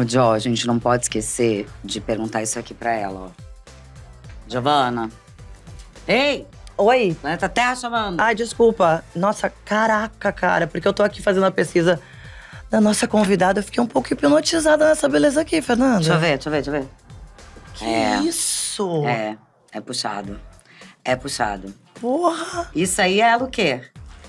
Ô, Jó, a gente não pode esquecer de perguntar isso aqui pra ela, ó. Giovana. Ei! Oi? Planeta né, tá Terra chamando. Ai, desculpa. Nossa, caraca, cara. Porque eu tô aqui fazendo a pesquisa da nossa convidada. Eu fiquei um pouco hipnotizada nessa beleza aqui, Fernanda. Deixa eu ver, deixa eu ver, deixa eu ver. Que é. isso? É, é puxado. É puxado. Porra! Isso aí é ela o quê?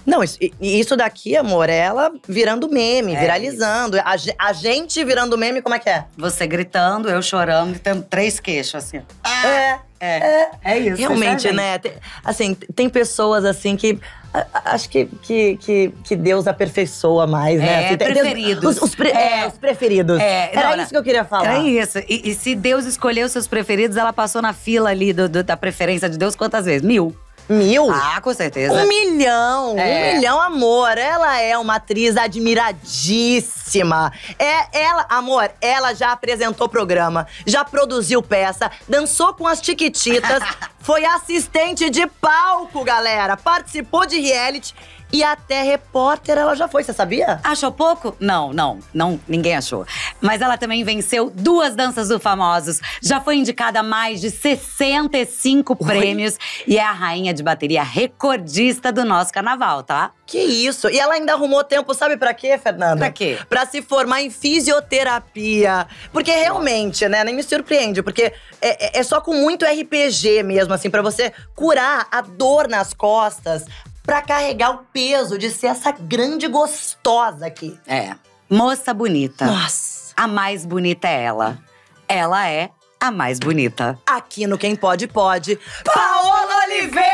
Não, isso, isso daqui, amor, é ela virando meme, é viralizando. A, a, gente virando meme, como é que é? Você gritando, eu chorando e tendo três queixos, assim. Ah! É. É, é, é, isso. É Realmente, né? Tem, assim, tem pessoas assim que. A, acho que, que, que, que, Deus aperfeiçoa mais, né? É, assim, preferidos. Deus, os, os, pre, é, é os, preferidos. É, era não, isso que eu queria falar. É isso. E, e, se Deus escolheu seus preferidos, ela passou na fila ali do, do, da preferência de Deus quantas vezes? Mil. Mil? Ah, com certeza. Um milhão, é. um milhão, amor. Ela é uma atriz admiradíssima. É, ela, amor, ela já apresentou programa, já produziu peça, dançou com as Tiquititas, foi assistente de palco, galera, participou de reality e até repórter ela já foi, você sabia? Achou pouco? Não, não, não, ninguém achou. Mas ela também venceu duas danças do Famosos, já foi indicada a mais de 65 Oi? prêmios e é a rainha de bateria recordista do nosso carnaval, tá? Que isso! E ela ainda arrumou tempo, sabe para quê, Fernanda? Pra quê? Pra se formar em fisioterapia. Porque realmente, né, nem me surpreende, porque é, é, é só com muito RPG mesmo, assim, para você curar a dor nas costas, para carregar o peso de ser essa grande gostosa aqui. É. Moça bonita. Nossa. A mais bonita é ela. Ela é a mais bonita. Aqui no Quem Pode Pode, Paola Oliveira!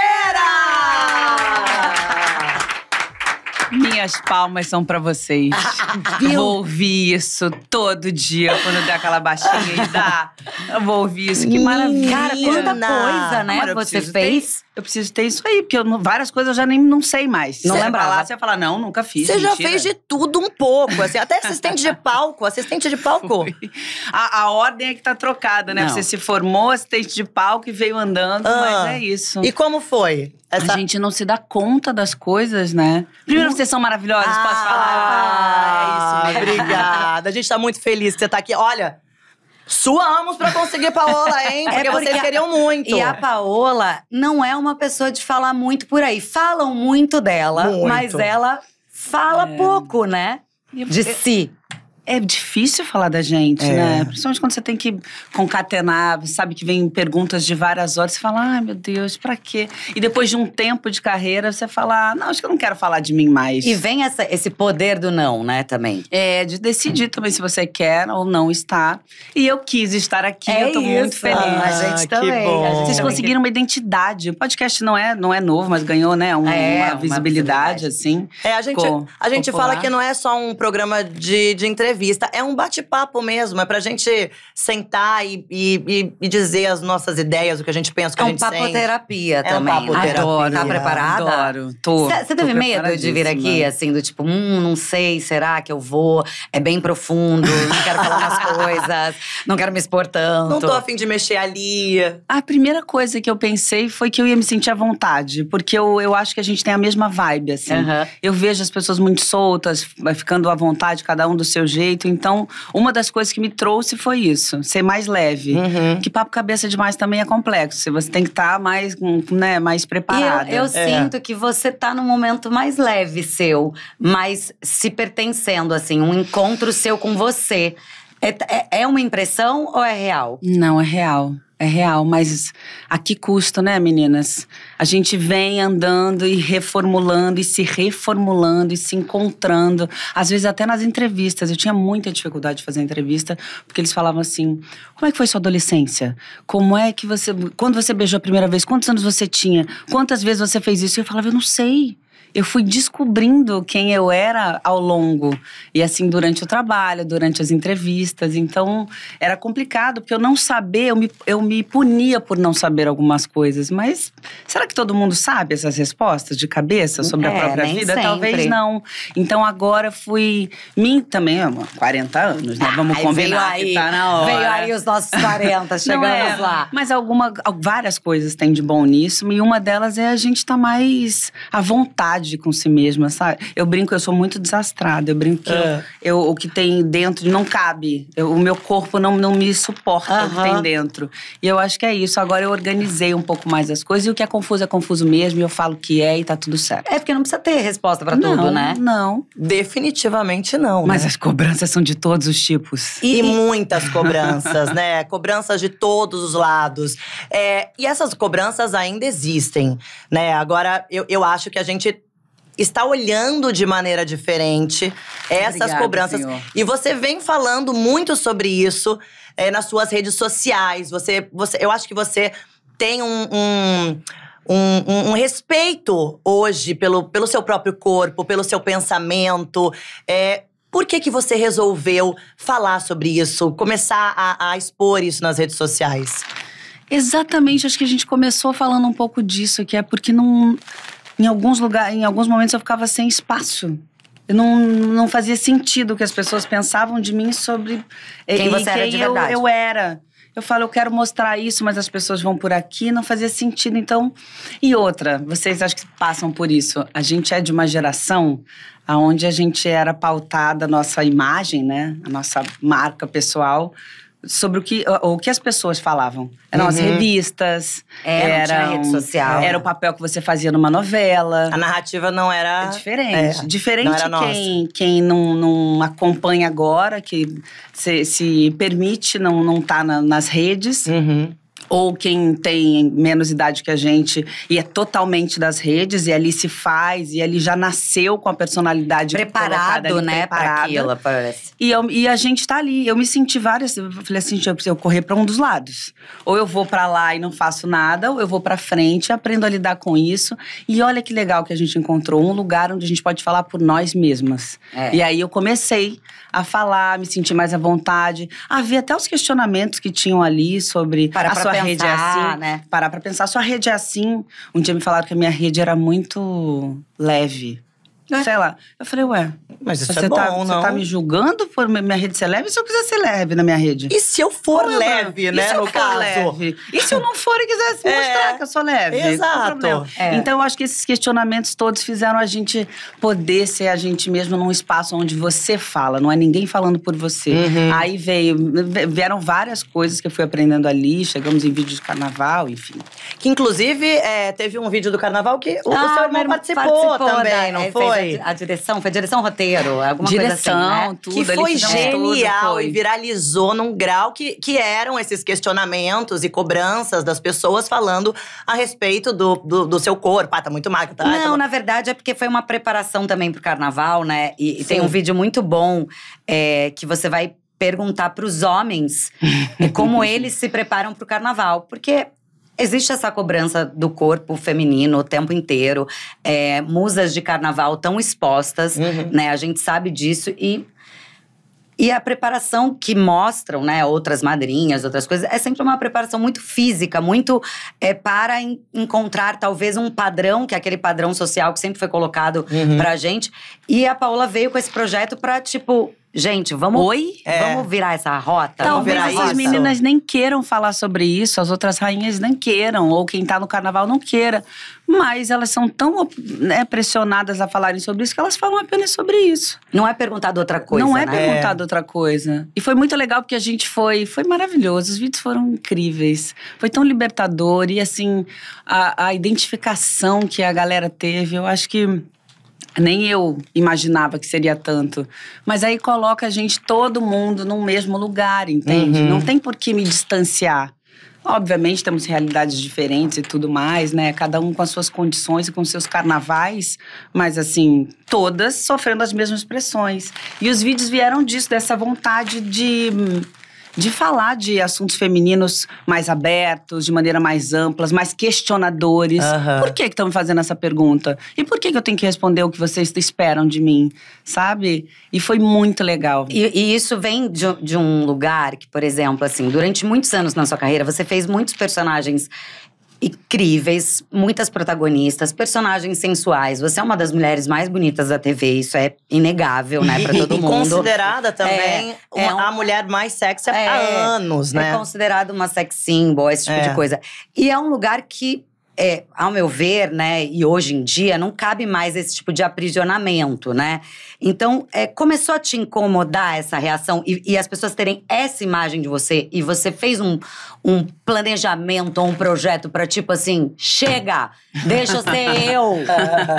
Minhas palmas são para vocês. vou ouvir isso todo dia quando der aquela baixinha e dá. Eu vou ouvir isso, que maravilha. Cara, quanta coisa, né, você fez. Ter eu preciso ter isso aí, porque eu várias coisas eu já nem não sei mais. Não lembra lá, você ia falar, não, nunca fiz. Você já fez de tudo um pouco, assim, até assistente de palco, assistente de palco. A, a, ordem é que tá trocada, né? Não. Você se formou assistente de palco e veio andando, ah, mas é isso. E como foi? Essa... A gente não se dá conta das coisas, né? Primeiro, vocês são maravilhosos, ah, posso falar? Ah, é isso. Obrigada. a gente tá muito feliz que você tá aqui. Olha, Suamos pra conseguir Paola, hein? Porque, é porque vocês queriam muito. E a Paola não é uma pessoa de falar muito por aí. Falam muito dela, muito. mas ela fala é. pouco, né? De si é difícil falar da gente, é. né? Principalmente quando você tem que concatenar, sabe que vem perguntas de várias horas, você fala, ai meu Deus, pra quê? E depois de um tempo de carreira, você fala, ah, não, acho que eu não quero falar de mim mais. E vem essa, esse poder do não, né, também. É, de decidir também se você quer ou não estar. E eu quis estar aqui, é eu tô isso. muito feliz. Ah, a gente também. A gente Vocês conseguiram uma identidade. O podcast não é, não é novo, mas ganhou, né, um, é, uma, uma, visibilidade, assim. É, a gente, a gente fala que não é só um programa de, de entrevista entrevista, é um bate-papo mesmo. É pra gente sentar e, e, e, dizer as nossas ideias, o que a gente pensa, o que é a gente sente. É um papoterapia também. É né? um Adoro. Tá preparada? Adoro. Tô. Você teve medo de vir aqui, assim, do tipo, hum, não sei, será que eu vou? É bem profundo, não quero falar umas coisas, não quero me expor tanto. Não tô afim de mexer ali. A primeira coisa que eu pensei foi que eu ia me sentir à vontade, porque eu, eu acho que a gente tem a mesma vibe, assim. Uhum. Eu vejo as pessoas muito soltas, ficando à vontade, cada um do seu jeito jeito. Então, uma das coisas que me trouxe foi isso, ser mais leve. Uhum. Que papo cabeça demais também é complexo. Você tem que estar tá mais, né, mais preparada. eu, eu é. sinto que você está num momento mais leve seu, mas se pertencendo, assim, um encontro seu com você. É, é, é uma impressão ou é real? Não, é real. É real, mas a que custo, né, meninas? A gente vem andando e reformulando e se reformulando e se encontrando. Às vezes até nas entrevistas. Eu tinha muita dificuldade de fazer entrevista, porque eles falavam assim: como é que foi sua adolescência? Como é que você. Quando você beijou a primeira vez? Quantos anos você tinha? Quantas vezes você fez isso? E eu falava: eu não sei eu fui descobrindo quem eu era ao longo. E assim, durante o trabalho, durante as entrevistas. Então, era complicado, porque eu não saber, eu me, eu me punia por não saber algumas coisas. Mas será que todo mundo sabe essas respostas de cabeça sobre é, a própria vida? Sempre. Talvez não. Então, agora fui. Mim também, amor, 40 anos, né? Vamos Ai, combinar aí, que tá na hora. Veio aí os nossos 40, chegamos é, lá. Mas alguma, várias coisas tem de bom nisso. E uma delas é a gente estar tá mais à vontade com si mesma, sabe? Eu brinco, eu sou muito desastrada. Eu brinco que é. eu, ah. eu, o que tem dentro não cabe. Eu, o meu corpo não, não me suporta uhum. o que tem dentro. E eu acho que é isso. Agora eu organizei um pouco mais as coisas. E o que é confuso é confuso mesmo. E eu falo que é e tá tudo certo. É porque não precisa ter resposta para tudo, né? Não. Definitivamente não. Mas né? as cobranças são de todos os tipos. E, e muitas cobranças, né? Cobranças de todos os lados. É, e essas cobranças ainda existem, né? Agora, eu, eu acho que a gente está olhando de maneira diferente essas Obrigada, cobranças. Senhor. E você vem falando muito sobre isso é, nas suas redes sociais. Você, você, eu acho que você tem um, um um, um, um, respeito hoje pelo, pelo seu próprio corpo, pelo seu pensamento. É, por que, que você resolveu falar sobre isso, começar a, a expor isso nas redes sociais? Exatamente, acho que a gente começou falando um pouco disso, que é porque não, em alguns lugares, em alguns momentos eu ficava sem espaço. Eu não, não fazia sentido o que as pessoas pensavam de mim sobre eh, quem e, quem era de Eu, eu era. Eu falo, eu quero mostrar isso, mas as pessoas vão por aqui, não fazia sentido. Então, e outra, vocês acho que passam por isso. A gente é de uma geração aonde a gente era pautada a nossa imagem, né? A nossa marca pessoal sobre o que, o que as pessoas falavam. Eram uhum. as revistas, é, era a rede social. Era o papel que você fazia numa novela. A narrativa não era. É diferente. É, diferente não era quem, nossa. quem não, não acompanha agora, que se, se permite não estar não tá na, nas redes. Uhum ou quem tem menos idade que a gente e é totalmente das redes e ali se faz e ali já nasceu com a personalidade preparado, ali, né, para aquilo, parece. E, eu, e a gente tá ali, eu me senti várias, eu falei assim, eu preciso correr para um dos lados. Ou eu vou para lá e não faço nada, ou eu vou para frente, aprendo a lidar com isso. E olha que legal que a gente encontrou um lugar onde a gente pode falar por nós mesmas. É. E aí eu comecei a falar, me sentir mais à vontade, a ver até os questionamentos que tinham ali sobre para a sua rede é assim. Né? Parar pra pensar, sua rede é assim. Um dia me falaram que a minha rede era muito leve. É. Sei lá. Eu falei, ué. Mas isso você é tá, bom, tá, não? Você tá me julgando por minha rede ser leve? se eu quiser ser leve na minha rede? E se eu for leve, né? E se eu no caso? Leve? E se eu não for e quiser é. mostrar que eu sou leve? Exato. É. Então, eu acho que esses questionamentos todos fizeram a gente poder ser a gente mesmo num espaço onde você fala, não é ninguém falando por você. Uhum. Aí veio, vieram várias coisas que eu fui aprendendo ali, chegamos em vídeos de carnaval, enfim. Que, inclusive, é, teve um vídeo do carnaval que o, ah, seu irmão participou, participou também, não é, foi? foi? A, direção, foi direção roteiro, alguma direção, coisa assim, né? tudo. Que foi genial tudo, foi. e viralizou num grau que, que eram esses questionamentos e cobranças das pessoas falando a respeito do, do, do seu corpo. Ah, tá muito magra, tá? Não, tá na verdade é porque foi uma preparação também pro carnaval, né? E, e tem um vídeo muito bom é, que você vai perguntar para os homens é, como eles se preparam para o carnaval, porque Existe essa cobrança do corpo feminino o tempo inteiro, é, musas de carnaval tão expostas, uhum. né? A gente sabe disso e e a preparação que mostram, né, outras madrinhas, outras coisas, é sempre uma preparação muito física, muito é, para en encontrar talvez um padrão, que é aquele padrão social que sempre foi colocado uhum. pra gente. E a Paola veio com esse projeto para tipo Gente, vamos. Oi? É. Vamos virar essa rota? Talvez essas rota. meninas nem queiram falar sobre isso, as outras rainhas nem queiram, ou quem tá no carnaval não queira. Mas elas são tão né, pressionadas a falarem sobre isso que elas falam apenas sobre isso. Não é perguntado outra coisa. Não é né? perguntado é. outra coisa. E foi muito legal porque a gente foi. Foi maravilhoso. Os vídeos foram incríveis. Foi tão libertador. E assim, a, a identificação que a galera teve, eu acho que nem eu imaginava que seria tanto. Mas aí coloca a gente, todo mundo, no mesmo lugar, entende? Uhum. Não tem por que me distanciar. Obviamente, temos realidades diferentes e tudo mais, né? Cada um com as suas condições e com seus carnavais, mas assim, todas sofrendo as mesmas pressões. E os vídeos vieram disso, dessa vontade de de falar de assuntos femininos mais abertos, de maneira mais ampla, mais questionadores. Uhum. Por que estão me fazendo essa pergunta? E por que, que eu tenho que responder o que vocês esperam de mim? Sabe? E foi muito legal. E, e isso vem de, de um lugar que, por exemplo, assim, durante muitos anos na sua carreira, você fez muitos personagens incríveis, muitas protagonistas, personagens sensuais. Você é uma das mulheres mais bonitas da TV, isso é inegável, né, para todo mundo. E considerada também é, uma, é um, a mulher mais sexy é, há anos, é né? É considerada uma sex symbol, esse tipo de é. coisa. E é um lugar que é, ao meu ver, né, e hoje em dia, não cabe mais esse tipo de aprisionamento, né? Então, é, começou a te incomodar essa reação e, e, as pessoas terem essa imagem de você e você fez um, um planejamento ou um projeto para tipo assim: chega, deixa eu ser eu.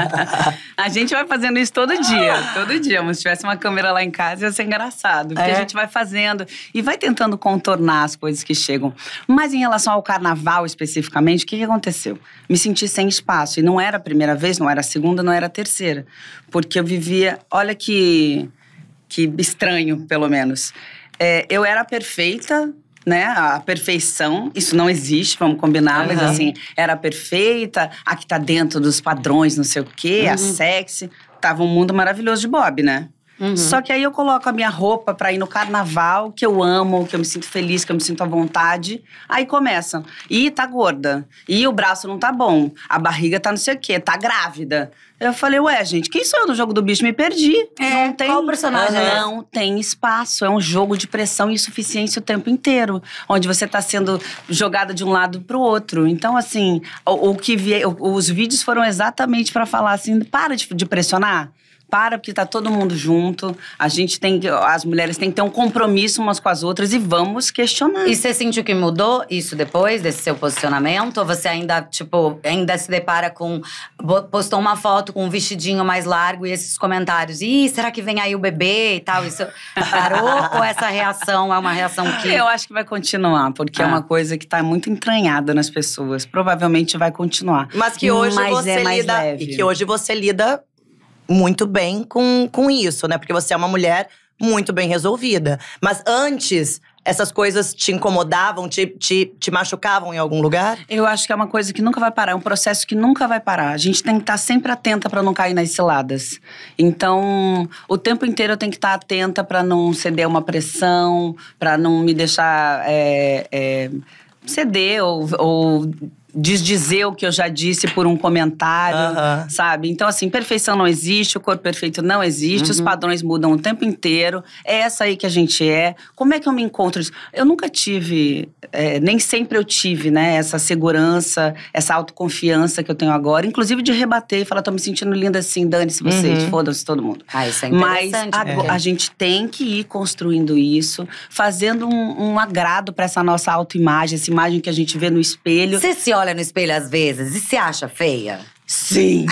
a gente vai fazendo isso todo dia, todo dia. Mas se tivesse uma câmera lá em casa ia ser engraçado, porque é. a gente vai fazendo e vai tentando contornar as coisas que chegam. Mas em relação ao carnaval especificamente, o que, que aconteceu? Me senti sem espaço e não era a primeira vez, não era a segunda, não era a terceira, porque eu vivia, olha olha que, que estranho, pelo menos. É, eu era perfeita, né? A perfeição, isso não existe, vamos combinar, uhum. mas assim, era perfeita, a que tá dentro dos padrões, não sei o quê, uhum. a sexy. Tava um mundo maravilhoso de Bob, né? Uhum. Só que aí eu coloco a minha roupa para ir no carnaval, que eu amo, que eu me sinto feliz, que eu me sinto à vontade. Aí começam. Ih, tá gorda. Ih, o braço não tá bom. A barriga tá não sei o quê, tá grávida. Eu falei, ué, gente, quem sou eu no jogo do bicho? Me perdi. É, não tem, qual personagem? Não tem espaço. É um jogo de pressão e insuficiência o tempo inteiro, onde você tá sendo jogada de um lado para o outro. Então, assim, o, o que vi, o, os vídeos foram exatamente para falar assim: para de, de pressionar para porque está todo mundo junto. A gente tem as mulheres têm que ter um compromisso umas com as outras e vamos questionar. E você sentiu que mudou isso depois desse seu posicionamento? Ou você ainda, tipo, ainda se depara com postou uma foto com um vestidinho mais largo e esses comentários: "Ih, será que vem aí o bebê?" e tal. Isso parou ou essa reação é uma reação que Eu acho que vai continuar, porque é ah. é uma coisa que está muito entranhada nas pessoas. Provavelmente vai continuar. Mas que hoje Mas você é lida e que hoje você lida muito bem com, com isso, né? Porque você é uma mulher muito bem resolvida. Mas antes, essas coisas te incomodavam, te, te, te, machucavam em algum lugar? Eu acho que é uma coisa que nunca vai parar, é um processo que nunca vai parar. A gente tem que estar tá sempre atenta para não cair nas ciladas. Então, o tempo inteiro eu tenho que estar tá atenta para não ceder uma pressão, para não me deixar é, é, ceder ou, ou desdizer o que eu já disse por um comentário, sabe? Então, assim, perfeição não existe, o corpo perfeito não existe, os uhum. padrões mudam o tempo inteiro, é essa aí que a gente é. Como é que eu me encontro? Eu nunca tive, é, nem sempre eu tive, né, essa segurança, essa autoconfiança que eu tenho agora, inclusive de rebater e falar, tô me sentindo linda assim, dane-se vocês, uhum. foda-se todo mundo. Ah, isso é interessante. Mas a, é. a, gente tem que ir construindo isso, fazendo um, um agrado para essa nossa autoimagem, essa imagem que a gente vê no espelho. Você se olha olha no espelho às vezes e se acha feia? Sim!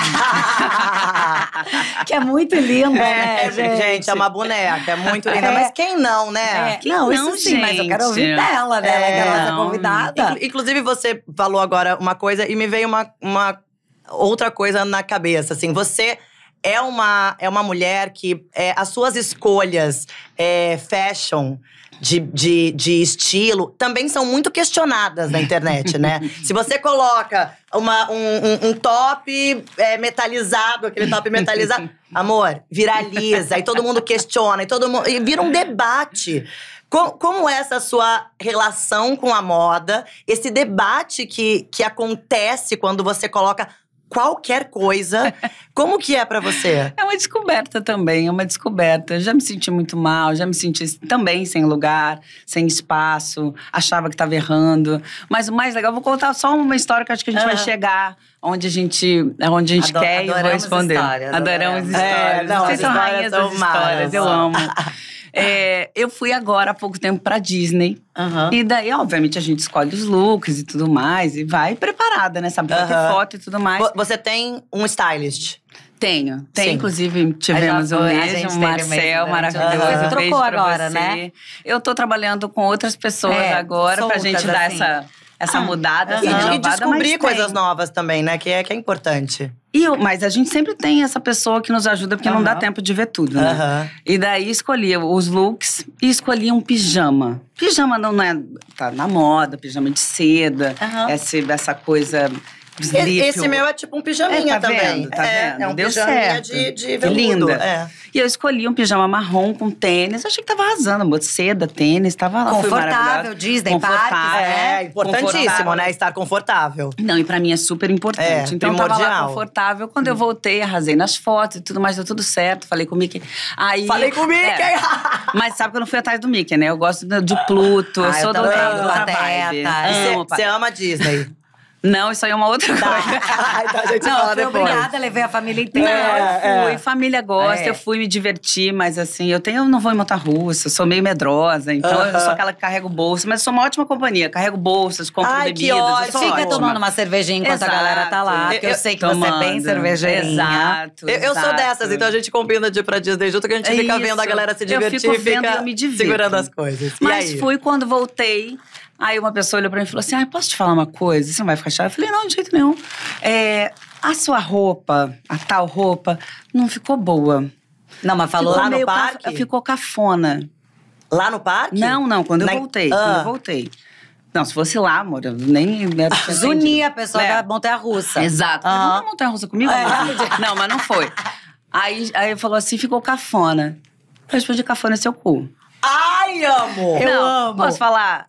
que é muito linda, é, né, gente? É gente? É uma boneca, é muito linda. É. Mas quem não, né? É. não, não, isso sim, gente. mas eu quero ouvir dela, né? É. Ela é nossa convidada. Inclusive, você falou agora uma coisa e me veio uma, uma outra coisa na cabeça, assim. Você é uma, é uma mulher que é, as suas escolhas é, fashion de, de, de estilo também são muito questionadas na internet, né? Se você coloca uma, um, um, um top é, metalizado, aquele top metalizado, amor, viraliza e todo mundo questiona e todo mundo. E vira um debate. Como, é essa sua relação com a moda, esse debate que, que acontece quando você coloca qualquer coisa. Como que é para você? É uma descoberta também, é uma descoberta. Eu já me senti muito mal, já me senti também sem lugar, sem espaço, achava que estava errando. Mas o mais legal, vou contar só uma história que acho que a gente vai chegar onde a gente, onde a gente quer e vou responder. Histórias, adoramos, histórias. É, não, Vocês são rainhas das histórias, eu amo. É, eu fui agora há pouco tempo pra Disney. Uhum. E daí, obviamente, a gente escolhe os looks e tudo mais. E vai preparada, né? Sabe, pra é ter foto e tudo mais. Você tem um stylist? Tenho. Tem, inclusive, tivemos o mesmo, Marcel, né? maravilhoso. Uhum. Um Trocou agora, né? Eu tô trabalhando com outras pessoas é, agora pra gente dar assim. essa essa ah, mudada, é né? E, e descobrir coisas novas também, né? Que é, que é importante. E eu, mas a gente sempre tem essa pessoa que nos ajuda, porque não dá tempo de ver tudo, né? E daí escolhi os looks e escolhi um pijama. Pijama não é. tá na moda, pijama de seda, essa, essa coisa esse meu é tipo um pijaminha é, tá também. Vendo, tá é, é vendo? É, um Deu certo. de, de veludo. Linda. É. E eu escolhi um pijama marrom com tênis. achei que tava arrasando, amor. Seda, tênis, tava lá. Confortável, Disney, confortável, né? É, é importantíssimo, confortável. né? Estar confortável. Não, e pra mim é super importante. É, então primordial. eu tava lá confortável. Quando eu voltei, arrasei nas fotos e tudo mais, deu tudo certo. Falei com o Mickey. Aí, Falei com o Mickey! É. Mas sabe que eu não fui atrás do Mickey, né? Eu gosto de Pluto, ah, eu sou eu do, tá do Pateta. Você ama Disney. Não, isso aí é uma outra tá. coisa. então a gente não, fala depois. obrigada, levei a família inteira. Não, eu é, fui, é. família gosta, é. eu fui me divertir, mas assim, eu tenho, eu não vou em montar russa, sou meio medrosa, então uh -huh. eu sou aquela que carrego bolsa, mas sou uma ótima companhia, carrego bolsas, compro Ai, bebidas. Que Fica ótima. tomando uma cervejinha enquanto exato. a galera tá lá, eu, eu, eu sei que tomando. você é bem cervejeira. Exato, Eu, eu, sou dessas, então a gente combina de ir pra Disney junto, que a gente fica isso. vendo a galera se divertir eu fico vendo e fica eu me divirto. segurando as coisas. Mas fui quando voltei Aí uma pessoa olhou pra mim e falou assim: ah, posso te falar uma coisa? Você não vai ficar chata? Eu falei, não, de jeito nenhum. É, a sua roupa, a tal roupa, não ficou boa. Não, mas falou ficou lá no parque? Caf... Ficou cafona. Lá no parque? Não, não, quando Na... eu voltei. Ah. Quando eu voltei. Não, se fosse lá, amor, eu nem. Zunir a pessoa é. da Montanha Russa. Exato. Uhum. Não Montanha Russa comigo? É. Não, mas não foi. Aí, aí falou assim: ficou cafona. Eu respondi: cafona é seu cu. Ai, amor! Eu não, amo. Posso falar?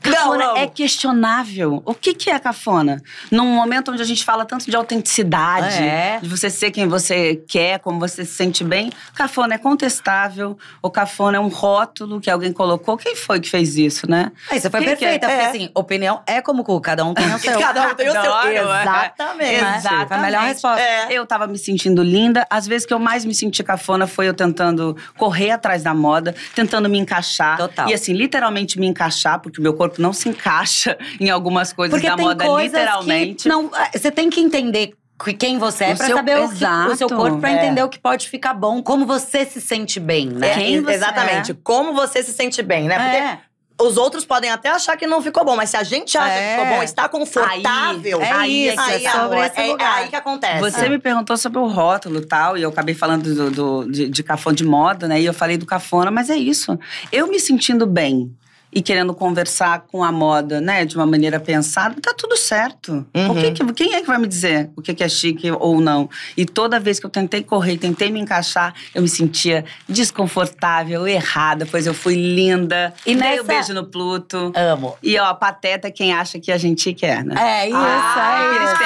Cafona não, não. é questionável. O que, que é cafona? Num momento onde a gente fala tanto de autenticidade, ah, é. de você ser quem você quer, como você se sente bem, cafona é contestável, o cafona é um rótulo que alguém colocou. Quem foi que fez isso, né? Ah, isso você foi quem é? perfeita, é? porque assim, opinião é como cu, cada um tem o seu. cada um tem o seu. É. Exatamente. Exatamente. A melhor resposta. É. Eu tava me sentindo linda. As vezes que eu mais me senti cafona foi eu tentando correr atrás da moda, tentando me encaixar. Total. E assim, literalmente me encaixar, porque o meu corpo corpo não se encaixa em algumas coisas Porque da moda, coisas literalmente. não, ah, você tem que entender quem você é para saber exato, o, seu corpo para é. entender o que pode ficar bom, como você se sente bem, né? É, quem você Exatamente, é. como você se sente bem, né? Porque é os outros podem até achar que não ficou bom, mas se a gente acha é. que ficou é. bom, está confortável. Aí, é aí, isso, aí, é sobre esse lugar. É, aí que acontece. Você me perguntou sobre o rótulo e tal, e eu acabei falando do, do de, de cafona de moda, né? E eu falei do cafona, mas é isso. Eu me sentindo bem e querendo conversar com a moda, né, de uma maneira pensada, tá tudo certo. Uhum. Que que, quem é que vai me dizer o que, que é chique ou não? E toda vez que eu tentei correr, tentei me encaixar, eu me sentia desconfortável, errada, pois eu fui linda. E nessa... o beijo no Pluto. Amo. E ó, pateta é quem acha que a gente quer, né? É isso, ah, é, isso. é isso.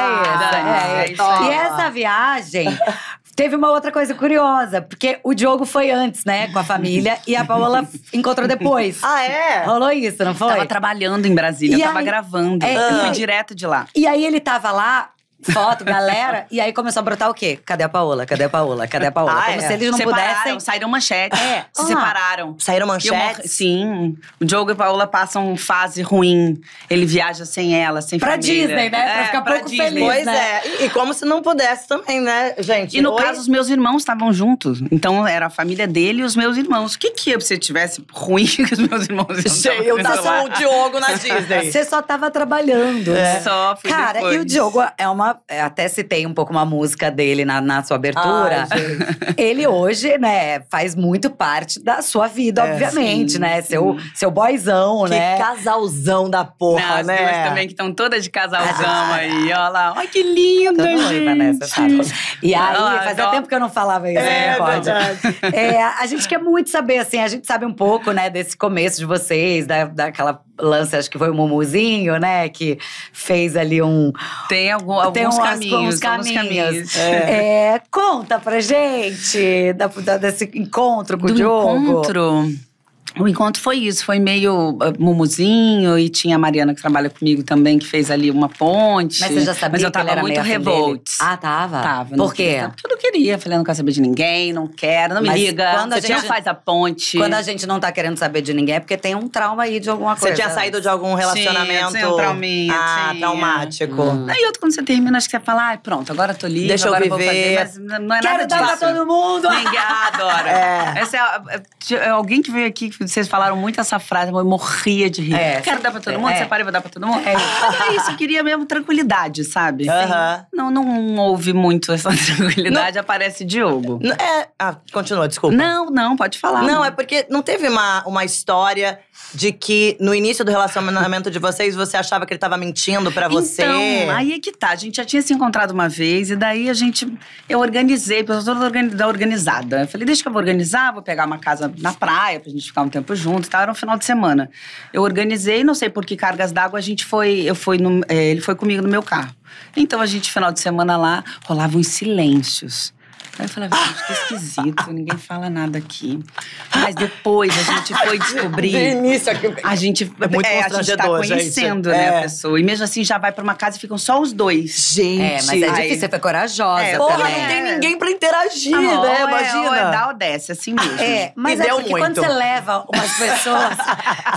É isso. É isso. É isso. E essa viagem Teve uma outra coisa curiosa, porque o Diogo foi antes, né, com a família, e a Paola encontrou depois. Ah, é? Rolou isso, não foi? Eu tava trabalhando em Brasília, e eu tava aí, gravando. É, eu fui direto de lá. E aí ele tava lá foto, galera. e aí começou a brotar o quê? Cadê a Paola? Cadê a Paola? Cadê a Paola? Ah, Como é. se eles não separaram, pudessem. Saíram manchete. É, se ah. separaram. Saíram manchete? sim. O Diogo e a Paola passam fase ruim. Ele viaja sem ela, sem pra família. Pra Disney, né? É, pra ficar pra pouco Disney. feliz. Pois né? é. E, como se não pudesse também, né, gente? E no Oi? caso, os meus irmãos estavam juntos. Então era a família dele e os meus irmãos. O que que eu, se tivesse ruim com os meus irmãos Gente, eu sou o Diogo na Disney. Você só tava trabalhando. É. Né? Cara, depois. e o Diogo é uma é, até citei um pouco uma música dele na, na sua abertura. ele hoje, né, faz muito parte da sua vida, é, obviamente, sim, né? Sim. Seu, seu boyzão, que né? casalzão da porra, Não, as né? duas também que estão todas de casalzão ah, aí, tá. ó lá. Olha que lindo, gente! E aí, ah, fazia tempo que eu não falava isso, é, né, pode. É, a gente quer muito saber, assim, a gente sabe um pouco, né, desse começo de vocês, da, daquela lance, acho que foi o Mumuzinho, né? Que fez ali um. Tem, algum, alguns, tem uns, caminhos, alguns caminhos. É. É, conta pra gente da, da, desse encontro com Do o Diogo. Encontro o encontro foi isso, foi meio ah, mumuzinho e tinha a Mariana que trabalha comigo também que fez ali uma ponte. Mas você já sabia Mas eu tava muito revolt. Ah, tava. Tava. Por quê? Queria, porque eu não queria, falei, eu não quero saber de ninguém, não quero, não me liga. Quando a gente gente faz a ponte. Quando a gente não tá querendo saber de ninguém é porque tem um trauma aí de alguma coisa. Você tinha saído de algum relacionamento? Sim, um trauminha, ah, tinha. traumático. Hum. E outro quando você termina acho que você fala, ah, pronto, agora tô livre, Deixa agora eu viver. vou fazer, mas não é quero nada disso. Quero dar pra todo mundo. Ninguém adora. É. Essa é, é, é alguém que veio aqui vocês falaram muito essa frase, eu morria de rir. É. Quero dar pra todo mundo, é. separei pra dar pra todo mundo. É. Mas é isso, eu queria mesmo tranquilidade, sabe? Uh -huh. não, não houve muito essa tranquilidade, não. aparece Diogo. É, ah, continua, desculpa. Não, não, pode falar. Não, não, é porque não teve uma, uma história de que no início do relacionamento de vocês, você achava que ele tava mentindo pra você. Então, aí é que tá, a gente já tinha se encontrado uma vez, e daí a gente, eu organizei, pessoa toda organizada. Eu falei, deixa que eu vou organizar, vou pegar uma casa na praia pra gente ficar um tempo junto estava tá? no era um final de semana. Eu organizei, não sei por que cargas d'água, a gente foi, eu fui no, é, ele foi comigo no meu carro. Então a gente, final de semana lá, rolavam silêncios. Aí eu falava, gente, que esquisito, ninguém fala nada aqui. Mas depois a gente foi descobrir. De início aqui. A gente, é muito é, a gente tá conhecendo, gente. né, é. a pessoa. E mesmo assim já vai pra uma casa e ficam só os dois. Gente. É, mas é difícil, você foi corajosa. É, Porra, também. não tem ninguém pra interagir, ah, né? É, imagina. É, é dá ou desce, assim mesmo. É, mas e é porque muito. quando você leva umas pessoas,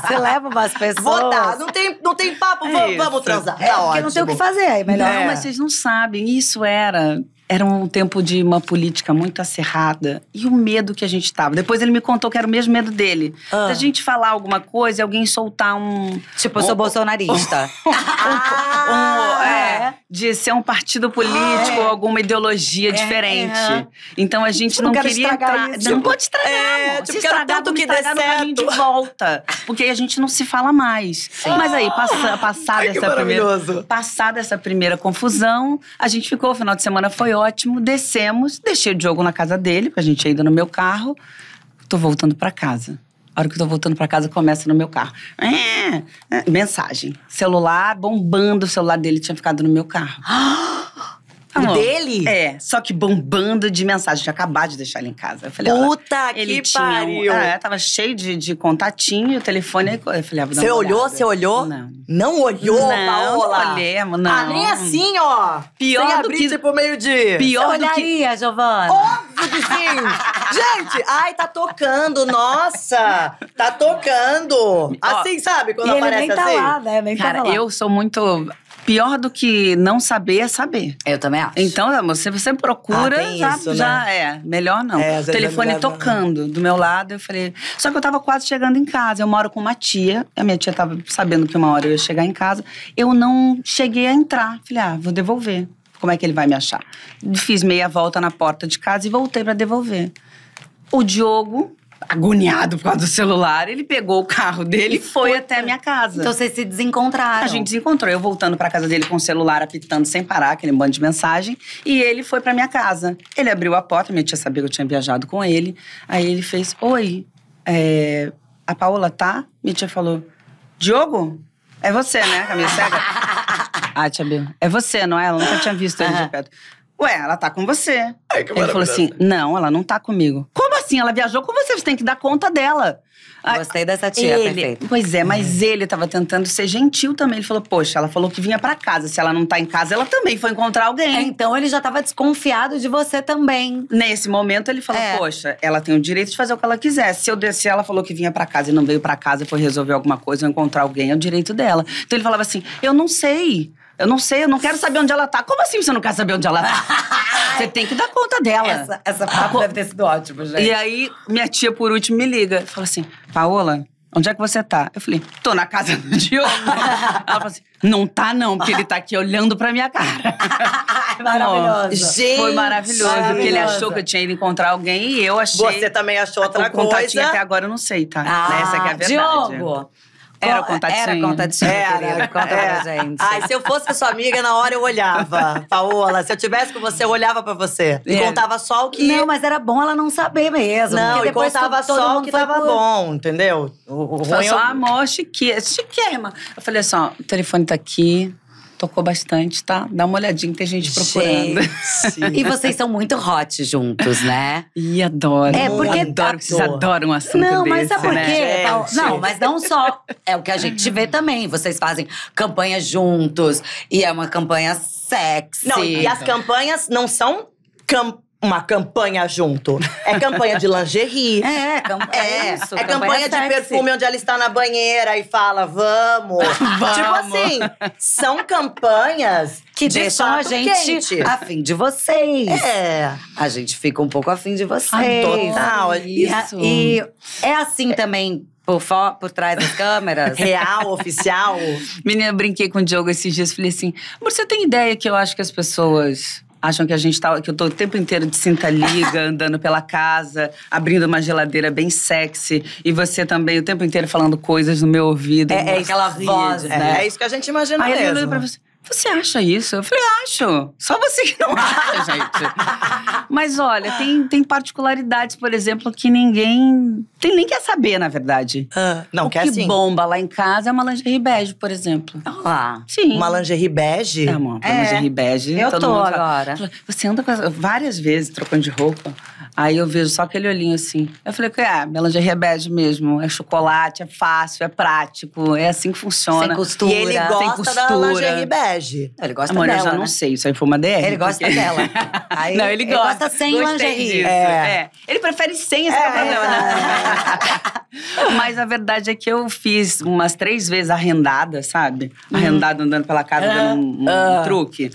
você leva umas pessoas. Vou dar, não tem, não tem papo, vamos, vamos transar. É, é porque ótimo. não tem o que fazer. É melhor. É. Não, mas vocês não sabem, isso era era um tempo de uma política muito acerrada E o medo que a gente tava. Depois ele me contou que era o mesmo medo dele. Ah. Se a gente falar alguma coisa e alguém soltar um. Tipo, eu sou um, bolsonarista. Um, um, é, ah. de ser um partido político ah. ou é. alguma ideologia é, diferente. Então a gente não, não queria entrar. Isso. Não pode estragar. É, tipo, Se estragar, tanto que dê certo. de volta. Porque aí a gente não se fala mais. Sim. Mas aí, passa, passada Ai, essa primeira. Passada essa primeira confusão, a gente ficou, o final de semana foi ótimo ótimo, descemos, deixei o Diogo na casa dele, porque a gente ainda no meu carro. Tô voltando para casa. A hora que eu tô voltando para casa, começa no meu carro. É, é, mensagem. Celular bombando, o celular dele tinha ficado no meu carro. Amor, o dele? É, só que bombando de mensagem. Tinha acabado de deixar ele em casa. Eu falei, Puta olha, que ele pariu! Um, é, tava cheio de, de contatinho, o telefone. eu falei, ah, Você olhou? Você olhou? Não. Não olhou, não, Paola? Não olhei, não. Ah, nem assim, ó. Pior Sem do abrir, que… tipo, meio de… Pior Você olharia, do olharia, que… Giovana? Óbvio que sim! Gente, ai, tá tocando, nossa! Tá tocando! Assim, sabe? Quando e aparece ele nem tá assim? Lá, né? nem Cara, tá lá. eu sou muito pior do que não saber é saber. Eu também acho. Então, você você procura, ah, já, isso, já né? é. Melhor não. É, o telefone é tocando do meu lado, eu falei. Só que eu tava quase chegando em casa. Eu moro com uma tia. A minha tia tava sabendo que uma hora eu ia chegar em casa. Eu não cheguei a entrar. Falei, ah, vou devolver. Como é que ele vai me achar? Fiz meia volta na porta de casa e voltei para devolver. O Diogo, agoniado por causa do celular, ele pegou o carro dele e foi, até a minha casa. Então vocês se desencontraram. A gente desencontrou, eu voltando para casa dele com o celular apitando sem parar, aquele bando de mensagem, e ele foi para minha casa. Ele abriu a porta, minha tia sabia que eu tinha viajado com ele. Aí ele fez: "Oi, é, a Paola tá?" Minha tia falou: "Diogo, é você, né, Camila cega?" ah, tia Bill, é você, não é? Ela nunca tinha visto ele de perto. Ué, ela tá com você. Ai, ele falou assim: não, ela não tá comigo. Como assim, ela viajou com você, você tem que dar conta dela. Ah, Gostei dessa tia, ele, perfeito. Pois é, mas hum. ele tava tentando ser gentil também. Ele falou, poxa, ela falou que vinha para casa. Se ela não tá em casa, ela também foi encontrar alguém. É, então ele já tava desconfiado de você também. Nesse momento ele falou, é. poxa, ela tem o direito de fazer o que ela quiser. Se eu descer, ela falou que vinha para casa e não veio para casa, foi resolver alguma coisa, ou encontrar alguém, é o direito dela. Então ele falava assim, eu não sei. Eu não sei, eu não quero saber onde ela tá. Como assim você não quer saber onde ela tá? você tem que dar conta dela. Essa, essa papo deve ter sido ótima, gente. E aí, minha tia, por último, me liga. Fala assim, Paola, onde é que você tá? Eu falei, tô na casa do Diogo. Ela falou assim, não tá não, porque ele tá aqui olhando pra minha cara. maravilhoso. gente, foi maravilhoso, maravilhoso, porque ele achou que eu tinha ido encontrar alguém e eu achei... Você também achou outra coisa. O até agora eu não sei, tá? Ah, né, Essa é a verdade. Diogo, era o Era contatinho, era, querido. Conta pra gente. É. Ai, se eu fosse sua amiga, na hora eu olhava, Paola. Se eu tivesse com você, eu olhava pra você. E é. contava só o que… Não, mas era bom ela não saber mesmo. Não, e contava só o que tava por... bom, entendeu? O, o ruim só é eu... amor chique... Eu falei assim, ó, o telefone tá aqui tocou bastante, tá? Dá uma olhadinha, tem gente procurando. Gente. e vocês são muito hot juntos, né? E adoro. É porque adoro, tá- vocês adoram um assunto Não, mas é porque né? não, mas não só é o que a gente vê também. Vocês fazem campanha juntos e é uma campanha sexy. Não, e as então. campanhas não são campanhas uma campanha junto. É campanha de lingerie. É, é, é, é, isso, é campanha, de perfume onde ela está na banheira e fala, vamos. Tipo vamos. Tipo assim, são campanhas que de deixam a gente afim de vocês. É. A gente fica um pouco afim de vocês. Ai, total, é isso. E, e é assim é. também por, por trás das câmeras. Real, oficial. Menina, eu brinquei com o Diogo esses dias. Falei assim, você tem ideia que eu acho que as pessoas acham que a gente tá, que eu tô o tempo inteiro de cinta liga, andando pela casa, abrindo uma geladeira bem sexy, e você também o tempo inteiro falando coisas no meu ouvido. É, é aquela voz, né? É, isso que a gente imagina Aí mesmo. Aí pra você, você acha isso? Eu falei, acho. Só você que não acha, gente. Mas olha, tem, tem particularidades, por exemplo, que ninguém. Tem, nem quer saber, na verdade. Ah, não, o quer que bomba lá em casa é uma lingerie bege, por exemplo. Ah, sim. Uma lingerie bege? É, amor. Uma é. lingerie bege. Eu tô agora. Fala, você anda com várias vezes trocando de roupa. Aí eu vejo só aquele olhinho assim. Eu falei, é, melangerie é bege mesmo. É chocolate, é fácil, é prático. É assim que funciona. Sem costura. E ele gosta sem costura. da lingerie bege. Ele gosta Amor, dela, eu já né? não sei. Isso aí foi uma DR. Ele gosta porque... dela. Aí, não, ele, ele gosta, sem lingerie. É. é. Ele prefere sem, esse é, é o é. problema, né? Mas a verdade é que eu fiz umas três vezes arrendada, sabe? Arrendada, andando pela casa, dando um, um, um ah. truque.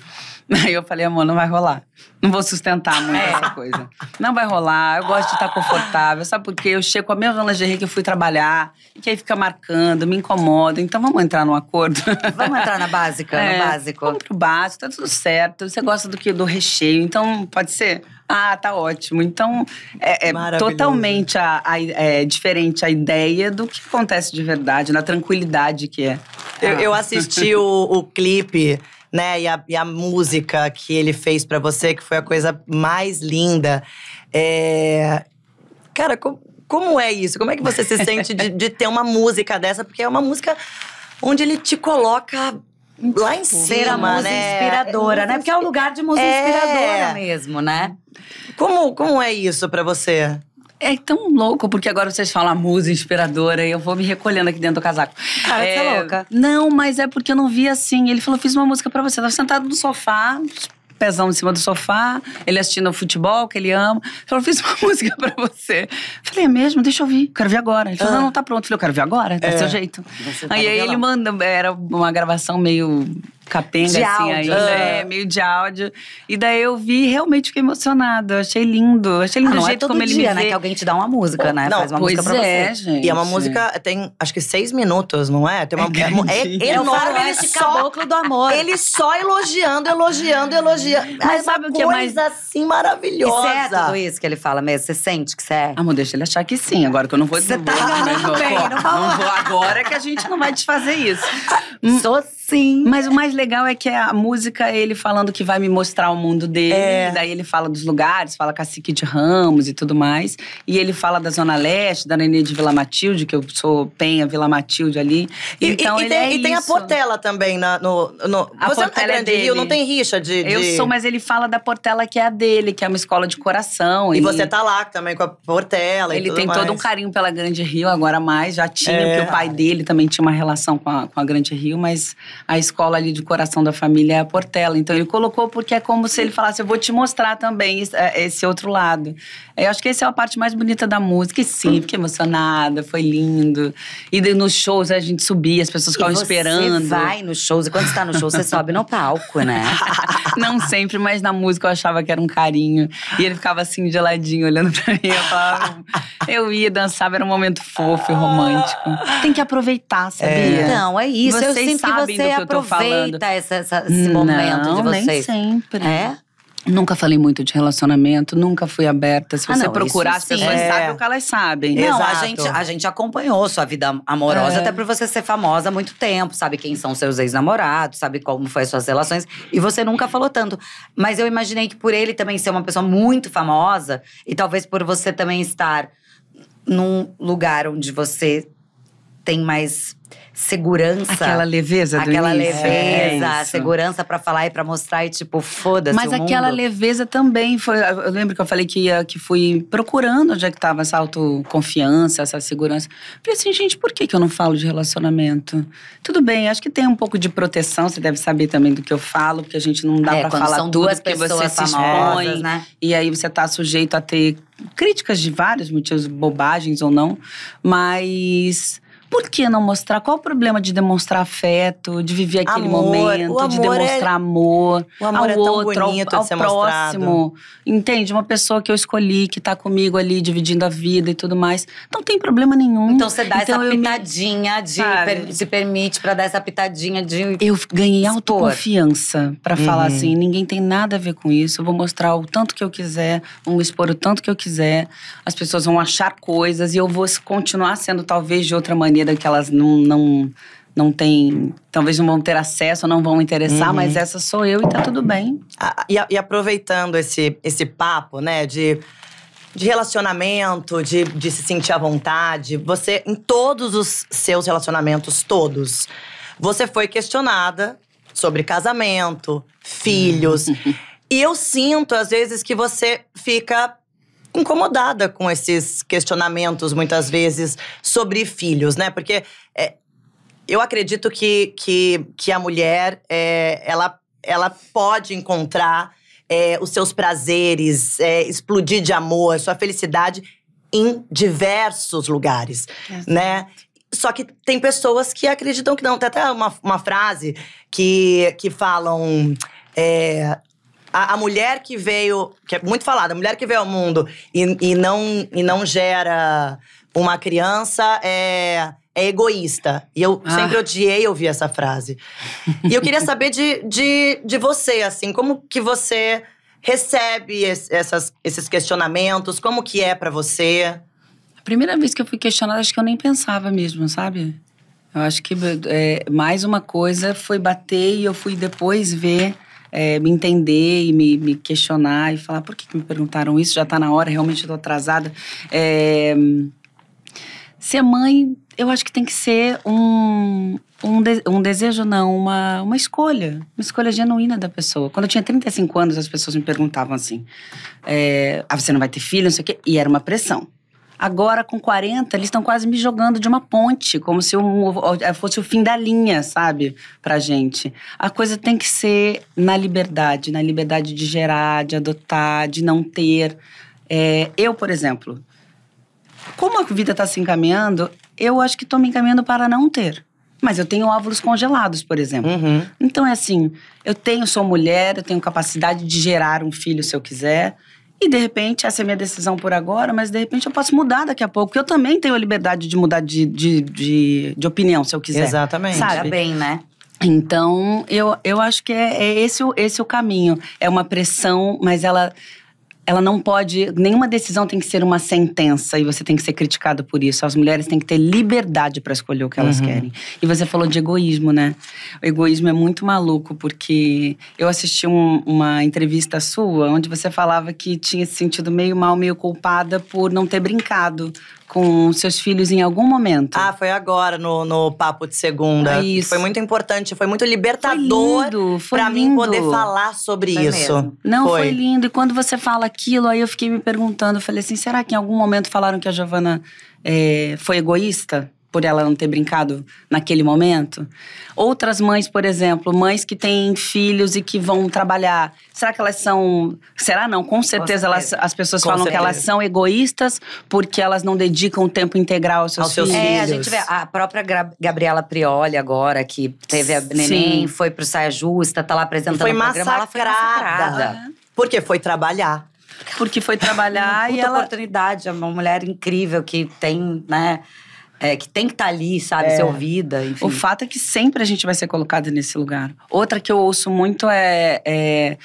Aí eu falei, amor, não vai rolar. Não vou sustentar muito é. essa coisa. Não vai rolar, eu gosto de estar confortável. Sabe por quê? Eu chego com a mesma lingerie que eu fui trabalhar, que aí fica marcando, me incomoda. Então vamos entrar num acordo. Vamos entrar na básica, é, no básico. Vamos pro básico, tá tudo certo. Você gosta do que do recheio, então pode ser? Ah, tá ótimo. Então é, é totalmente a, a, é, diferente a ideia do que acontece de verdade, na tranquilidade que é. Eu, eu assisti o, o clipe né? E a, e a música que ele fez para você, que foi a coisa mais linda. É... Cara, como, como é isso? Como é que você se sente de, de ter uma música dessa? Porque é uma música onde ele te coloca lá em tipo, cima, né? inspiradora, é, né? Porque é um lugar de música é. inspiradora mesmo, né? Como, como é isso para você? É tão louco, porque agora vocês falam musa inspiradora e eu vou me recolhendo aqui dentro do casaco. Ah, é, você é louca. Não, mas é porque eu não vi assim. Ele falou: fiz uma música para você. Eu tá tava sentado no sofá, pezão em cima do sofá, ele assistindo ao futebol, que ele ama. Ele falou, fiz uma música pra você. Falei, é mesmo? Deixa eu ouvir. Quero ver agora. Ele falou, ah. não, não tá pronto. Eu falei, eu quero ver agora, tá é. seu jeito. Aí, aí ele manda, era uma gravação meio capenga, de assim, áudio. ainda, é, ah. meio de áudio. E daí eu vi e realmente fiquei emocionada. Achei lindo. Achei lindo ah, o é jeito é como dia, ele me né, vê. Que alguém te dá uma música, né? Não, Faz uma música pra é, você. Gente. E é uma música, tem acho que seis minutos, não é? Tem uma, é, é, é enorme. esse caboclo do amor. Ele só elogiando, elogiando, elogiando. Mas é sabe o que é mais… assim é maravilhosa. E é tudo isso que ele fala mesmo? Você sente que você é? Amor, deixa ele achar que sim. Agora que eu não vou… Você tá vou, bem, não, não vou agora que a gente não vai desfazer isso. Sou Sim. Mas o mais legal é que é a música, ele falando que vai me mostrar o mundo dele. É. Daí ele fala dos lugares, fala Cacique de Ramos e tudo mais. E ele fala da Zona Leste, da Nenê de Vila Matilde, que eu sou penha Vila Matilde ali. E, então e, ele tem, é E isso. tem a Portela também. Na, no, no, a você tá Portela é grande dele. Rio, não tem rixa de, de, Eu sou, mas ele fala da Portela que é a dele, que é uma escola de coração. E, e você tá lá também com a Portela Ele tem mais. todo um carinho pela Grande Rio, agora mais. Já tinha, é. porque o é. pai dele também tinha uma relação com a, com a Grande Rio, mas a escola ali de coração da família é a Portela. Então ele colocou porque é como se ele falasse: eu vou te mostrar também eh, esse outro lado. Eu acho que essa é a parte mais bonita da música. E sim, fiquei emocionada, foi lindo. E nos shows a gente subia, as pessoas ficavam esperando. Você vai nos shows, e quando está no show, você sobe no palco, né? Não sempre, mas na música eu achava que era um carinho. E ele ficava assim, geladinho, olhando pra mim. Eu falava. Hum, eu ia, dançava, era um momento fofo e romântico. Tem que aproveitar, sabia? É. Não, é isso. Vocês eu sempre sabem que né? você que eu tô falando. esse momento não, de vocês. Nem sempre. É? Nunca falei muito de relacionamento, nunca fui aberta. Se ah, não, procurar, as pessoas é. sabem o que elas sabem. Não, Exato. a gente, a gente acompanhou sua vida amorosa, é. até por você ser famosa há muito tempo, sabe quem são seus ex-namorados, sabe como foram suas relações. E você nunca falou tanto. Mas eu imaginei que por ele também ser uma pessoa muito famosa, e talvez por você também estar num lugar onde você tem mais segurança. Aquela leveza do Aquela início. leveza, é segurança para falar e para mostrar e tipo, foda-se Mas aquela mundo. leveza também foi… Eu lembro que eu falei que, ia, que fui procurando onde é que tava essa autoconfiança, essa segurança. Falei assim, gente, por que, que eu não falo de relacionamento? Tudo bem, acho que tem um pouco de proteção, você deve saber também do que eu falo, porque a gente não dá é, para falar são duas tudo pessoas você famosas, se expõe, né? E aí você tá sujeito a ter críticas de vários motivos, bobagens ou não, mas por que não mostrar? Qual o problema de demonstrar afeto, de viver aquele amor, momento, de é demonstrar é... amor, o amor ao é outro, bonito ao, ao próximo? Mostrado. Entende? Uma pessoa que eu escolhi, que tá comigo ali, dividindo a vida e tudo mais. Não tem problema nenhum. Então você dá então, essa pitadinha me... de. Se permite para dar essa pitadinha de. Eu ganhei expor. autoconfiança para uhum. falar assim: ninguém tem nada a ver com isso, eu vou mostrar o tanto que eu quiser, vou expor o tanto que eu quiser, as pessoas vão achar coisas e eu vou continuar sendo talvez de outra maneira comida que elas não, não, não têm, talvez não vão ter acesso, não vão interessar, uhum. mas essa sou eu e tá tudo bem. Ah, e, e, aproveitando esse, esse papo, né, de, de relacionamento, de, de se sentir à vontade, você, em todos os seus relacionamentos, todos, você foi questionada sobre casamento, filhos. e eu sinto, às vezes, que você fica incomodada com esses questionamentos, muitas vezes, sobre filhos, né? Porque é, eu acredito que, que, que a mulher, é, ela, ela pode encontrar é, os seus prazeres, é, explodir de amor, sua felicidade em diversos lugares, né? Só que tem pessoas que acreditam que não. Tem até uma, uma frase que, que falam… É, a, a, mulher que veio, que é muito falada, a mulher que veio ao mundo e, e, não, e não gera uma criança é, é egoísta. E eu ah. sempre odiei ouvir essa frase. e eu queria saber de, de, de você, assim, como que você recebe essas, esses questionamentos, como que é para você? A primeira vez que eu fui questionada, acho que eu nem pensava mesmo, sabe? Eu acho que é, mais uma coisa foi bater e eu fui depois ver é, me entender e me, me, questionar e falar por que, que me perguntaram isso, já está na hora, realmente estou atrasada. É, ser mãe, eu acho que tem que ser um, um, de, um desejo, não, uma, uma escolha. Uma escolha genuína da pessoa. Quando eu tinha 35 anos, as pessoas me perguntavam assim: é, ah, você não vai ter filho, não sei o quê, e era uma pressão. Agora, com 40, eles estão quase me jogando de uma ponte, como se um, eh, fosse o fim da linha, sabe? Pra gente. A coisa tem que ser na liberdade na liberdade de gerar, de adotar, de não ter. É, eu, por exemplo, como a vida está se encaminhando, eu acho que estou me encaminhando para não ter. Mas eu tenho óvulos congelados, por exemplo. Uhum. Então é assim: eu tenho, sou mulher, eu tenho capacidade de gerar um filho se eu quiser. E de repente, essa é a minha decisão por agora, mas de repente eu posso mudar daqui a pouco, eu também tenho a liberdade de mudar de, de, de, de opinião, se eu quiser. Exatamente. Sabe? bem, né? Então, eu, eu acho que é, é esse, esse o caminho. É uma pressão, mas ela ela não pode. Nenhuma decisão tem que ser uma sentença e você tem que ser criticado por isso. As mulheres têm que ter liberdade para escolher o que elas uhum. querem. E você falou de egoísmo, né? O egoísmo é muito maluco, porque eu assisti um, uma entrevista sua onde você falava que tinha se sentido meio mal, meio culpada por não ter brincado com seus filhos em algum momento. Ah, foi agora, no, no Papo de Segunda. Ah, isso. Foi muito importante, foi muito libertador para pra mim poder falar sobre foi isso. Mesmo. Não, foi. foi lindo. E quando você fala aquilo, aí eu fiquei me perguntando, eu falei assim, será que em algum momento falaram que a Giovana é, foi egoísta? Por ela não ter brincado naquele momento? Outras mães, por exemplo, mães que têm filhos e que vão trabalhar, será que elas são. Será não? Com certeza, Com certeza. Elas, as pessoas Com falam certeza. que elas são egoístas porque elas não dedicam tempo integral aos seus, aos filhos. seus filhos. É, a gente vê a própria Gabriela Prioli agora, que teve a neném, Sim. foi pro Saia Justa, tá lá apresentando foi o programa, massacrada. ela foi massacrada. Porque foi trabalhar porque foi trabalhar e ela oportunidade, é uma mulher incrível que tem, né, é, que tem que estar tá ali, sabe, é. ser ouvida, enfim. O fato é que sempre a gente vai ser colocada nesse lugar. Outra que eu ouço muito é, é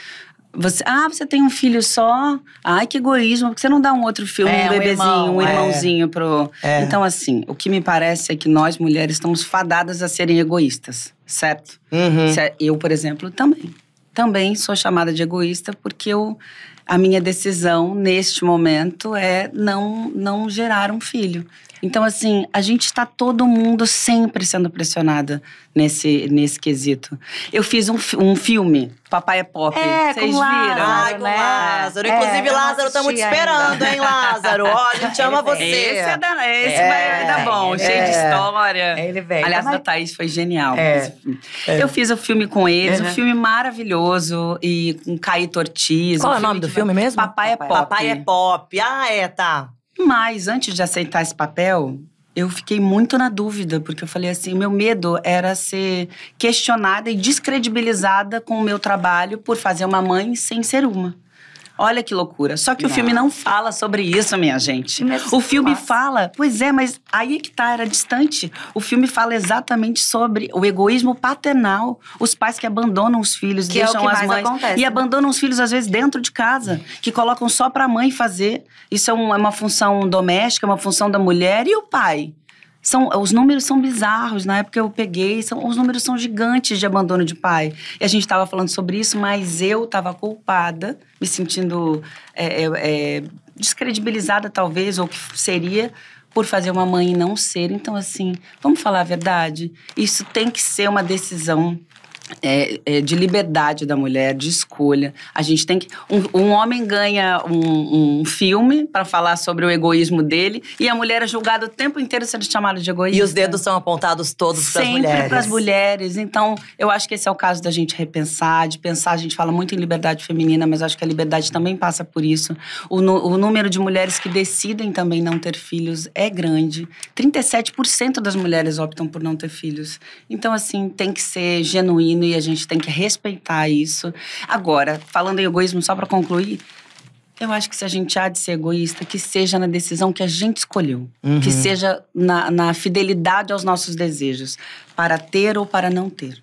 você, ah, você tem um filho só? Ai, que egoísmo, que você não dá um outro filho, é, um bebezinho, um, irmão, um é. irmãozinho é. pro. É. Então, assim, o que me parece é que nós mulheres estamos fadadas a serem egoístas, certo? Uhum. Eu, por exemplo, também. Também sou chamada de egoísta porque eu a minha decisão neste momento é não não gerar um filho. Então, assim, a gente está todo mundo sempre sendo pressionada nesse, nesse quesito. Eu fiz um, um filme, Papai é Pop. É, Vocês viram? Ai, com né? Lázaro. É, Inclusive, é, Lázaro, estamos te esperando, ainda. hein, Lázaro? Ó, a gente ama você. Esse, é da, esse é, vai dar bom, é. cheio de história. Ele vem. Aliás, o tá, da Thaís foi genial. É. Eu fiz o filme com eles, uhum. um filme maravilhoso, e com Caí Tortiz. Qual um é o nome do filme mesmo? Papai, Papai é Pop. Papai é Pop. Ah, é, tá. Mas antes de aceitar esse papel, eu fiquei muito na dúvida, porque eu falei assim: meu medo era ser questionada e descredibilizada com o meu trabalho por fazer uma mãe sem ser uma. Olha que loucura. Só que não. o filme não fala sobre isso, minha gente. Mas é o filme fala, pois é, mas aí é que tá, era distante. O filme fala exatamente sobre o egoísmo paternal, os pais que abandonam os filhos, que é deixam é as mães acontece, e né? abandonam os filhos às vezes dentro de casa, que colocam só para a mãe fazer. Isso é, é uma função doméstica, uma função da mulher e o pai são, os números são bizarros. Na né? época eu peguei, são, os números são gigantes de abandono de pai. E a gente estava falando sobre isso, mas eu estava culpada, me sentindo é, é, é descredibilizada, talvez, ou que seria, por fazer uma mãe não ser. Então, assim, vamos falar a verdade? Isso tem que ser uma decisão é, é, de liberdade da mulher, de escolha. A gente tem que. Um, um homem ganha um, um filme para falar sobre o egoísmo dele e a mulher é julgada o tempo inteiro sendo chamada de egoísta. E os dedos são apontados todos para as mulheres. Sempre para as mulheres. Então, eu acho que esse é o caso da gente repensar, de pensar. A gente fala muito em liberdade feminina, mas acho que a liberdade também passa por isso. O, o número de mulheres que decidem também não ter filhos é grande. 37% das mulheres optam por não ter filhos. Então, assim, tem que ser genuíno e a gente tem que respeitar isso. Agora, falando em egoísmo, só para concluir, eu acho que se a gente há de ser egoísta, que seja na decisão que a gente escolheu, uhum. que seja na, na fidelidade aos nossos desejos, para ter ou para não ter.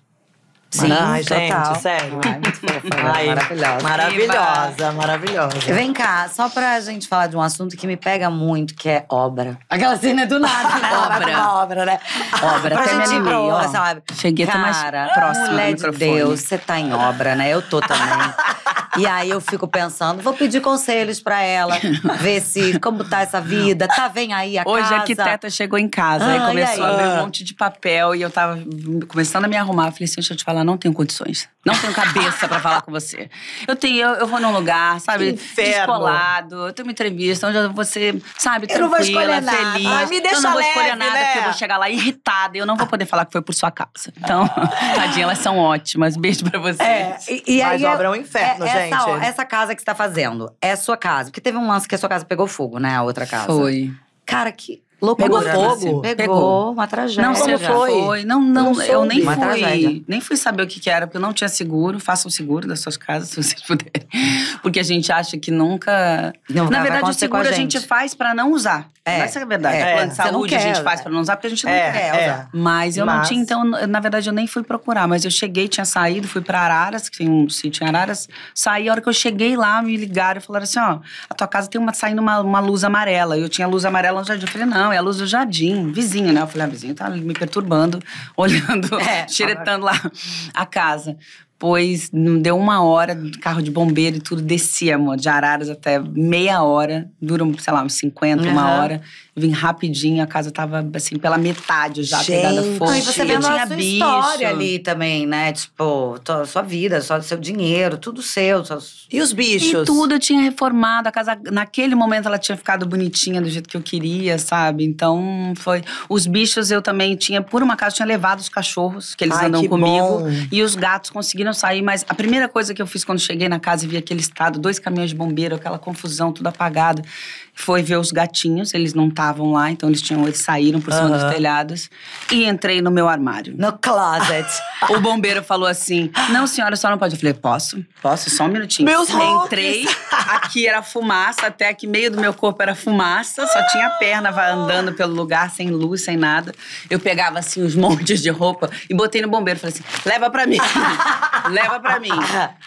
Sim, Ai, gente, total. sério. Ai, muito fofa, né? maravilhosa. Maravilhosa, maravilhosa. Vem cá, só pra gente falar de um assunto que me pega muito, que é obra. Aquela cena do nada, né? obra. obra, né? Obra, até me animei, ó. Sabe? Cheguei Cara, mais próximo mulher do de Deus, você tá em obra, né? Eu tô também. E aí eu fico pensando, vou pedir conselhos pra ela, ver se como tá essa vida, tá vem aí a Hoje casa. Hoje a arquiteta chegou em casa ah, e começou e a ler um monte de papel e eu tava começando a me arrumar, falei assim, deixa eu te falar falar, não tenho condições. Não tenho cabeça para falar com você. Eu tenho, eu, eu vou num lugar, sabe, Inferno. descolado, eu tenho uma entrevista onde você, sabe, eu não vou escolher nada. feliz. Nada. Me deixa eu não vou escolher nada, né? porque eu vou né? chegar lá irritada e eu não vou poder falar que foi por sua causa. Então, tadinha, elas são ótimas. Beijo pra vocês. É, e, e Mas aí, obra é, é um inferno, é, é gente. Essa, ó, essa casa que você tá fazendo é sua casa. Porque teve um lance que a sua casa pegou fogo, né? A outra casa. Foi. Cara, que Loucura, pegou né? fogo, pegou, pegou, uma tragédia. Não, como foi? foi? Não, não, não eu nem fui, tragédia. nem fui saber o que, que era, porque eu não tinha seguro. Façam seguro das suas casas, se vocês puderem. Porque a gente acha que nunca. Não, Na verdade, o seguro a gente. a gente, faz para não usar. É, Essa é a verdade. É, plano de saúde quer, a gente faz pra para não usar, porque a gente não é, quer é. usar. Mas eu mas... não tinha, então, na verdade, eu nem fui procurar. Mas eu cheguei, tinha saído, fui para Araras, que tem um sítio em Araras. Saí, a hora que eu cheguei lá, me ligaram e falaram assim: ó, a tua casa tem uma saindo uma, uma luz amarela. Eu tinha luz amarela no jardim. Eu falei, não não, é a luz do jardim, vizinho, né? Eu falei, ah, vizinho tá me perturbando, olhando, é, xeretando lá a casa. Pois não deu uma hora, carro de bombeiro e tudo, descia, amor, de Araras até meia hora, dura, sei lá, uns 50, uhum. uma hora vim rapidinho, a casa tava assim, pela metade já, Gente. pegada fogo. E você vendo a sua bicho. história ali também, né? Tipo, sua vida, só seu dinheiro, tudo seu. Só... E os bichos? E tudo eu tinha reformado. A casa, naquele momento, ela tinha ficado bonitinha do jeito que eu queria, sabe? Então, foi. Os bichos eu também tinha, por uma casa, tinha levado os cachorros, que eles Ai, andam que comigo. Bom. E os gatos conseguiram sair, mas a primeira coisa que eu fiz quando cheguei na casa e vi aquele estado, dois caminhões de bombeiro, aquela confusão, tudo apagado, foi ver os gatinhos, eles não estavam estavam lá, então eles tinham, eles saíram por cima dos telhados e entrei no meu armário. No closet. o bombeiro falou assim: Não, senhora, só não pode. Eu falei, posso? Posso? Só um minutinho. Meus Entrei, aqui era fumaça, até aqui meio do meu corpo era fumaça, só tinha perna perna andando pelo lugar, sem luz, sem nada. Eu pegava assim os montes de roupa e botei no bombeiro. Falei assim: leva pra mim. leva pra mim.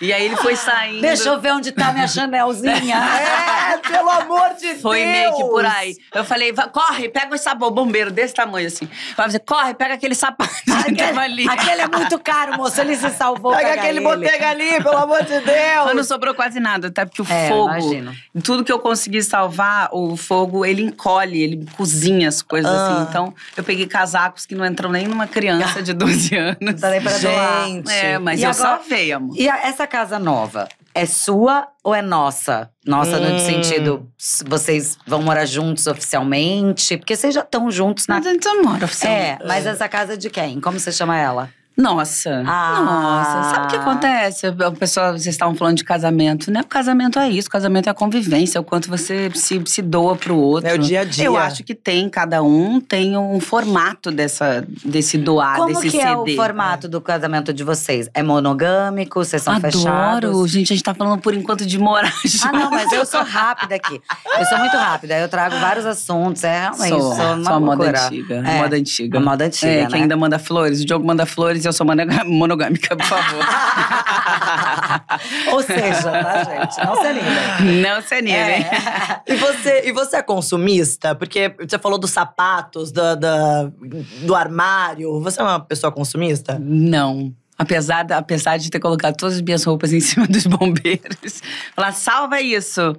E aí ele foi saindo. Deixa eu ver onde tá minha Chanelzinha. é, pelo amor de Foi Deus. Foi meio que por aí. Eu falei, falei, corre, pega o sabão, bombeiro desse tamanho assim. Vai assim, corre, pega aquele sapato aquele, tava ali. Aquele é muito caro, moço, ele se salvou. Pega, aquele ele. botega ali, pelo amor de Deus. Mas não sobrou quase nada, tá? Porque o é, fogo, imagino. tudo que eu consegui salvar, o fogo, ele encolhe, ele cozinha as coisas assim. ah. assim. Então, eu peguei casacos que não entram nem numa criança de 12 anos. Não dá nem pra doar. É, mas e eu agora, salvei, amor. E a, essa casa nova? é sua ou é nossa? Nossa, hum. no sentido, vocês vão morar juntos oficialmente? Porque vocês já estão juntos na. Mas a gente não mora é, oficialmente. É, mas essa casa é de quem? Como você chama ela? Nossa, ah. nossa. Sabe o que ah. acontece? O pessoal, vocês estavam falando de casamento, né? O casamento é isso, o casamento é a convivência, é o quanto você se, se doa pro outro. É o dia a dia. Eu acho que tem, cada um tem um formato dessa, desse doar, Como desse que CD. Como é o formato né? do casamento de vocês? É monogâmico? Vocês são Adoro. fechados? Adoro. Gente, a gente tá falando por enquanto de morar Ah, não, mas eu sou rápida aqui. Eu sou muito rápida, eu trago vários assuntos. É realmente, sou, sou uma sou moda antiga. É, moda antiga. A moda antiga, é, né? que ainda manda flores. O Diogo manda flores eu sou monogâmica, por favor. Ou seja, tá, gente? Não se anime. Não se anime. É. E, você, e você é consumista? Porque você falou dos sapatos, do, do, do armário. Você é uma pessoa consumista? Não. Apesar, apesar de ter colocado todas as minhas roupas em cima dos bombeiros. Falar, salva isso!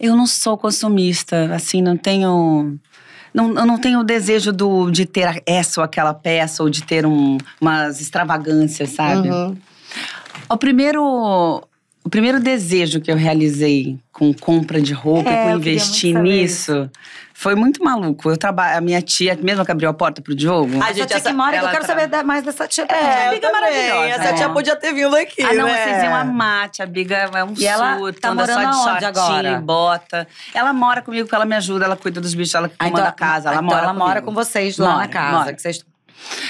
Eu não sou consumista, assim, não tenho. Não, eu não tenho o desejo do, de ter essa ou aquela peça, ou de ter um, umas extravagâncias, sabe? Uhum. O primeiro o primeiro desejo que eu realizei com compra de roupa, é, com investir nisso, foi muito maluco. Eu trabalho, a minha tia, mesmo que abriu a porta pro Diogo. A ah, gente tia essa, que mora, eu quero saber mais dessa tia. É, é amiga maravilhosa. Essa é. tia podia ter vindo aqui. Ah, não, né? vocês iam amar, tia Biga é um e surto, tá anda morando só de shortinho, agora? bota. Ela mora comigo, ela me ajuda, ela cuida dos bichos, ela ah, manda então, a casa, ela então mora. Ela mora com vocês lá mora, na casa. Mora. Que vocês...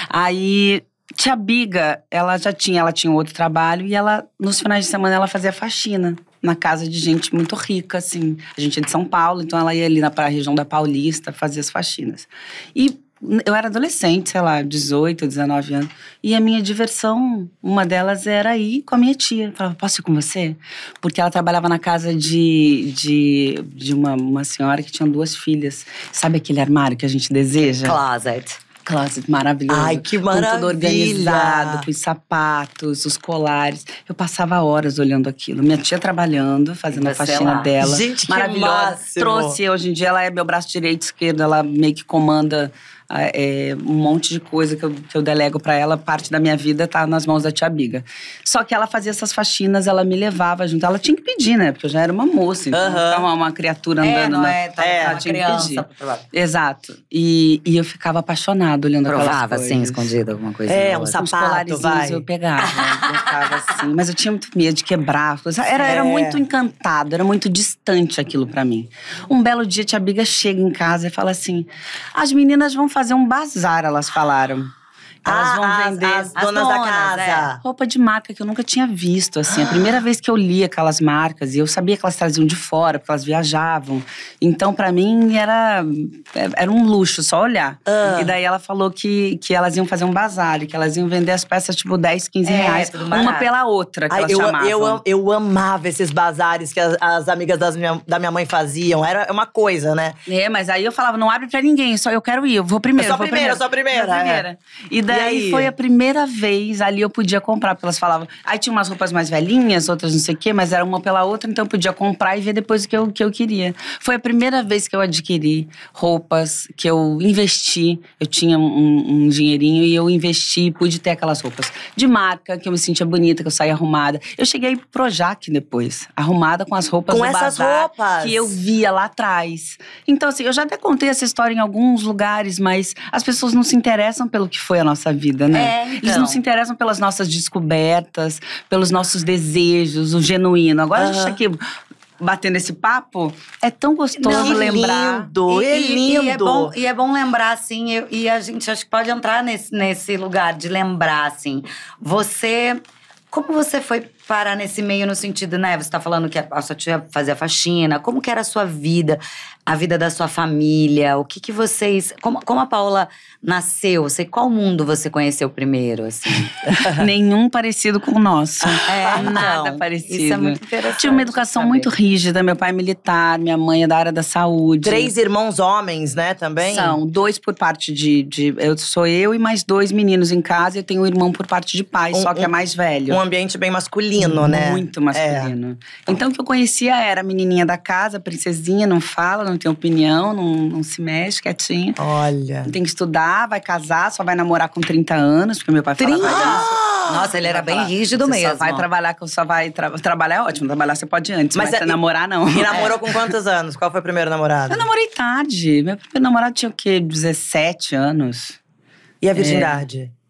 Aí Tia Biga, ela já tinha, ela tinha outro trabalho e ela nos finais de semana ela fazia faxina na casa de gente muito rica, assim. A gente é de São Paulo, então ela ia ali na pra região da Paulista fazer as faxinas. E eu era adolescente, sei lá, 18, 19 anos. E a minha diversão, uma delas era ir com a minha tia. Eu falava, posso ir com você? Porque ela trabalhava na casa de, de, de uma, uma senhora que tinha duas filhas. Sabe aquele armário que a gente deseja? Closet closet maravilhoso. Ai, que maravilha! Com tudo organizado, com os sapatos, os colares. Eu passava horas olhando aquilo. Minha tia trabalhando, fazendo a faxina lá. dela. Gente, maravilhosa. que maravilhosa. Trouxe, hoje em dia ela é meu braço direito esquerdo, ela meio que comanda ah, é, um monte de coisa que eu, que eu delego para ela, parte da minha vida tá nas mãos da tia Biga. Só que ela fazia essas faxinas, ela me levava junto. Ela tinha que pedir, né? Porque eu já era uma moça, então uhum. uma, uma criatura é, andando. É, não é, tá, é, ela tinha criança, que pedir. Exato. E, e eu ficava apaixonada olhando Provava, aquelas assim, coisas. assim, escondida alguma coisa. É, nova. Assim. um sapato, vai. eu pegava, né? assim. Mas eu tinha muito medo de quebrar. Era, é. era muito encantado, era muito distante aquilo para mim. Um belo dia, tia Biga chega em casa e fala assim, as meninas vão fazer um bazar, elas falaram. Elas ah, vão vender as, as, as donas, da casa. É. Roupa de marca que eu nunca tinha visto, assim. A ah. primeira vez que eu li aquelas marcas, e eu sabia que elas traziam de fora, porque elas viajavam. Então, para mim, era, é, era um luxo só olhar. Ah. E daí ela falou que, que elas iam fazer um bazar, que elas iam vender as peças, tipo, 10, 15 é, reais. Uma pela outra, que Ai, elas eu, chamavam. Eu, eu amava esses bazares que as, as amigas das minha, da minha mãe faziam. Era é uma coisa, né? É, mas aí eu falava, não abre pra ninguém, só eu quero ir, eu vou primeiro. Eu só primeiro, primeiro, só primeira. É. E daí e, aí foi a primeira vez ali eu podia comprar, porque elas falavam. Aí tinha umas roupas mais velhinhas, outras não sei o quê, mas era uma pela outra, então eu podia comprar e ver depois o que eu, que eu queria. Foi a primeira vez que eu adquiri roupas, que eu investi. Eu tinha um, um dinheirinho e eu investi e pude ter aquelas roupas de marca, que eu me sentia bonita, que eu saía arrumada. Eu cheguei pro Jaque depois, arrumada com as roupas com do essas bazar, roupas que eu via lá atrás. Então, assim, eu já até contei essa história em alguns lugares, mas as pessoas não se interessam pelo que foi a nossa nossa vida, né? É, então. Eles não então. se interessam pelas nossas descobertas, pelos nossos desejos, o genuíno. Agora uhum. a gente tá aqui batendo esse papo, é tão gostoso não, lembrar. Lindo, e, é lindo. E é, bom, e é bom lembrar, assim, e a gente acho que pode entrar nesse, nesse lugar de lembrar, assim. Você. Como você foi parar nesse meio no sentido, né? Você está falando que a sua tia fazia faxina. Como que era a sua vida? A vida da sua família? O que que vocês... Como, como a Paula nasceu? Sei, qual mundo você conheceu primeiro, assim? Nenhum parecido com o nosso. É, Nada não. parecido. Isso é muito interessante. Tinha uma educação muito rígida. Meu pai é militar, minha mãe é da área da saúde. Três irmãos homens, né, também? São. Dois por parte de… de eu sou eu e mais dois meninos em casa. Eu tenho um irmão por parte de pai, um, só que é um, é mais velho. Um ambiente bem masculino masculino, né? Muito masculino. É. Então, o que eu conhecia era a menininha da casa, a princesinha, não fala, não tem opinião, não, não se mexe, quietinha. Olha. Tem que estudar, vai casar, só vai namorar com 30 anos, porque meu pai 30? falava isso. Nossa, ele era bem falar. rígido você mesmo. Só vai trabalhar, com, só vai tra trabalhar é ótimo, trabalhar você pode antes, mas, mas é, namorar não. E namorou é. com quantos anos? Qual foi o primeiro namorado? Eu namorei tarde. Meu primeiro namorado tinha o quê? 17 anos. E a é. virgindade? É.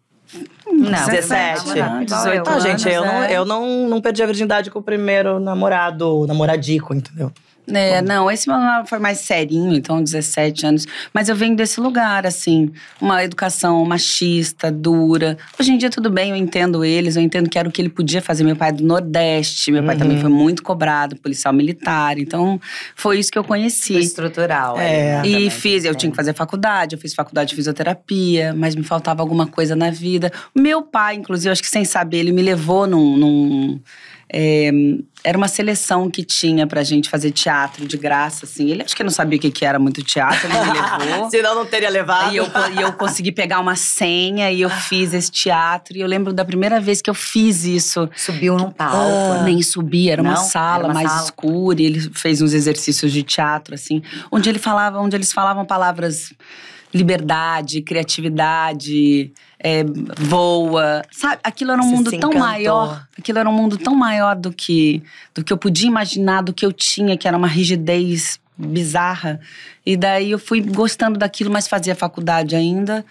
Não, 17, não, não, ah, gente, eu, não, eu não, não perdi a virgindade com o primeiro namorado, namoradico, entendeu? É, não, esse meu namorado foi mais serinho, então 17 anos. Mas eu venho desse lugar, assim, uma educação machista, dura. Hoje em dia tudo bem, eu entendo eles, eu entendo que era o que ele podia fazer. Meu pai é do Nordeste, meu uhum. pai também uhum. foi muito cobrado, policial militar. Então foi isso que eu conheci. Foi estrutural. É, é. e fiz, eu é. tinha que fazer faculdade, eu fiz faculdade de fisioterapia, mas me faltava alguma coisa na vida. Meu pai, inclusive, acho que sem saber, ele me levou num, num é, era uma seleção que tinha pra gente fazer teatro de graça, assim. Ele acho que não sabia o que, que era muito teatro, ele me levou. Senão não teria levado. E eu, e eu consegui pegar uma senha e eu fiz esse teatro. E eu lembro da primeira vez que eu fiz isso. Subiu num palco? Ah, né? nem subi, era não, uma sala era uma mais sala. escura. E ele fez uns exercícios de teatro, assim. Onde ele falava, onde eles falavam palavras liberdade, criatividade, é, voa. Sabe, aquilo era um Você mundo tão maior. Aquilo era um mundo tão maior do que, do que eu podia imaginar, do que eu tinha, que era uma rigidez bizarra. E daí eu fui gostando daquilo, mas fazia faculdade ainda.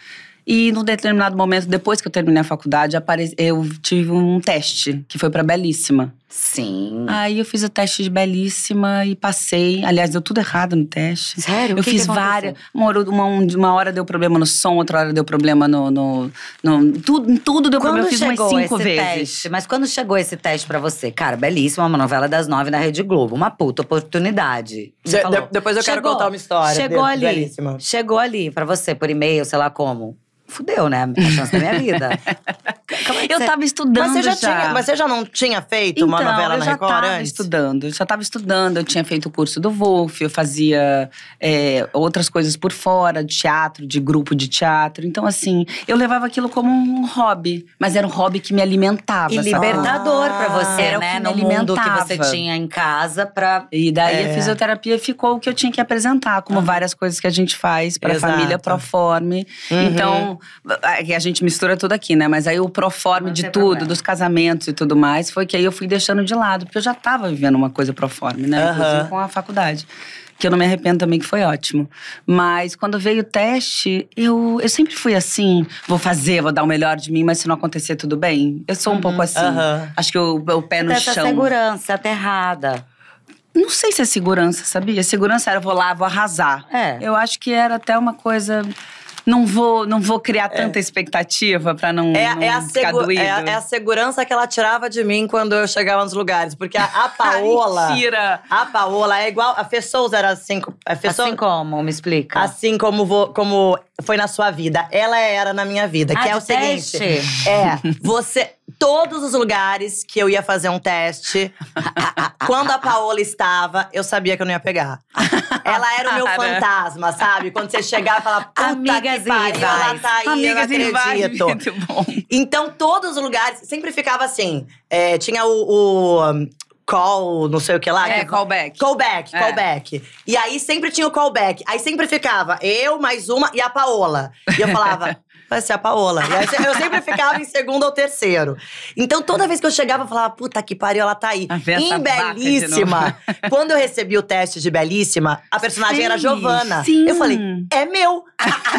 E num determinado momento, depois que eu terminei a faculdade, eu tive um teste que foi para Belíssima. Sim. Aí eu fiz o teste de belíssima e passei. Aliás, deu tudo errado no teste. Sério? Eu que fiz que várias. Uma, uma, uma hora deu problema no som, outra hora deu problema no. no, no tudo, tudo deu quando problema. Eu fiz umas cinco vezes. Teste, mas quando chegou esse teste pra você? Cara, belíssima, uma novela das nove na Rede Globo. Uma puta oportunidade. de, depois eu chegou, quero contar uma história. Chegou de, ali. Belíssima. Chegou ali pra você, por e-mail, sei lá como fudeu, né? A chance da minha vida. É eu você... tava estudando mas você já. já. Tinha, mas você já não tinha feito então, uma novela na Record antes? eu tava estudando. Eu já tava estudando. Eu tinha feito o curso do Wolf. Eu fazia é, outras coisas por fora, de teatro, de grupo de teatro. Então, assim, eu levava aquilo como um hobby. Mas era um hobby que me alimentava, E libertador ah, pra você, era né? O que no me alimentava. mundo que você tinha em casa pra… E daí é. a fisioterapia ficou o que eu tinha que apresentar. Como ah. várias coisas que a gente faz pra Exato. família, proforme. Uhum. Então… A gente mistura tudo aqui, né? Mas aí o proforme de tudo, dos casamentos e tudo mais, foi que aí eu fui deixando de lado, porque eu já estava vivendo uma coisa proforme, né? Uhum. Inclusive com a faculdade que eu não me arrependo também, que foi ótimo. Mas quando veio o teste, eu, eu sempre fui assim: vou fazer, vou dar o melhor de mim, mas se não acontecer, tudo bem. Eu sou um uhum, pouco assim. Uhum. Acho que o pé no Tenta chão. segurança, aterrada. Tá não sei se é segurança, sabia? Segurança era vou lá, vou arrasar. É. Eu acho que era até uma coisa não vou, não vou criar é. tanta expectativa para não, é, não é a ficar é doído. É, é, a segurança que ela tirava de mim quando eu chegava nos lugares. Porque a, a Paola. Mentira! A Paola é igual. A Fessouza era assim. É Fê assim como? Me explica. Assim como, vou, como foi na sua vida. Ela era na minha vida. Ah, que é o teste? seguinte. É, você todos os lugares que eu ia fazer um teste, quando a Paola estava, eu sabia que eu não ia pegar. Ela era o meu né? fantasma, sabe? Quando você chegar e falar, puta Amigas que pariu, ela tá aí, Amigas eu não acredito. Muito bom. Então, todos os lugares, sempre ficava assim. É, tinha o, o call, não sei o que lá. É, que... callback. Callback, é. callback. E aí sempre tinha o callback. Aí sempre ficava eu, mais uma e a Paola. E eu falava, vai ser a Paola. Eu sempre ficava em segundo ou terceiro. Então, toda vez que eu chegava, eu falava, puta que pariu, ela tá aí. Em Belíssima, quando eu recebi o teste de Belíssima, a personagem sim, era Giovana. Sim. Eu falei, é meu.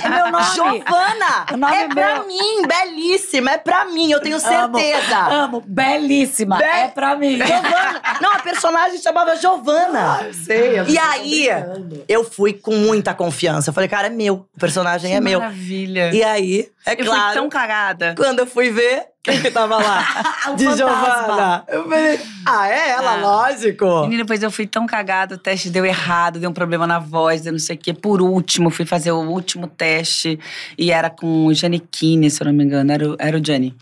É meu nome. Giovana! nome é, é pra mim, Belíssima, é pra mim, eu tenho certeza. Amo, amo. Belíssima, Be é pra mim. Giovana. Não, a personagem chamava Giovana. Ah, eu sei. Eu e aí, brincando. eu fui com muita confiança. Eu falei, cara, é meu. O personagem é que é maravilha. meu. Maravilha. E aí, é eu claro. Eu fui tão cagada. Quando eu fui ver, quem que tava lá? de Giovanna. Eu falei, ah, é ela, ah. lógico. Menina, depois eu fui tão cagada, o teste deu errado, deu um problema na voz, deu não sei o quê. Por último, fui fazer o último teste e era com o Kine, se eu não me engano. Era o, era o Gianni.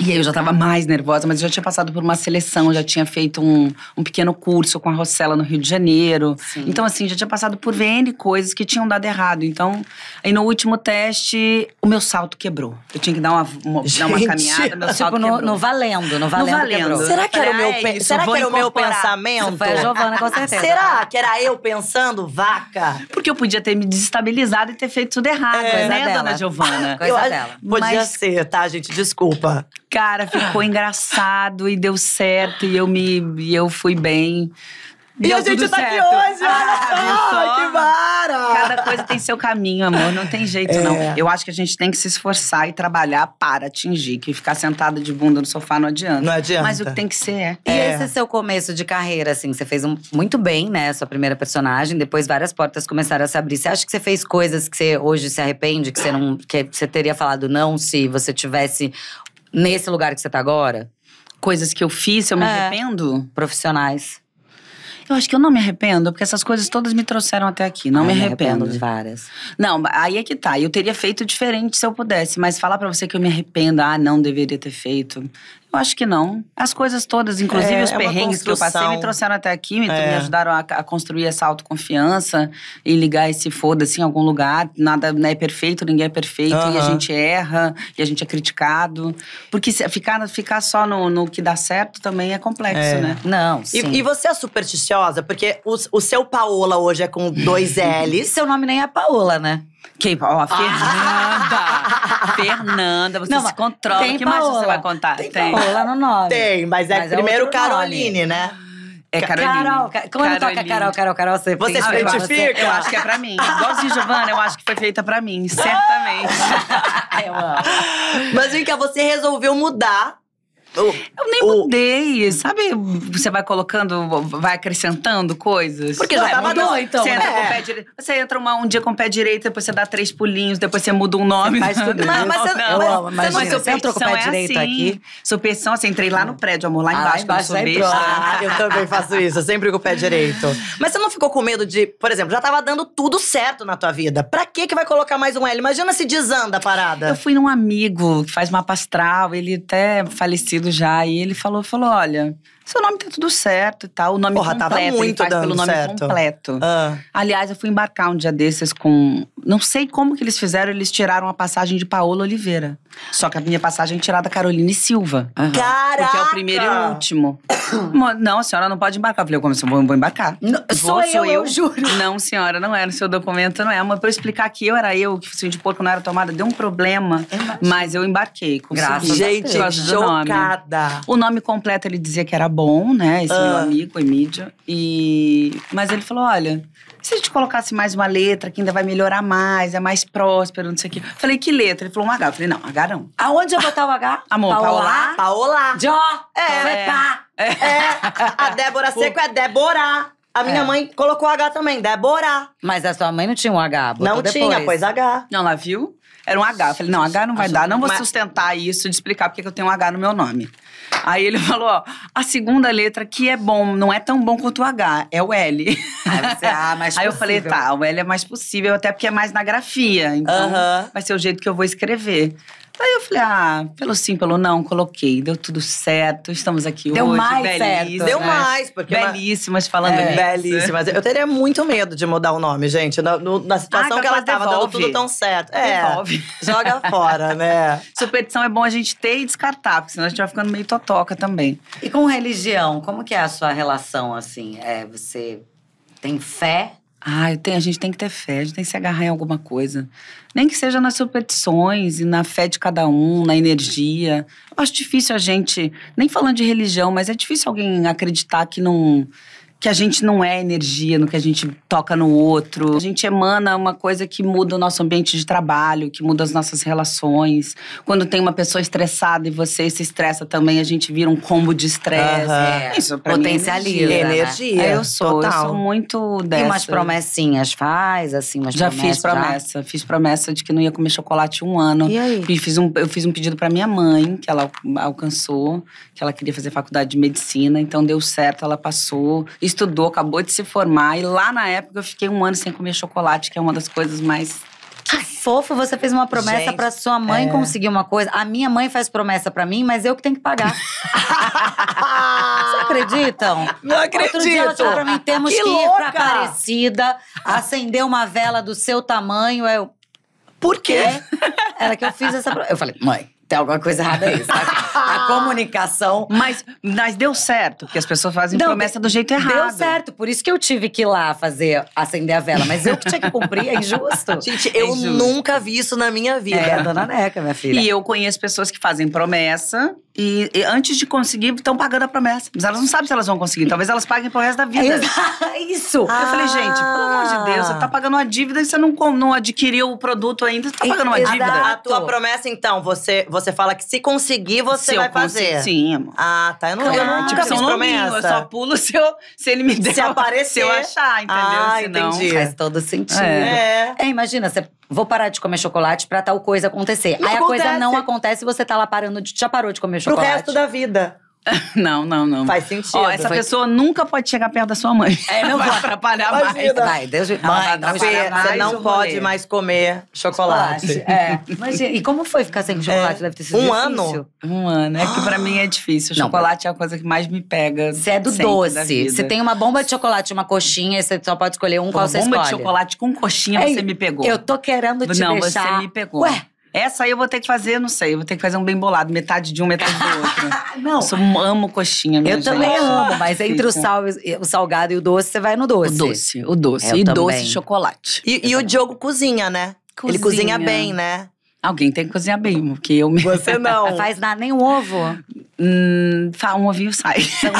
E aí eu já estava mais nervosa, mas eu já tinha passado por uma seleção, já tinha feito um, um pequeno curso com a Rossella no Rio de Janeiro. Sim. Então, assim, já tinha passado por VN coisas que tinham dado errado. Então, aí no último teste, o meu salto quebrou. Eu tinha que dar uma, uma dar uma caminhada, meu tipo, salto tipo, quebrou. No, no valendo, no valendo. No valendo. Será que era, o meu, ah, isso, será que era o meu pensamento? Foi a Giovana, com certeza. será que era eu pensando, vaca? Porque eu podia ter me desestabilizado e ter feito tudo errado, é. né, dela. dona Giovana? Coisa eu, dela. Podia mas... ser, tá, gente? Desculpa. Cara, ficou engraçado e deu certo e eu me e eu fui bem. E, e a gente tá certo. aqui hoje, ah, olha só, que vara! Cada coisa tem seu caminho, amor, não tem jeito é. não. Eu acho que a gente tem que se esforçar e trabalhar para atingir, que ficar sentada de bunda no sofá não adianta. Não adianta. Mas o que tem que ser é. E é. esse é seu começo de carreira, assim, você fez um, muito bem, né, sua primeira personagem, depois várias portas começaram a se abrir. Você acha que você fez coisas que você hoje se arrepende, que você não, que você teria falado não se você tivesse nesse lugar que você tá agora? Coisas que eu fiz, se eu me é. arrependo? Profissionais. Eu acho que eu não me arrependo, porque essas coisas todas me trouxeram até aqui. Não ah, me arrependo. arrependo de várias. Não, aí é que tá. Eu teria feito diferente se eu pudesse, mas falar para você que eu me arrependo, ah, não deveria ter feito. Eu acho que não. As coisas todas, inclusive é, os é perrengues é que eu passei, me trouxeram até aqui, me, é. me ajudaram a, a, construir essa autoconfiança e ligar esse foda-se em algum lugar. Nada né, é perfeito, ninguém é perfeito, uh -huh. e a gente erra, e a gente é criticado. Porque ficar, ficar só no, no que dá certo também é complexo, é. né? Não. E, e, você é supersticiosa? Porque o, o seu Paola hoje é com dois L's. Seu nome nem é Paola, né? Quem? Ó, oh, Fernanda! Fernanda, você não, se controla. Tem que mais você vai contar? Tem, tem. Paola no nome. Tem, mas é mas é primeiro é Caroline, nome. né? É Caroline. Carol, quando toca Carol, Carol, Carol, você, você se identifica? Eu acho que é pra mim. Igualzinho, Giovana, eu acho que foi feita pra mim, certamente. eu amo. Mas vem cá, você resolveu mudar eu nem o... mudei, sabe? Você vai colocando, vai acrescentando coisas. Porque já tava doido, então. Você, né? entra, é. você entra uma, um dia com o pé direito, depois você dá três pulinhos, depois você muda um nome. Você faz tudo mas, mas, você, não, mas, mas, você entrou com o pé é direito assim. aqui. Superstição, assim, entrei lá no ah. prédio, amor, lá ah, embaixo, ah, embaixo eu Ah, eu também faço isso, sempre com o pé direito. Mas você não ficou com medo de, por exemplo, já tava dando tudo certo na tua vida. Pra que que vai colocar mais um L? Imagina se desanda a parada. Eu fui num amigo que faz mapa astral, ele até é falecido já. E ele falou, falou, olha, seu nome tá tudo certo e tal. O nome Porra, completo, tava muito ele faz pelo nome certo. completo. Ah. Aliás, eu fui embarcar um dia desses com… Não sei como que eles fizeram, eles tiraram a passagem de Paola Oliveira. Só que a minha passagem é tirada Caroline Silva. Uhum. Caraca! Porque é o primeiro e o último. não, a senhora não pode embarcar. Eu falei, como assim, eu vou, vou embarcar? Não, vou, sou, eu, eu, eu, juro. Não, senhora, não é. No seu documento não é. Mas pra eu explicar que eu era eu, que fui de porco não era tomada, deu um problema. Mas eu embarquei, graças Gente, a Deus. Gente, chocada. O nome completo, ele dizia que era bom, né? Esse ah. meu amigo, Emílio. E... Mas ele falou: olha, se a gente colocasse mais uma letra que ainda vai melhorar mais, é mais próspero, não sei o quê. Falei, que letra? Ele falou um H. Eu falei, não, H não. Aonde eu botar o H? Amor, Paola. Paola. Jó. É. Vai pá. É. é. A Débora Pô. Seco é Débora. A minha é. mãe colocou H também, Débora. Mas a sua mãe não tinha um H, Não depois. tinha, pois H. Não, ela viu? Era um H. Eu falei, não, H não vai dar, não vou sustentar isso de explicar porque eu tenho um H no meu nome. Aí ele falou, ó, a segunda letra que é bom, não é tão bom quanto o H, é o L. Aí, você, ah, mais Aí eu falei, tá, o L é mais possível, até porque é mais na grafia. Então, uh -huh. vai ser o jeito que eu vou escrever. Daí eu falei, ah, pelo sim, pelo não, coloquei. Deu tudo certo, estamos aqui Deu hoje. Mais belíssimas. Certo. Né? Deu mais, porque… É belíssimas, falando é, Belíssimas. Eu teria muito medo de mudar o nome, gente. Na, na situação ah, que ela estava dando tudo tão certo. É, devolve. joga fora, né? Superstição é bom a gente ter e descartar, porque senão a gente vai ficando meio totoca também. E com religião, como que é a sua relação, assim? É, você tem fé? Ah, eu tenho, a gente tem que ter fé, a gente tem que se agarrar em alguma coisa nem que seja nas superstições e na fé de cada um, na energia. Eu acho difícil a gente, nem falando de religião, mas é difícil alguém acreditar que não que a gente não é energia, no que a gente toca no outro. A gente emana uma coisa que muda o nosso ambiente de trabalho, que muda as nossas relações. Quando tem uma pessoa estressada e você se estressa também, a gente vira um combo de estresse. Uhum. É, Isso pra potencializa. Mim é energia. Né? energia. É, eu sou, Total. eu sou muito dessa. E umas promessinhas faz, assim, umas já promessas. Fiz promessa, já fiz promessa de que não ia comer chocolate um ano. E aí? fiz um, eu fiz um pedido para minha mãe, que ela alcançou, que ela queria fazer faculdade de medicina, então deu certo, ela passou. E estudou, acabou de se formar. E lá na época eu fiquei um ano sem comer chocolate, que é uma das coisas mais que fofo, você fez uma promessa para sua mãe é. conseguir uma coisa. A minha mãe faz promessa para mim, mas eu que tenho que pagar. Vocês acreditam? Não acredito. Outro dia ela falou pra mim, temos que, que ir pra Aparecida, acender uma vela do seu tamanho. Eu, Por quê? É? era que eu fiz essa promessa. Eu falei, mãe, tem alguma coisa errada aí, sabe? A comunicação. Mas, mas deu certo, porque as pessoas fazem não, promessa do jeito errado. Deu certo, por isso que eu tive que ir lá fazer, acender a vela. Mas eu que tinha que cumprir, é injusto. Gente, é eu injusto. nunca vi isso na minha vida. É a dona Neca, minha filha. E eu conheço pessoas que fazem promessa e, e, antes de conseguir, estão pagando a promessa. Mas elas não sabem se elas vão conseguir. Talvez elas paguem pro resto da vida. É isso! Ah. Eu falei, gente, pelo amor de Deus, você tá ah. pagando uma dívida e você não, não adquiriu o produto ainda, você tá pagando uma dívida. A, tua promessa, então, você, você fala que se conseguir, você se vai fazer. sim, amor. Ah, tá. Eu não, eu não tipo, fiz promessa. Eu só pulo se, eu, se ele me der. Se aparecer. Se eu achar, entendeu? Ah, não entendi. É. Faz todo sentido. É. é. é imagina, você vou parar de comer chocolate pra tal coisa acontecer. Não Aí acontece. a coisa não acontece e você tá lá parando de. Já parou de comer chocolate. Pro resto da vida. Não, não, não. Faz sentido. Ó, essa Foi... pessoa nunca pode chegar perto da sua mãe. É, não vai atrapalhar mais. Vai, Deus me não, você, mais você não pode rolê. mais comer chocolate. chocolate. É. Imagina, e como foi ficar sem chocolate? É. Deve ter sido um difícil. ano? Um ano. É que pra mim é difícil. chocolate não, é a coisa que mais me pega. Você é do doce. Você tem uma bomba de chocolate, e uma coxinha, você só pode escolher um Pô, qual você escolhe. Uma bomba de chocolate com coxinha Ei, você me pegou. Eu tô querendo te não, deixar… Não, você me pegou. Ué? Essa aí eu vou ter que fazer, não sei. Eu vou ter que fazer um bem bolado, metade de um, metade do outro. não. Eu sou, amo coxinha, minha Eu gente. também amo, mas entre o, sal, o salgado e o doce, você vai no doce. O doce, o doce. Eu e também. doce chocolate. E, e o Diogo cozinha, né? Cozinha. Ele cozinha bem, né? Alguém tem que cozinhar bem, porque eu me. Você não. Faz nada, nem um ovo. Hum, um ovinho sai. Então,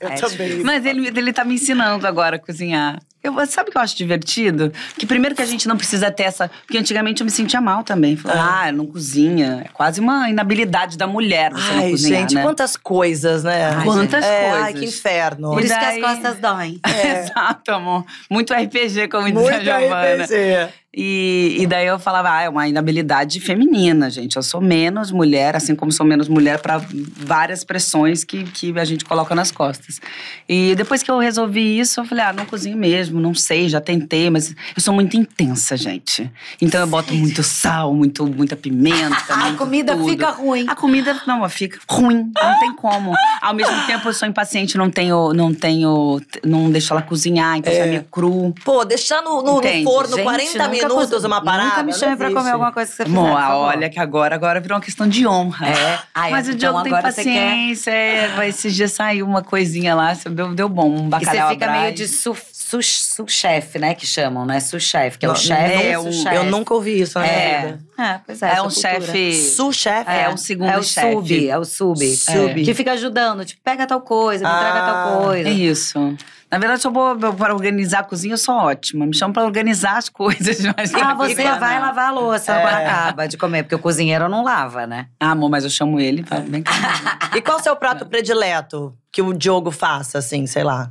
eu é, também. Mas ele, ele tá me ensinando agora a cozinhar. Eu, sabe o que eu acho divertido? Que primeiro que a gente não precisa ter essa. Porque antigamente eu me sentia mal também. Falava, ah, ah não cozinha. É quase uma inabilidade da mulher você ai, não cozinhar. Gente, né? quantas coisas, né? Ai, quantas é, coisas. Ai, que inferno. Por e isso daí... que as costas doem. É. Exato, amor. Muito RPG, como Muito diz a Giovana. RPG. E, e daí eu falava, ah, é uma inabilidade feminina, gente. Eu sou menos mulher, assim como sou menos mulher para várias pressões que, que a gente coloca nas costas. E depois que eu resolvi isso, eu falei, ah, não cozinho mesmo, não sei, já tentei, mas eu sou muito intensa, gente. Então eu boto muito sal, muito, muita pimenta. a comida tudo. fica ruim. A comida, não, fica ruim, não tem como. Ao mesmo tempo, eu sou impaciente, não tenho, não tenho, não deixo ela cozinhar, então é. já é. me cru. Pô, deixar no, no, no forno gente, 40 minutos minutos, uma parada. Nunca me chame pra comer alguma coisa que você fizer. Moa, olha que agora, agora virou uma questão de honra. É. Ai, Mas o então Diogo tem paciência. Quer... É, Esses dias saiu uma coisinha lá, deu, deu bom, um bacalhau. E você fica meio de sous-chefe, né? Que chamam, né? Sous-chefe, que é o chefe. É, eu nunca ouvi isso na é. vida. É, pois é. É um chefe. Sous-chefe. É, é. é, um segundo é o sub. É o sub. sub. Que fica ajudando, tipo, pega tal coisa, me entrega tal ah. coisa. É isso. Na verdade, eu vou para organizar a cozinha, eu sou ótima. Me chamam para organizar as coisas. Mas ah, você fica, vai lavar a louça é. acaba de comer, porque o cozinheiro não lava, né? Ah, amor, mas eu chamo ele. Falo, Vem cá. e qual o seu prato é. predileto que o Diogo faça, assim, sei lá?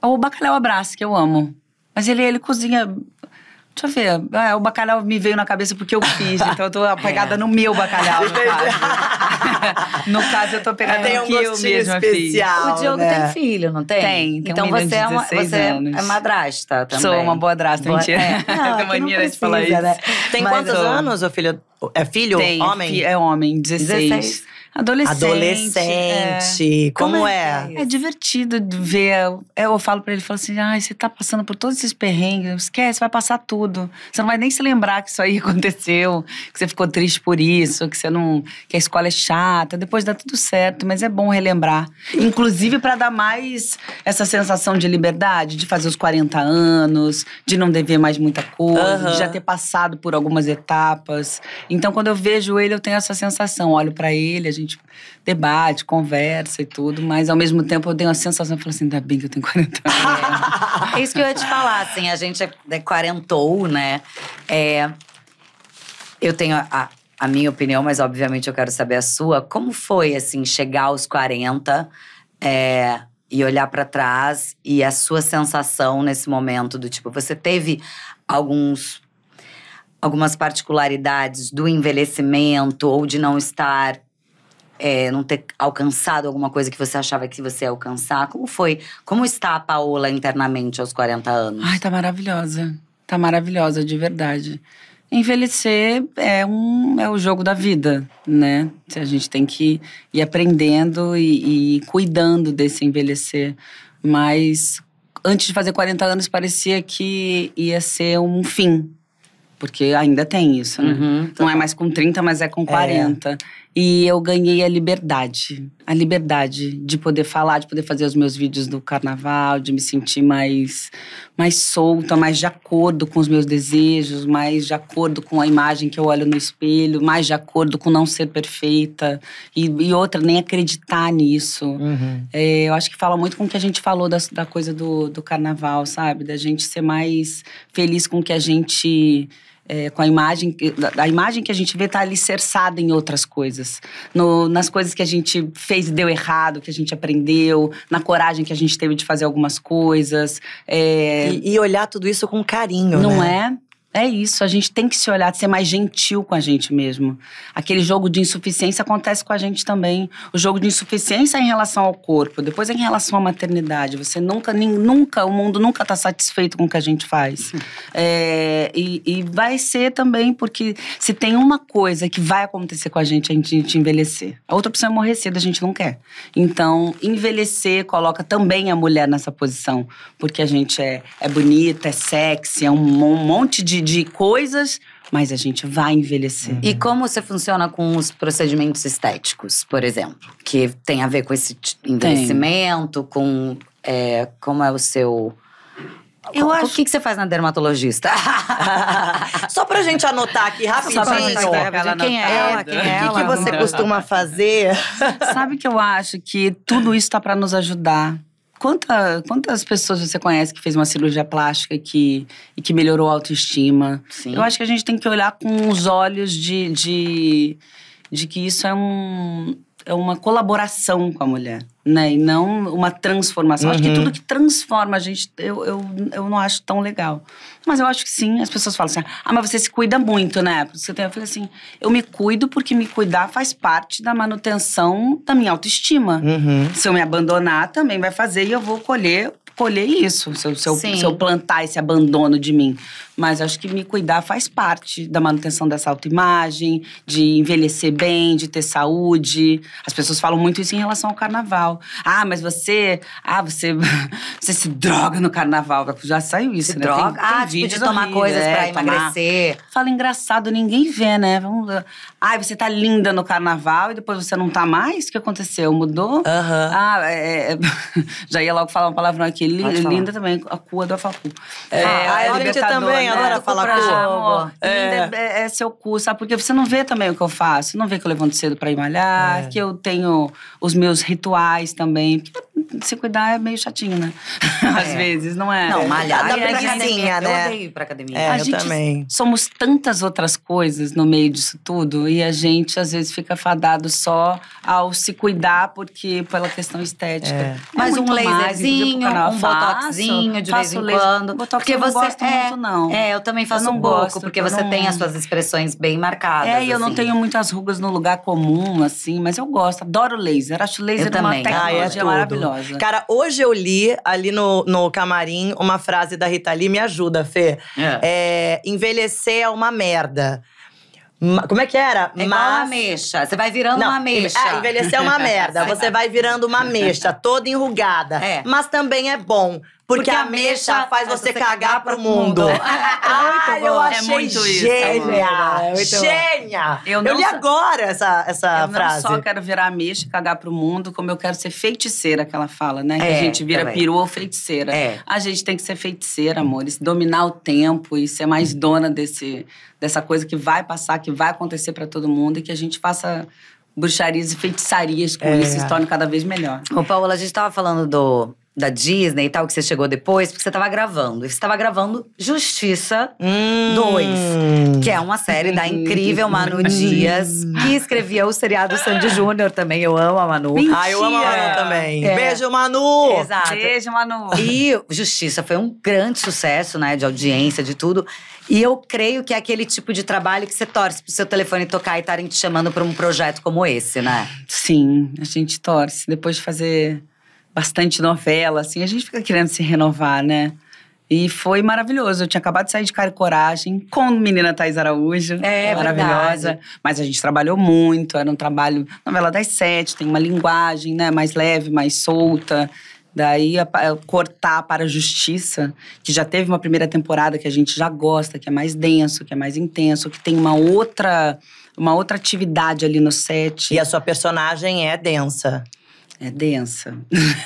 O bacalhau abraço, que eu amo. Mas ele, ele cozinha Deixa eu ver. Ah, o bacalhau me veio na cabeça porque eu fiz, então eu tô é. apegada é. no meu bacalhau, no caso. no caso, eu tô pegada no um que eu mesma especial, fiz. O Diogo né? tem filho, não tem? Tem. tem então é um você, é, uma, você anos. é madrasta também. Sou uma boa madrasta. boa, mentira. É. Não, é mania precisa, de falar isso. Né? Tem Mas, quantos ó, anos, o filho? É filho? Tem, homem? É homem, 16. 16. Adolescente. Adolescente. É. Como, Como é? é? É? é? divertido ver. Eu, falo para ele, falo assim: ah você tá passando por todos esses perrengues, esquece, vai passar tudo. Você não vai nem se lembrar que isso aí aconteceu, que você ficou triste por isso, que você não. que a escola é chata. Depois dá tudo certo, mas é bom relembrar. Inclusive para dar mais essa sensação de liberdade, de fazer os 40 anos, de não dever mais muita coisa, uhum. de já ter passado por algumas etapas. Então, quando eu vejo ele, eu tenho essa sensação. Olho para ele, a gente gente debate, conversa e tudo, mas ao mesmo tempo eu tenho a sensação, eu falo assim, ainda bem que eu tenho 40 anos. é isso que eu ia te falar, assim, a gente é, é quarentou, né? É, eu tenho a, a minha opinião, mas obviamente eu quero saber a sua. Como foi, assim, chegar aos 40 é, e olhar para trás e a sua sensação nesse momento do tipo, você teve alguns algumas particularidades do envelhecimento ou de não estar é, não ter alcançado alguma coisa que você achava que você ia alcançar? Como foi? Como está a Paola internamente aos 40 anos? Ai, tá maravilhosa. Tá maravilhosa, de verdade. Envelhecer é, um, é o jogo da vida, né? A gente tem que ir aprendendo e, e cuidando desse envelhecer. Mas antes de fazer 40 anos parecia que ia ser um fim, porque ainda tem isso, né? Uhum, tá não bom. é mais com 30, mas é com 40. É. E eu ganhei a liberdade, a liberdade de poder falar, de poder fazer os meus vídeos do carnaval, de me sentir mais, mais solta, mais de acordo com os meus desejos, mais de acordo com a imagem que eu olho no espelho, mais de acordo com não ser perfeita e, e outra, nem acreditar nisso. Uhum. É, eu acho que fala muito com o que a gente falou da, da coisa do, do carnaval, sabe? Da gente ser mais feliz com o que a gente é, com a imagem, a imagem que a gente vê está alicerçada em outras coisas. No, nas coisas que a gente fez e deu errado, que a gente aprendeu, na coragem que a gente teve de fazer algumas coisas. É... E, e, olhar tudo isso com carinho, Não né? é? É isso, a gente tem que se olhar, ser mais gentil com a gente mesmo. Aquele jogo de insuficiência acontece com a gente também. O jogo de insuficiência é em relação ao corpo, depois é em relação à maternidade. Você nunca, nem, nunca, o mundo nunca está satisfeito com o que a gente faz. É, e, e, vai ser também, porque se tem uma coisa que vai acontecer com a gente, a gente, a gente envelhecer. A outra opção é morrer cedo, a gente não quer. Então, envelhecer coloca também a mulher nessa posição, porque a gente é, é bonita, é sexy, é um, um monte de de coisas, mas a gente vai envelhecer. Uhum. E como você funciona com os procedimentos estéticos, por exemplo? Que tem a ver com esse envelhecimento, tem. com é, como é o seu. Eu o, acho... o que, que você faz na dermatologista? Só pra gente anotar aqui rapidinho. Só pra gente anotar, quem é ela, quem é ela. É o que, que você costuma fazer? Sabe que eu acho que tudo isso tá para nos ajudar Quanta, quantas pessoas você conhece que fez uma cirurgia plástica que, e que melhorou a autoestima? Sim. Eu acho que a gente tem que olhar com os olhos de, de, de que isso é, um, é uma colaboração com a mulher, né? E não uma transformação. Uhum. Acho que uhum. tudo que transforma a gente, eu, eu, eu não acho tão legal. Mas eu acho que sim. As pessoas falam assim, ah, mas você se cuida muito, né? Você tem... Eu falei assim, eu me cuido porque me cuidar faz parte da manutenção da minha autoestima. Uhum. Se eu me abandonar, também vai fazer e eu vou colher colher isso, se eu, se eu, se eu plantar esse abandono de mim. Mas acho que me cuidar faz parte da manutenção dessa autoimagem, de envelhecer bem, de ter saúde. As pessoas falam muito isso em relação ao carnaval. Ah, mas você. Ah, você, você se droga no carnaval. Já saiu isso, se né? Droga? Tem, tem ah, tipo de tomar coisas é, pra emagrecer. Fala engraçado, ninguém vê, né? Vamos... Ah, você tá linda no carnaval e depois você não tá mais? O que aconteceu? Mudou? Uhum. Ah, é, é, é. já ia logo falar uma palavrão aqui. Linda, também, a cua do Afapu. É, ah, a, é a também mãe adora falar com é. é. é. é seu cu, sabe? Porque você não vê também o que eu faço. Não vê que eu levanto cedo pra ir malhar, é. que eu tenho os meus rituais também. Porque se cuidar é meio chatinho, né? É. Às vezes, não é? Não, é. malhar é, pra academia, né? Eu odeio ir pra academia. É, a eu gente também. somos tantas outras coisas no meio disso tudo e a gente às vezes fica fadado só ao se cuidar porque pela questão estética. É. Mas um laserzinho, mais, um botoxzinho de vez em quando. Botox porque eu não você gosto é, muito não. É, eu também faço eu um pouco gosto, porque você não... tem as suas expressões bem marcadas. É, e eu não assim. tenho muitas rugas no lugar comum assim, mas eu gosto, adoro laser. Acho laser eu uma também. É tecnologia ah, é maravilhosa maravilhosa. Cara, hoje eu li ali no, no camarim uma frase da Rita Lee, me ajuda, Fê. É. É, envelhecer é uma merda. Como é que era? É igual Você vai virando não, uma é, mecha. É, envelhecer é uma merda. Você vai virando uma mecha, toda enrugada. É. Mas também é bom. Porque, porque a mecha faz você cagar pro mundo. mundo. ah, eu é achei é muito gênia. Isso, gênia. É gênia. Eu, eu li só... agora essa, essa eu frase. Eu não só quero virar a mecha e cagar pro mundo, como eu quero ser feiticeira, que ela fala, né? É, que a é, gente vira também. peru ou feiticeira. É. A gente tem que ser feiticeira, amores. Dominar o tempo e ser mais dona desse, dessa coisa que vai passar, que vai acontecer para todo mundo e que a gente faça bruxarias e feitiçarias com é. isso se torne cada vez melhor. Ô, Paola, a gente estava falando do da Disney e tal, que você chegou depois, porque você estava gravando. E você estava gravando Justiça hum. 2, que é uma série da incrível Manu hum. Dias, que escrevia o seriado Sandy Júnior também. Eu amo a Manu. Mentira. Ah, eu amo a Manu é. também. É. Beijo, Manu! Exato. Beijo, Manu. E Justiça foi um grande sucesso, né, de audiência, de tudo. E eu creio que é aquele tipo de trabalho que você torce pro seu telefone tocar e estarem te chamando para um projeto como esse, né? Sim, a gente torce. Depois de fazer bastante novela, assim, a gente fica querendo se renovar, né? E foi maravilhoso. Eu tinha acabado de sair de Cara e Coragem com a menina Thais Araújo. É, maravilhosa. Verdade. Mas a gente trabalhou muito, era um trabalho. Novela das sete, tem uma linguagem, né? Mais leve, mais solta. Daí a, a, cortar para a justiça, que já teve uma primeira temporada que a gente já gosta, que é mais denso, que é mais intenso, que tem uma outra uma outra atividade ali no set. E a sua personagem é densa. É densa.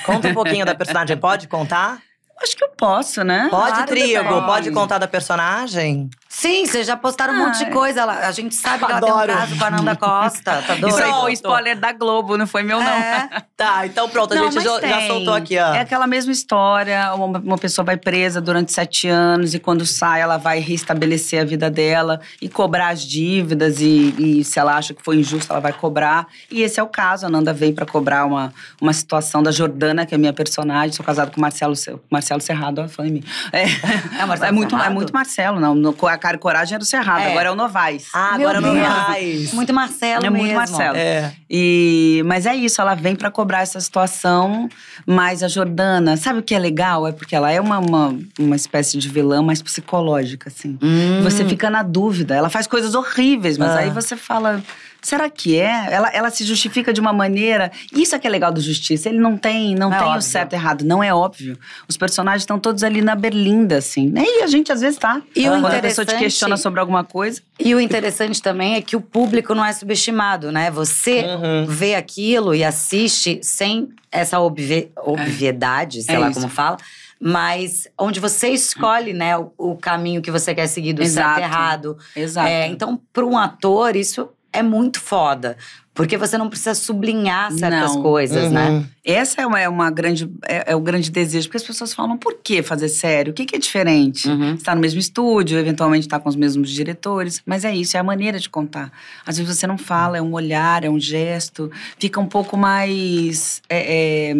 Conta um pouquinho da personagem, pode contar? Acho que eu posso, né? Pode, claro, Trigo. Pode contar da personagem? Sim, vocês já postaram ah, um monte de coisa. Ela, a gente sabe adoro. que ela tem um caso com a Nanda Costa. Tá doido? Isso aí, o spoiler da Globo, não foi meu, não. É. tá, então pronto, a não, gente já, já, soltou aqui, ó. É aquela mesma história. Uma, uma, pessoa vai presa durante sete anos e quando sai, ela vai restabelecer a vida dela e cobrar as dívidas. E, e se ela acha que foi injusto, ela vai cobrar. E esse é o caso. A Nanda veio para cobrar uma, uma situação da Jordana, que é minha personagem. Sou casada com Marcelo, Marcelo Marcelo Serrado falando em mim. É, é, é muito, é muito Marcelo, não. No, a cara e coragem era o Serrado, é. agora é o Novaes. Ah, agora Meu é o Novaes. Muito Marcelo, É mesmo. muito Marcelo. É. E, mas é isso, ela vem para cobrar essa situação. Mas a Jordana, sabe o que é legal? É porque ela é uma, uma, uma espécie de vilã mais psicológica, assim. Hum. Você fica na dúvida. Ela faz coisas horríveis, mas ah. aí você fala Será que é? Ela, ela se justifica de uma maneira. Isso é que é legal do Justiça. Ele não tem, não, é tem o certo e errado. Não é óbvio. Os personagens estão todos ali na berlinda, assim. Né? E a gente às vezes tá. E o a pessoa te questiona sobre alguma coisa. E o interessante também é que o público não é subestimado, né? Você uhum. vê aquilo e assiste sem essa obviedade, é. sei é lá isso. como fala mas onde você escolhe né, o, o, caminho que você quer seguir do Exato. certo e errado. Exato. É, então, para um ator, isso é muito foda. Porque você não precisa sublinhar certas não. coisas, né? uhum. né? Essa é uma, é uma grande é, é, o grande desejo, porque as pessoas falam por que fazer sério? O que, que é diferente? Uhum. Está no mesmo estúdio, eventualmente está com os mesmos diretores, mas é isso, é a maneira de contar. Às vezes você não fala, é um olhar, é um gesto, fica um pouco mais é, é,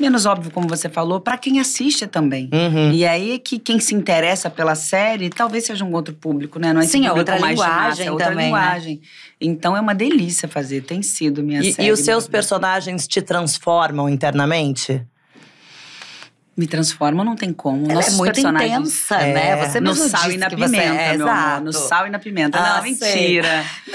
menos óbvio como você falou para quem assiste também. Uhum. E aí que quem se interessa pela série talvez seja um outro público, né? Não é Sim, é outra linguagem massa, é outra também, né? linguagem. Né? Então é uma delícia fazer tem sido minha e, série. E os seus personagens te transformam internamente? me transforma não tem como. Ela é Nossos é muito intensa, é. né? Você mesmo é, no sal e na pimenta, você... é, meu amor. No sal e na pimenta. Ah, não, mentira. Sei.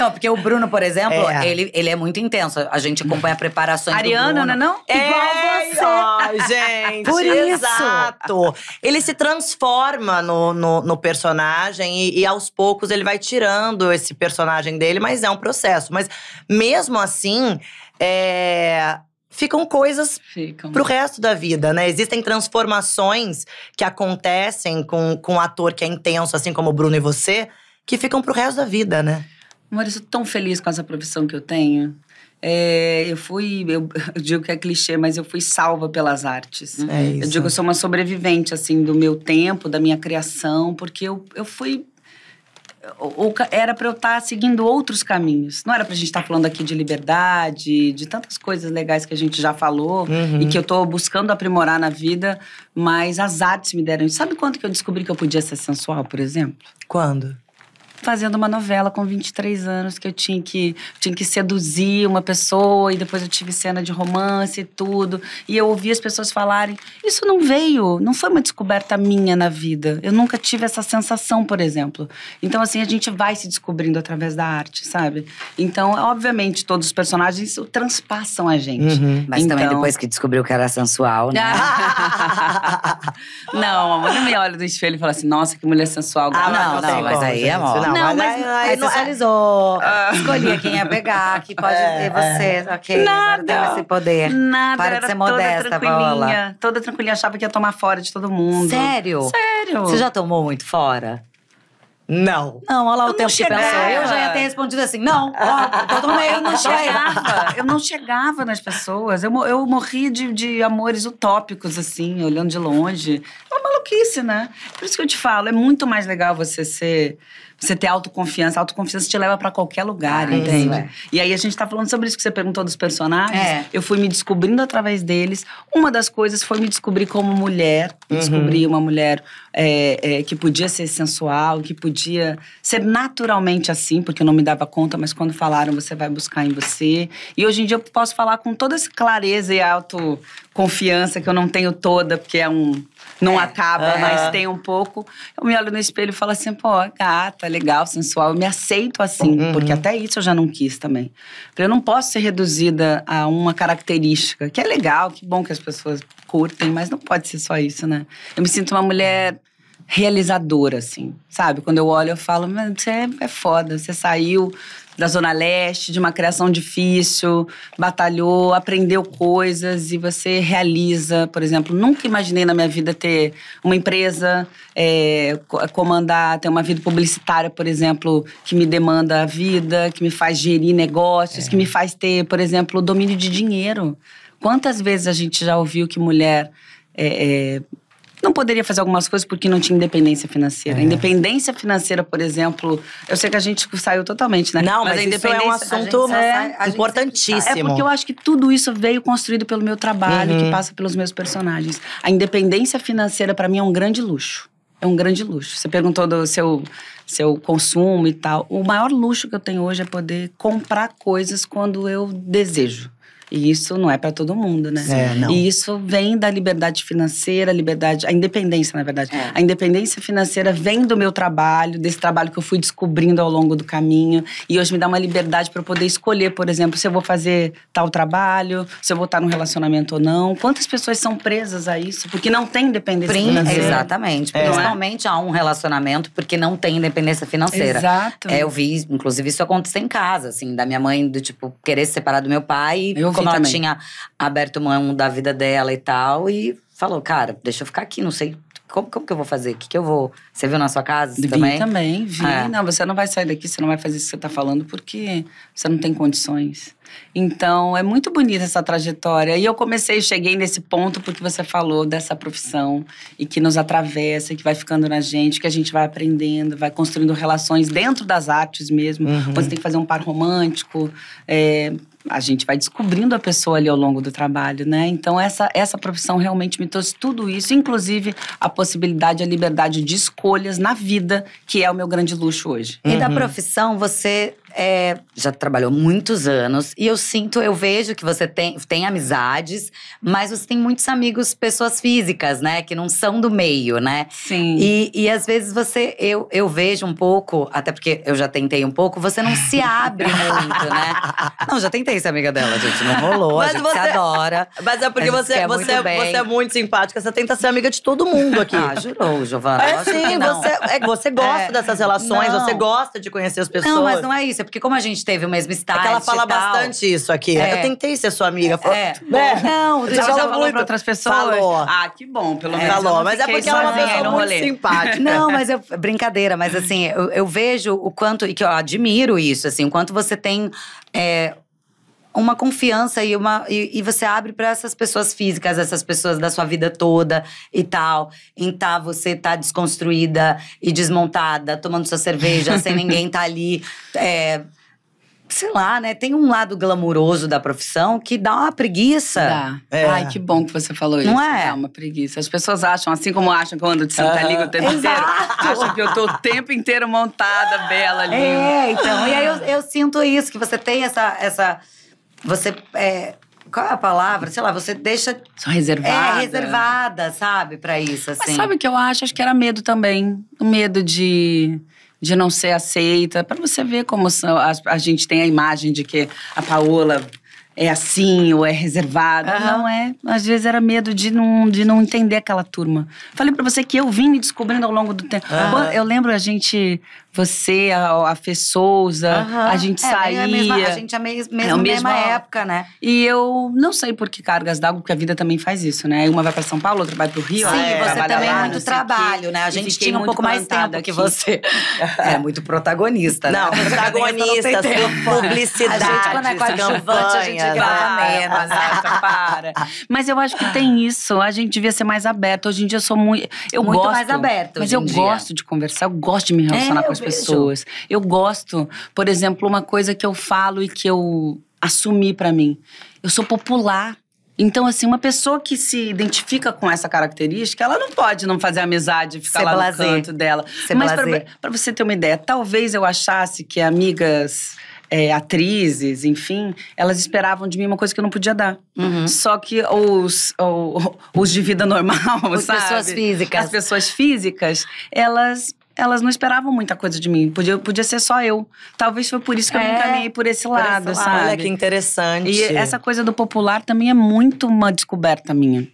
Não, porque o Bruno, por exemplo, é. ele, ele é muito intenso. A gente acompanha preparações Ariana, né, não é não? Igual você. gente. por isso. Exato. Ele se transforma no, no, no personagem e, e, aos poucos ele vai tirando esse personagem dele, mas é um processo. Mas mesmo assim, é ficam coisas ficam. pro resto da vida, né? Existem transformações que acontecem com, com um ator que é intenso, assim como o Bruno e você, que ficam pro resto da vida, né? Amor, eu sou tão feliz com essa profissão que eu tenho. É, eu fui, eu, eu, digo que é clichê, mas eu fui salva pelas artes. É eu digo que eu sou uma sobrevivente, assim, do meu tempo, da minha criação, porque eu, eu fui ou era para eu estar tá seguindo outros caminhos. Não era para a gente estar tá falando aqui de liberdade, de tantas coisas legais que a gente já falou uhum. e que eu estou buscando aprimorar na vida, mas as artes me deram. Sabe quando que eu descobri que eu podia ser sensual, por exemplo? Quando? fazendo uma novela com 23 anos que eu tinha que, tinha que seduzir uma pessoa e depois eu tive cena de romance e tudo. E eu ouvi as pessoas falarem: isso não veio, não foi uma descoberta minha na vida. Eu nunca tive essa sensação, por exemplo. Então, assim, a gente vai se descobrindo através da arte, sabe? Então, obviamente, todos os personagens transpassam a gente. Uhum. Mas então... também depois que descobriu que era sensual, né? não, a mulher me olha do espelho e fala assim: nossa, que mulher sensual. Ah, não, não, não, não mas aí é mal não, mas, mas aí, aí socializou, ah. escolhia quem ia pegar, que pode é, ter é. você, é. ok. Nada. Tem esse poder. Nada, Para de ser modesta, toda tranquilinha. Paola. Toda tranquilinha, achava que ia tomar fora de todo mundo. Sério? Sério. Você já tomou muito fora? Não. Não, olha lá eu o tempo chegava. que passou. Eu já ia ter respondido assim, não. Ó, eu, então eu não chegava. Eu não chegava nas pessoas. Eu, eu morri de, de amores utópicos, assim, olhando de longe. É uma maluquice, né? Por isso que eu te falo, é muito mais legal você ser… Você ter autoconfiança. Autoconfiança te leva para qualquer lugar, ah, entende? É. E aí a gente tá falando sobre isso que você perguntou dos personagens. É. Eu fui me descobrindo através deles. Uma das coisas foi me descobrir como mulher. Uhum. Descobrir uma mulher é, é, que podia ser sensual, que podia ser naturalmente assim, porque eu não me dava conta, mas quando falaram, você vai buscar em você. E hoje em dia eu posso falar com toda essa clareza e autoconfiança que eu não tenho toda, porque é um não é. acaba, uhum. mas tem um pouco. Eu me olho no espelho e falo assim, pô, gata, legal, sensual. Eu me aceito assim, uhum. porque até isso eu já não quis também. Eu não posso ser reduzida a uma característica, que é legal, que bom que as pessoas curtem, mas não pode ser só isso, né? Eu me sinto uma mulher realizadora, assim, sabe? Quando eu olho, eu falo, mas você é, é foda, você saiu da Zona Leste, de uma criação difícil, batalhou, aprendeu coisas e você realiza. Por exemplo, nunca imaginei na minha vida ter uma empresa, é, comandar, ter uma vida publicitária, por exemplo, que me demanda a vida, que me faz gerir negócios, é. que me é. faz ter, por exemplo, domínio de dinheiro. Quantas vezes a gente já ouviu que mulher é, é não poderia fazer algumas coisas porque não tinha independência financeira. É. Independência financeira, por exemplo, eu sei que a gente saiu totalmente, né? Não, mas, mas a independência, é um assunto é, é, importantíssimo. É porque eu acho que tudo isso veio construído pelo meu trabalho, uhum. que passa pelos meus personagens. A independência financeira para mim é um grande luxo. É um grande luxo. Você perguntou do seu seu consumo e tal. O maior luxo que eu tenho hoje é poder comprar coisas quando eu desejo. E isso não é para todo mundo, né? É, não. E isso vem da liberdade financeira, liberdade, a independência, na verdade. É. A independência financeira vem do meu trabalho, desse trabalho que eu fui descobrindo ao longo do caminho. E hoje me dá uma liberdade para eu poder escolher, por exemplo, se eu vou fazer tal trabalho, se eu vou estar num relacionamento ou não. Quantas pessoas são presas a isso porque não tem independência Prim, financeira? Exatamente. É. Principalmente há um relacionamento porque não tem independência financeira. Exato. É, eu vi, inclusive, isso acontecer em casa, assim, da minha mãe, do tipo, querer se separar do meu pai. Eu Simone também. tinha aberto mão da vida dela e tal, e falou, cara, deixa eu ficar aqui, não sei como, como que eu vou fazer? O que, que eu vou? Você viu na sua casa vi também? também, vi. É. Não, você não vai sair daqui, você não vai fazer isso que você está falando, porque você não tem condições. Então, é muito bonita essa trajetória. E eu comecei, cheguei nesse ponto porque você falou dessa profissão e que nos atravessa, que vai ficando na gente, que a gente vai aprendendo, vai construindo relações dentro das artes mesmo. Uhum. Você tem que fazer um par romântico, é, a gente vai descobrindo a pessoa ali ao longo do trabalho, né? Então, essa, essa profissão realmente me trouxe tudo isso, inclusive a possibilidade, a liberdade de escolhas na vida, que é o meu grande luxo hoje. E da uhum. profissão, você é, já trabalhou muitos anos e eu sinto, eu vejo que você tem, tem amizades, mas você tem muitos amigos, pessoas físicas, né? Que não são do meio, né? Sim. E, e às vezes você, eu, eu vejo um pouco, até porque eu já tentei um pouco, você não se abre muito, né? Não, já tentei ser amiga dela, gente. Não rolou, mas a gente você, adora. Mas é porque você, você, é você é, é muito simpática, você tenta ser amiga de todo mundo aqui. Ah, jurou, Giovana. É sim, você, é, você gosta é, dessas relações, não. você gosta de conhecer as pessoas. Não, mas não é isso porque como a gente teve o mesmo estágio. É ela fala tal, bastante isso aqui. É. Eu tentei ser sua amiga. É. Né? Não, já, já falou muito. pra outras pessoas. Falou. Ah, que bom, pelo é. menos. Falou, mas é porque ela é uma pessoa muito rolê. simpática. Não, mas eu. Brincadeira, mas assim, eu, eu, vejo o quanto. E que eu admiro isso, assim, o quanto você tem. É, uma confiança e uma e, e você abre para essas pessoas físicas, essas pessoas da sua vida toda e tal. Em tá você tá desconstruída e desmontada, tomando sua cerveja sem ninguém tá ali. É, sei lá, né? Tem um lado glamuroso da profissão que dá uma preguiça. Dá. É. Ai, que bom que você falou isso. Não é? Dá uma preguiça. As pessoas acham, assim como acham que eu ando de Santa uhum. Liga o tempo inteiro, acham que eu tô o tempo inteiro montada, bela, linda. É, então. E aí eu, eu sinto isso, que você tem essa. essa você. É, qual é a palavra? Sei lá, você deixa. Sou reservada. É, reservada, sabe, para isso, assim. Mas sabe o que eu acho? Acho que era medo também. O medo de de não ser aceita, para você ver como são, a, a, gente tem a imagem de que a Paola é assim ou é reservado. Uhum. Não é. Às vezes era medo de não, de não entender aquela turma. Falei para você que eu vim me descobrindo ao longo do tempo. Uhum. Eu lembro a gente, você, a, a Fê Souza, uhum. a gente é, saía. É a, mesma, a gente é meio, é mesmo, mesma, época, né? E eu não sei por que cargas d'água, porque a vida também faz isso, né? Uma vai para São Paulo, outra vai pro Rio. Sim, é, você também lá, muito trabalho, né? A gente tinha um pouco mais tempo aqui. que você. É muito protagonista, né? Não, protagonista, publicidade. A gente, quando é quadruvante, a gente né? Então, para, para, para. Mas eu acho que tem isso. A gente devia ser mais aberto. Hoje em dia eu sou muito. Eu muito gosto, mais aberto. Mas eu gosto de conversar, eu gosto de me relacionar é, com as vejo. pessoas. Eu gosto, por exemplo, uma coisa que eu falo e que eu assumi para mim. Eu sou popular. Então, assim, uma pessoa que se identifica com essa característica, ela não pode não fazer amizade e ficar Ser lá blazer. no canto dela. Ser Mas para você ter uma ideia, talvez eu achasse que amigas é, atrizes, enfim, elas esperavam de mim uma coisa que eu não podia dar. Uhum. Só que os, os, os, de vida normal, As sabe? pessoas físicas. As pessoas físicas, elas elas não esperavam muita coisa de mim. Podia, podia ser só eu. Talvez foi por isso que é, eu me encaminhei por esse lado, por esse sabe? Olha que interessante. E essa coisa do popular também é muito uma descoberta minha.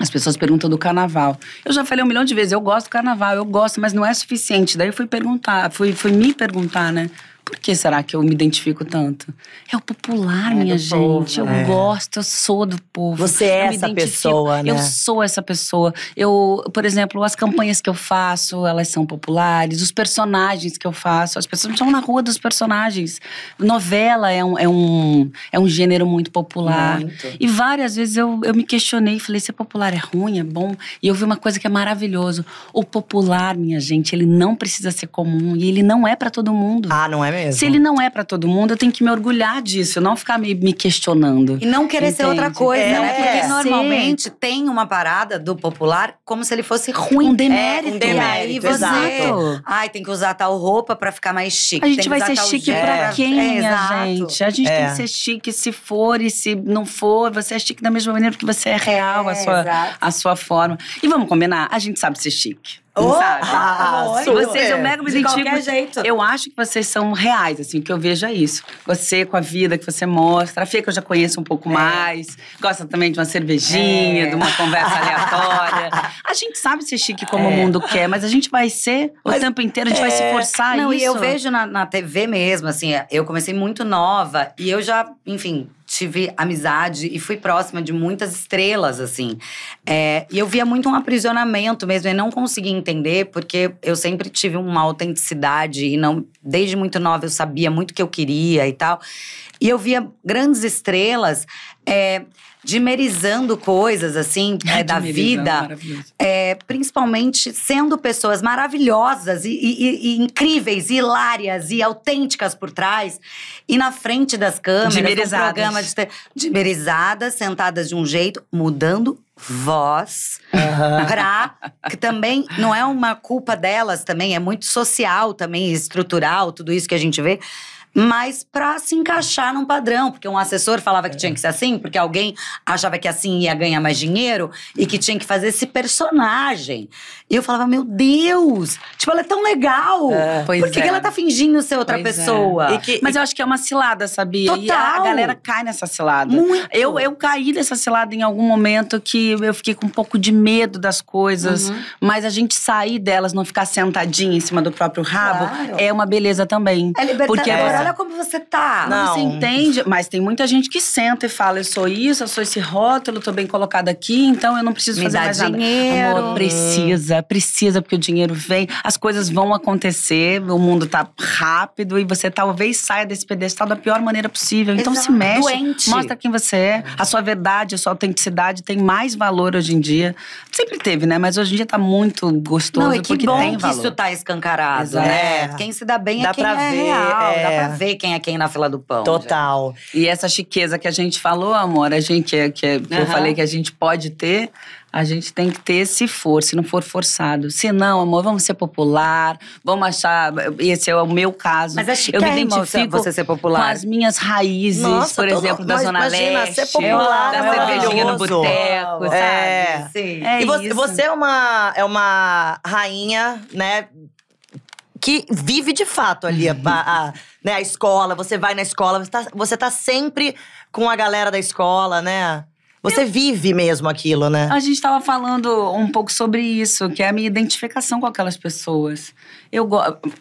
As pessoas perguntam do carnaval. Eu já falei um milhão de vezes, eu gosto do carnaval, eu gosto, mas não é suficiente. Daí eu fui perguntar, fui, fui me perguntar, né? por que será que eu me identifico tanto? É o popular, é minha gente. Povo, eu né? é. gosto, eu sou do povo. Você é essa pessoa, né? Eu sou essa pessoa. Eu, por exemplo, as campanhas que eu faço, elas são populares. Os personagens que eu faço, as pessoas estão na rua dos personagens. Novela é um, é um, é um gênero muito popular. Muito. E várias vezes eu, eu me questionei, e falei, se é popular é ruim, é bom? E eu vi uma coisa que é maravilhoso. O popular, minha gente, ele não precisa ser comum. E ele não é para todo mundo. Ah, não é mesmo? Se ele não é para todo mundo, eu tenho que me orgulhar disso, não ficar me, me questionando. E não querer Entende? ser outra coisa, é, né? Porque é. normalmente tem uma parada do popular como se ele fosse ruim. Um é, demérito. É, um demérito, Ai, tem que usar tal roupa para ficar mais chique. A gente vai ser chique gel. pra quem, é, gente? A gente é. tem que ser chique se for e se não for. Você é chique da mesma maneira porque você é real, a, sua, a sua forma. E vamos combinar, a gente sabe ser chique. Oh, Ah, tá ah vocês, eu é. mega me identifico. De qualquer jeito. Eu acho que vocês são reais, assim, que eu vejo é isso. Você com a vida que você mostra. A Fê que eu já conheço um pouco é. mais. Gosta também de uma cervejinha, é. de uma conversa aleatória. A gente sabe ser chique como é. o mundo quer, mas a gente vai ser o mas, tempo inteiro, a gente é. vai se forçar Não, isso. e eu vejo na, na TV mesmo, assim, eu comecei muito nova e eu já, enfim, tive amizade e fui próxima de muitas estrelas, assim. É, e eu via muito um aprisionamento mesmo, e não conseguia entender, porque eu sempre tive uma autenticidade e não. Desde muito nova eu sabia muito o que eu queria e tal. E eu via grandes estrelas. É, dimerizando coisas, assim, ah, é, da vida. É, principalmente sendo pessoas maravilhosas e, e, e, incríveis, e hilárias e autênticas por trás. E na frente das câmeras, dimerizadas. programa de te... dimerizadas, sentadas de um jeito, mudando voz uhum. pra que também não é uma culpa delas também é muito social também estrutural tudo isso que a gente vê mas para se encaixar num padrão, porque um assessor falava que tinha que ser assim, porque alguém achava que assim ia ganhar mais dinheiro e que tinha que fazer esse personagem. E eu falava, meu Deus, tipo, ela é tão legal. É, Por que, é. que, ela é. tá fingindo ser outra pois é. pessoa? É. Que, mas eu acho que é uma cilada, sabia? Total. E a galera cai nessa cilada. Muito. Eu, eu caí nessa cilada em algum momento que eu fiquei com um pouco de medo das coisas, uhum. mas a gente sair delas, não ficar sentadinha em cima do próprio rabo, claro. é uma beleza também. É libertadora. Porque é olha como você tá. Não. Você entende? Mas tem muita gente que senta e fala: eu sou isso, eu sou esse rótulo, tô bem colocado aqui, então eu não preciso Me fazer dá mais dinheiro. nada. Amor, precisa, precisa, porque o dinheiro vem, as coisas vão acontecer, o mundo tá rápido e você talvez saia desse pedestal da pior maneira possível. Então Exato. se mexe, Doente. mostra quem você é. A sua verdade, a sua autenticidade tem mais valor hoje em dia. Sempre teve, né? Mas hoje em dia tá muito gostoso. Não, e que porque bom tem que valor. isso tá escancarado, né? Exato. né? Quem se dá bem dá é quem pra é ver, real, é. dá pra ver ver quem é quem na fila do pão. Total. Já. E essa chiqueza que a gente falou, amor, a gente é que, é, que uhum. eu falei que a gente pode ter, a gente tem que ter se for, se não for forçado. Se não, amor, vamos ser popular, vamos achar. Esse é o meu caso. Mas é chique, eu me é, identifico você ser popular. com as minhas raízes, Nossa, por exemplo, da Zona imagina, Leste. Ser popular, da cervejinha no boteco, é, sabe? Sim. É e você, isso. você é uma, é uma rainha, né? que vive de fato ali a, uhum. a, né, a escola. Você vai na escola, você tá, você tá sempre com a galera da escola, né? Você vive mesmo aquilo, né? A gente estava falando um pouco sobre isso, que é a minha identificação com aquelas pessoas. Eu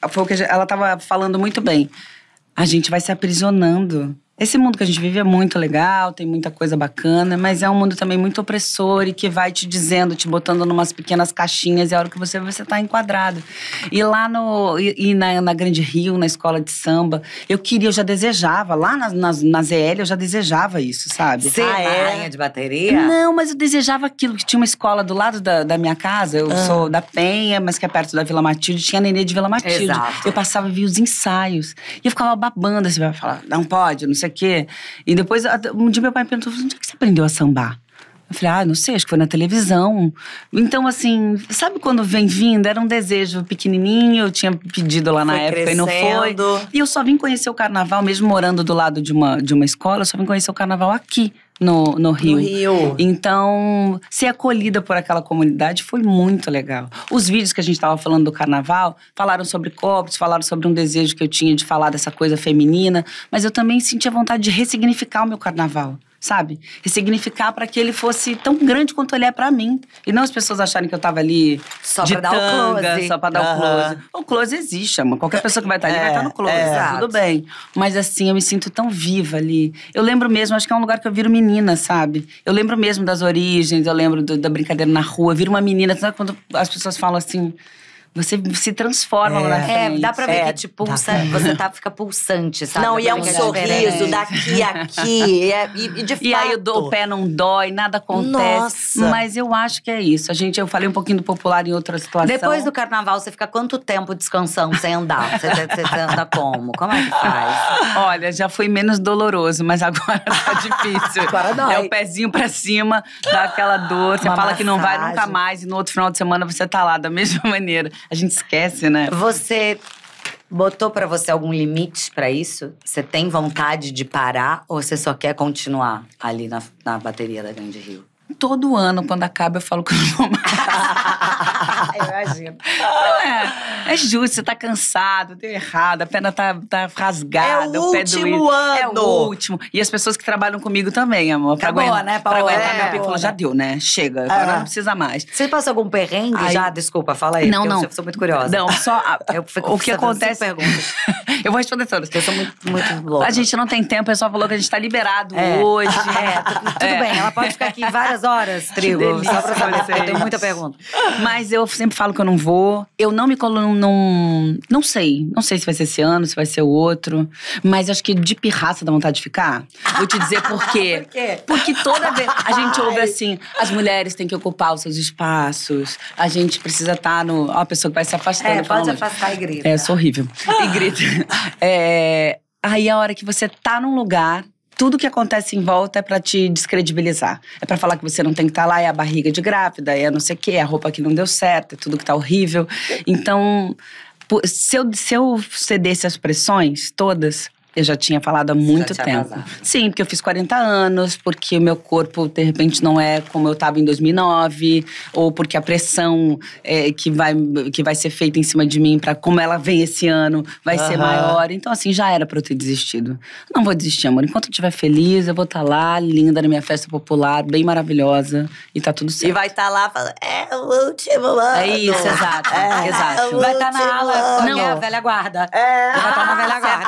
Foi o que ela estava falando muito bem. A gente vai se aprisionando esse mundo que a gente vive é muito legal, tem muita coisa bacana, mas é um mundo também muito opressor e que vai te dizendo, te botando numas pequenas caixinhas e a hora que você você tá enquadrado. E lá no e, e na, na, Grande Rio, na escola de samba, eu queria, eu já desejava lá nas, nas, na ZL, eu já desejava isso, sabe? Ser é ah, é? de bateria? Não, mas eu desejava aquilo que tinha uma escola do lado da, da minha casa. Eu ah. sou da Penha, mas que é perto da Vila Matilde, tinha nenê de Vila Matilde. Exato. Eu passava e via os ensaios e eu ficava babando, assim, vai falar, não pode, não sei quê. E depois, um dia meu pai me perguntou, onde é que você aprendeu a sambar? Eu falei, ah, não sei, acho que foi na televisão. Então, assim, sabe quando vem vindo? Era um desejo pequenininho, eu tinha pedido lá na foi época crescendo. e não foi. E eu só vim conhecer o carnaval, mesmo morando do lado de uma, de uma escola, eu só vim conhecer o carnaval aqui, no, no Rio. No Rio. Então, ser acolhida por aquela comunidade foi muito legal. Os vídeos que a gente estava falando do carnaval falaram sobre copos, falaram sobre um desejo que eu tinha de falar dessa coisa feminina, mas eu também sentia vontade de ressignificar o meu carnaval sabe? E significar para que ele fosse tão grande quanto ele é para mim. E não as pessoas acharem que eu tava ali só de pra dar tanga, o close. Só pra dar uhum. o close. O close existe, amor. Qualquer é, pessoa que vai estar tá ali é, vai estar tá no close, é, tá tudo bem. Mas assim, eu me sinto tão viva ali. Eu lembro mesmo, acho que é um lugar que eu viro menina, sabe? Eu lembro mesmo das origens, eu lembro do, da brincadeira na rua, viro uma menina. Sabe quando as pessoas falam assim você se transforma é. lá na frente. É. é, dá pra ver é, que tipo, te pulsa, você tá, fica pulsante, sabe? Não, e é um sorriso é daqui a aqui. É, e, e de e fato. aí o, pé não dói, nada acontece. Nossa. Mas eu acho que é isso. A gente, eu falei um pouquinho do popular em outra situação. Depois do carnaval, você fica quanto tempo descansando sem andar? Você, você, você anda como? Como é que faz? Olha, já foi menos doloroso, mas agora tá difícil. Agora dói. É o pezinho pra cima, dá aquela dor. Você Uma fala massagem. que não vai nunca mais, e no outro final de semana você tá lá da mesma maneira a gente esquece, né? Você botou para você algum limite para isso? Você tem vontade de parar ou você só quer continuar ali na, na bateria da Grande Rio? Todo ano, quando acaba, eu falo que eu não vou mais. eu imagino. Não é, é justo, você tá cansado, deu errado, a perna tá, tá rasgada, é o, o pé Ano. É o último. E as pessoas que trabalham comigo também, amor. Pra Acabou, aguentar, né, Paola? Pra aguentar, é, meu pico falou, já deu, né? Chega, é. agora não precisa mais. Você passa algum perrengue já? Desculpa, fala aí. Não, não. Eu sou muito curiosa. Não, só… A, eu fico o que acontece… Perguntas. Eu vou responder todas. Eu sou muito, muito louca. A gente não tem tempo, o é pessoal falou que a gente tá liberado é. hoje. É, é, tudo é. bem. Ela pode ficar aqui várias horas, tribo. Delícia, só pra saber. Eu tenho muita pergunta. Mas eu sempre falo que eu não vou. Eu não me colo num. Não sei. Não sei se vai ser esse ano, se vai ser o outro. Mas acho que de pirraça dá vontade de ficar. Vou te dizer por quê. por quê? Porque toda vez. A gente ouve assim: as mulheres têm que ocupar os seus espaços, a gente precisa estar tá no. Ó, a pessoa que vai se afastando. É, pode se afastar e grita. É, eu sou horrível. E grita. É, aí a hora que você tá num lugar, tudo que acontece em volta é para te descredibilizar. É para falar que você não tem que estar tá lá, é a barriga de grávida, é não sei o quê, é a roupa que não deu certo, é tudo que tá horrível. Então, se eu, se eu cedesse às pressões todas, eu já tinha falado há muito tempo. Vazado. Sim, porque eu fiz 40 anos, porque o meu corpo, de repente, não é como eu estava em 2009, ou porque a pressão é, que, vai, que vai ser feita em cima de mim, para como ela vem esse ano, vai uhum. ser maior. Então, assim, já era para eu ter desistido. Não vou desistir, amor. Enquanto eu estiver feliz, eu vou estar tá lá, linda, na minha festa popular, bem maravilhosa, e tá tudo certo. E vai estar tá lá falando, é o último ano. É isso, exato. É, exato. É vai estar tá na ala, não, é a velha guarda. É. Vai estar tá na velha guarda.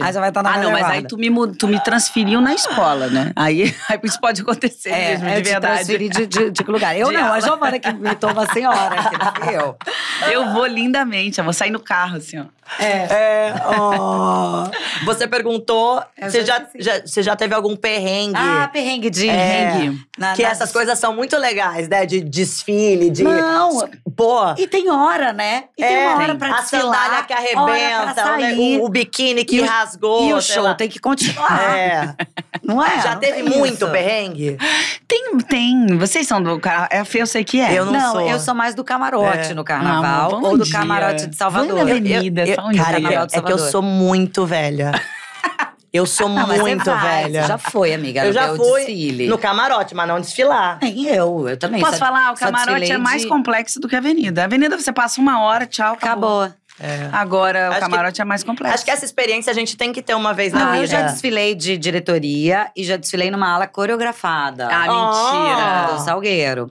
Mas já vai estar tá na Ah, não, mas aí tu me, tu me transferiu na escola, né? Aí, aí isso pode acontecer é, mesmo, é, de verdade. Te de, de, de lugar. Eu de não, aula. a Giovana que me toma sem hora, assim, eu. Eu vou lindamente, eu vou sair no carro, assim, ó. É. é oh. Você perguntou, é, você já, assim. já, você já teve algum perrengue? Ah, perrengue de… É, na, que na, essas na... coisas são muito legais, né? De desfile, de… Não. Pô. E tem hora, né? E é, tem uma é. hora pra desfilar. A sandália que arrebenta, né? o, o biquíni que rasgou e o show lá. tem que continuar. É. Não é? Já não teve é muito isso. perrengue? Tem, tem. Vocês são do carnaval. É, eu sei que é. Eu não, não sou. eu sou mais do camarote é. no ah, carnaval. Não, ou do dia. camarote de Salvador. Vamos na avenida, eu, eu, só um cara, é, dia. É que eu sou muito velha. Eu sou não, muito velha. já foi, amiga. Eu já fui desfile. no camarote, mas não desfilar. Nem eu, eu também. Posso só, falar, o camarote é mais de... complexo do que a avenida. A avenida você passa uma hora, tchau, acabou. acabou. É. Agora, acho o camarote que, é mais complexo. Acho que essa experiência a gente tem que ter uma vez na ah, vida. Eu já desfilei de diretoria e já desfilei numa ala coreografada. Ah, mentira! Oh. Do Salgueiro.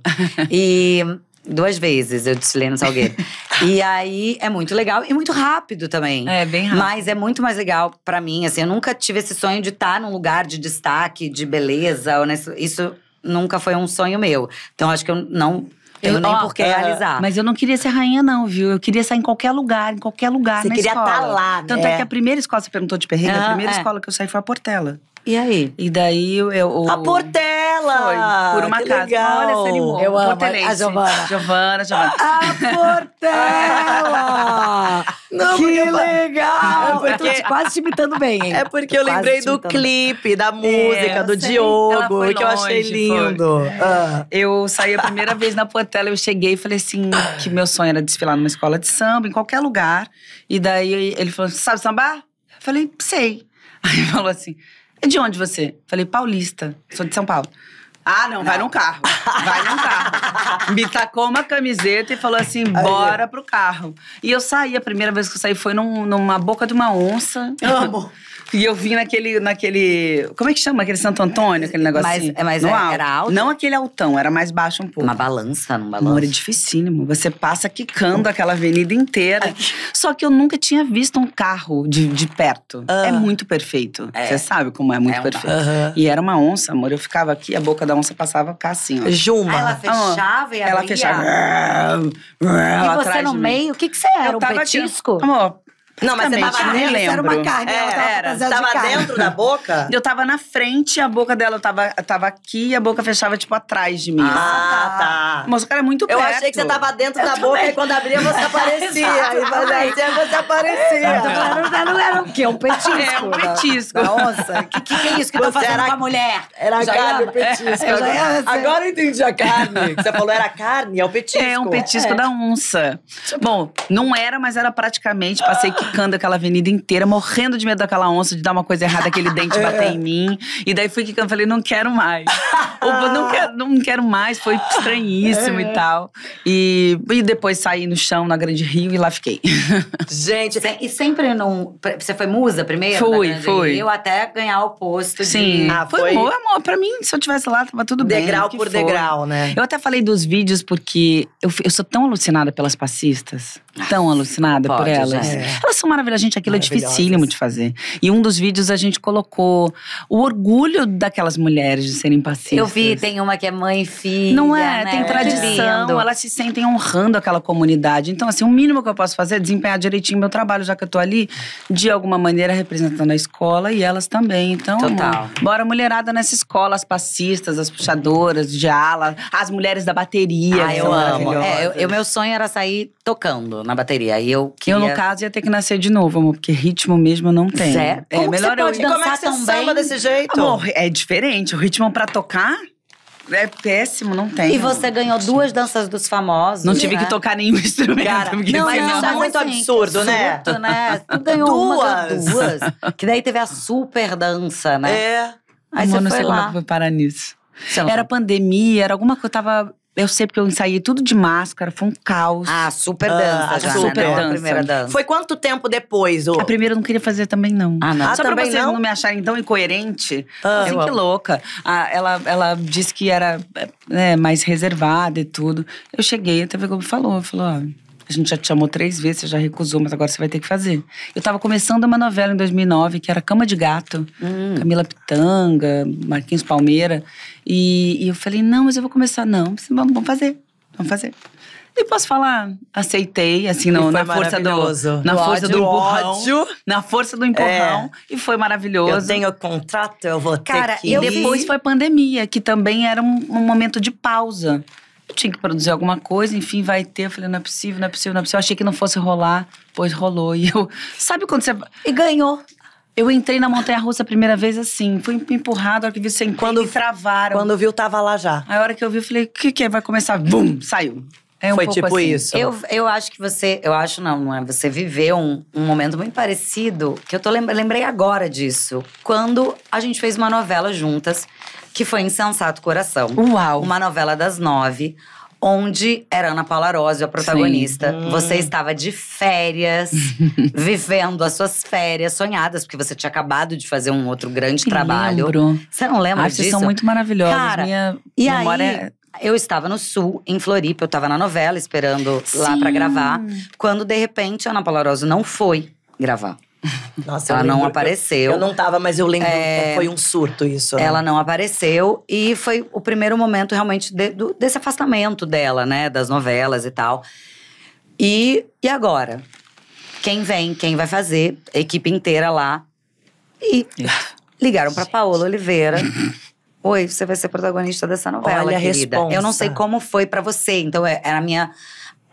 e duas vezes eu desfilei no Salgueiro. e aí é muito legal e muito rápido também. É, bem rápido. Mas é muito mais legal para mim, assim, eu nunca tive esse sonho de estar tá num lugar de destaque, de beleza, ou nesse, isso nunca foi um sonho meu. Então acho que eu não eu, eu nem ó, por que ah, realizar. Mas eu não queria ser rainha, não, viu? Eu queria sair em qualquer lugar, em qualquer lugar. Você queria estar tá lá, né? Tanto é. Né? que a primeira escola, você perguntou de perrengue, ah, a primeira é. escola que eu saí foi a Portela. E aí? E daí eu. a Portela! Foi, por uma casa. Legal. Olha, esse animal. Eu amo a Giovana. Giovana, Giovana. A Portela! Não, que eu... legal! É porque... Eu tô quase te imitando bem, hein? É porque eu quase lembrei do clipe, da é, música, é, do Diogo, que longe, eu achei lindo. Ah. Eu saí a primeira vez na Portela, eu cheguei e falei assim: que meu sonho era desfilar numa escola de samba, em qualquer lugar. E daí ele falou: sabe sambar? Eu falei, sei. Aí ele falou assim: é de onde você? Falei, paulista, sou de São Paulo. Ah, não, não. vai num carro. Vai num carro. Me tacou uma camiseta e falou assim: bora pro carro. E eu saí, a primeira vez que eu saí foi num, numa boca de uma onça. Amo. E eu vim naquele, naquele. Como é que chama? Aquele Santo Antônio, aquele negócio mas, é, Mas no é, alto. era alto? Não aquele altão, era mais baixo um pouco. Uma balança, não balança. Amor, é dificílimo. Você passa quicando aquela avenida inteira. Só que eu nunca tinha visto um carro de, de perto. Uh. É muito perfeito. É. Você sabe como é muito é um perfeito. Uh -huh. E era uma onça, amor. Eu ficava aqui, a boca da onça passava cá assim, ó. Juma. ela ah, fechava ah, e abria. Ela fechava. E você no meio? O que, que você era? Eu um petisco? Aqui, amor, não, mas você tava né, dentro, lembro. era uma carne, é, tava era. tava de dentro carne. da boca? Eu tava na frente, a boca dela tava, tava aqui e a boca fechava, tipo, atrás de mim. Ah, tá. tá. Mas o cara é muito perto. Eu achei que você tava dentro eu da também. boca e quando abria você aparecia. e quando abria você aparecia. Não, não era o quê? Um petisco? Né? É, um petisco. Da, onça. Que, que, que é isso que eu tô fazendo era, com a mulher? Era já carne, o petisco. É, agora, já, agora eu entendi a carne. você falou era carne, é o petisco. É, um petisco é. da onça. Tipo Bom, não era, mas era praticamente, passei que socando aquela avenida inteira, morrendo de medo daquela onça, de dar uma coisa errada, aquele dente é. bater em mim. E daí fui que eu falei, não quero mais. Opa, não, quero, não quero mais, foi estranhíssimo é. e tal. E, e depois saí no chão, na Grande Rio, e lá fiquei. Gente, e sempre não. Você foi musa primeiro? Fui, fui. Rio, até ganhar o posto. Sim. De... Ah, foi, foi amor, amor. Pra mim, se eu tivesse lá, tava tudo degrau bem. Degrau por degrau, né? Eu até falei dos vídeos porque eu, eu sou tão alucinada pelas passistas tão alucinada Pode, por elas. É. Elas são maravilhosas, gente. Aquilo é dificílimo de fazer. E um dos vídeos a gente colocou o orgulho daquelas mulheres de serem pacistas. Eu vi, tem uma que é mãe e filha. Não é? Né? Tem tradição, elas se sentem honrando aquela comunidade. Então, assim, o mínimo que eu posso fazer é desempenhar direitinho meu trabalho, já que eu tô ali, de alguma maneira, representando a escola e elas também. Então, Total. bora mulherada nessa escola, as passistas, as puxadoras de ala, as mulheres da bateria. Ah, eu amo. É, eu, meu sonho era sair tocando, na bateria. Aí eu queria... Eu, no caso, ia ter que nascer de novo, amor, porque ritmo mesmo não tem. É, É, Como melhor você pode eu dançar você samba desse jeito? Amor, é diferente. O ritmo para tocar é péssimo, não tem. E você ganhou duas danças dos famosos. Não tive né? que tocar nenhum instrumento. Cara, não, mas não, isso é muito assim, absurdo, né? Surto, né? Tu ganhou duas. Uma, duas. Que daí teve a super dança, né? É. Aí Amor, é você não sei lá. como eu que parar nisso. Era pandemia, era alguma coisa. Eu tava eu sei porque eu ensaiei tudo de máscara, foi um caos. Ah, super ah, dança ah, já, super né? dança. A primeira dança. Foi quanto tempo depois? A primeira eu não queria fazer também, não. Ah, não. Ah, Só ah, pra vocês não? não? me acharem tão incoerente. Ah, assim, que louca. Ah, ela, ela disse que era é, né, mais reservada e tudo. Eu cheguei, a TV Globo falou, falou, ó… A gente já te chamou três vezes, você já recusou, mas agora você vai ter que fazer. Eu estava começando uma novela em 2009 que era Cama de Gato, hum. Camila Pitanga, Marquinhos Palmeira. E, e, eu falei: não, mas eu vou começar. Não, vamos fazer, vamos fazer. E posso falar, aceitei, assim, no, na força do. Na do força ódio, do empurrão. Ódio. Na força do empurrão. É. E foi maravilhoso. Eu tenho contrato, eu vou Cara, ter que. E depois foi pandemia, que também era um, um momento de pausa tinha que produzir alguma coisa, enfim, vai ter. Eu falei, não é possível, não é possível, não é possível. Eu achei que não fosse rolar, pois rolou. E eu. Sabe quando você. E ganhou. Eu entrei na Montanha Russa a primeira vez assim, fui empurrado, a hora que vi sem quando me travaram. Quando viu, tava lá já. A hora que eu vi, eu falei, o que, que é? Vai começar? Bum! Saiu. É um Foi tipo assim. isso. Eu, eu acho que você. Eu acho não, não é? Você viveu um, um momento muito parecido, que eu tô lembrei agora disso. Quando a gente fez uma novela juntas que foi Insensato Coração. Uau! Uma novela das nove onde era Ana Paula Arósio a protagonista. Hum. Você estava de férias, vivendo as suas férias sonhadas, porque você tinha acabado de fazer um outro grande eu trabalho. Lembro. Você não lembra ah, disso? são muito maravilhosos. Cara, Minha e memória aí, é... Eu estava no sul, em Floripa, eu estava na novela esperando Sim. lá para gravar, quando de repente a Ana Paula não foi gravar. Nossa, ela não apareceu. Eu, não tava, mas eu lembro. É, foi um surto isso. Né? Ela não apareceu e foi o primeiro momento realmente de, do, desse afastamento dela, né? Das novelas e tal. E, e agora? Quem vem? Quem vai fazer? A equipe inteira lá. E ligaram para Paola Oliveira. Oi, você vai ser protagonista dessa novela, Olha querida. Eu não sei como foi para você, então é, era a minha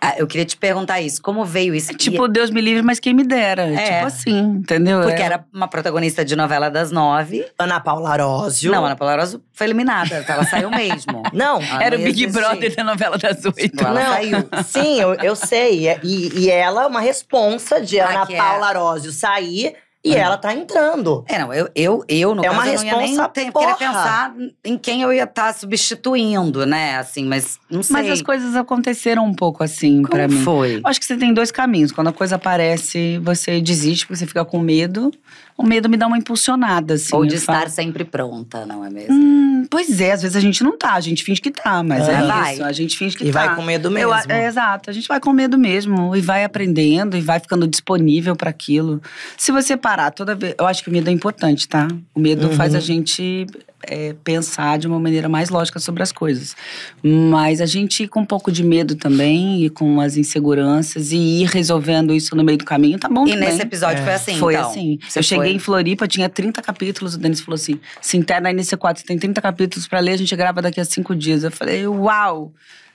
ah, eu queria te perguntar isso. Como veio isso? É tipo, e... Deus me livre, mas quem me dera. É. Tipo é. assim, entendeu? Porque é. era uma protagonista de novela das nove. Ana Paula Arósio. Não, Ana Paula Arósio foi eliminada. Ela saiu mesmo. Não. Ela era o Big Brother da novela das tipo, oito. Não, ela saiu. Sim, eu, eu sei. E, e ela é uma responsa de ah, Ana é. Paula é. Arósio sair e ela tá entrando. É, não, eu, eu, eu no é caso, uma eu não ia nem ter, querer pensar em quem eu ia estar tá substituindo, né? Assim, mas não sei. Mas as coisas aconteceram um pouco assim para mim. foi? Eu acho que você tem dois caminhos. Quando a coisa aparece, você desiste porque você fica com medo. O medo me dá uma impulsionada, assim. Ou de estar falo. sempre pronta, não é mesmo? Hum, Pois é, às vezes a gente não tá, a gente finge que tá, mas é, é vai. isso, a gente finge que e tá. E vai com medo mesmo. Eu, é, exato, a gente vai com medo mesmo e vai aprendendo e vai ficando disponível para aquilo. Se você parar toda vez, eu acho que o medo é importante, tá? O medo uhum. faz a uhum. gente é, pensar de uma maneira mais lógica sobre as coisas. Mas a gente com um pouco de medo também e com as inseguranças e ir resolvendo isso no meio do caminho, tá bom. E também. nesse episódio é. foi assim, Foi então, assim. Eu cheguei em Floripa, tinha 30 capítulos, o Denis falou assim: se interna aí nesse quadro, você tem 30 capítulos para ler, a gente grava daqui a cinco dias. Eu falei, uau!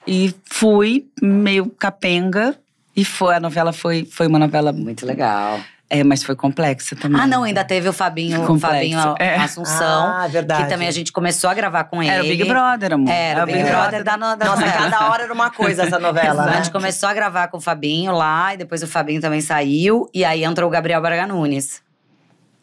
E fui meio capenga. E foi, a novela foi, foi uma novela. Muito legal. É, mas foi complexa também. Ah, não, né? ainda teve o Fabinho, o Fabinho é. Assunção. Ah, verdade. Que também a gente começou a gravar com ele. Era o Big Brother, amor. Era, era o Big, Big Brother, Brother da, da Nossa, cada hora era uma coisa essa novela, né? A gente começou a gravar com o Fabinho lá, e depois o Fabinho também saiu. E aí entrou o Gabriel Braga Nunes.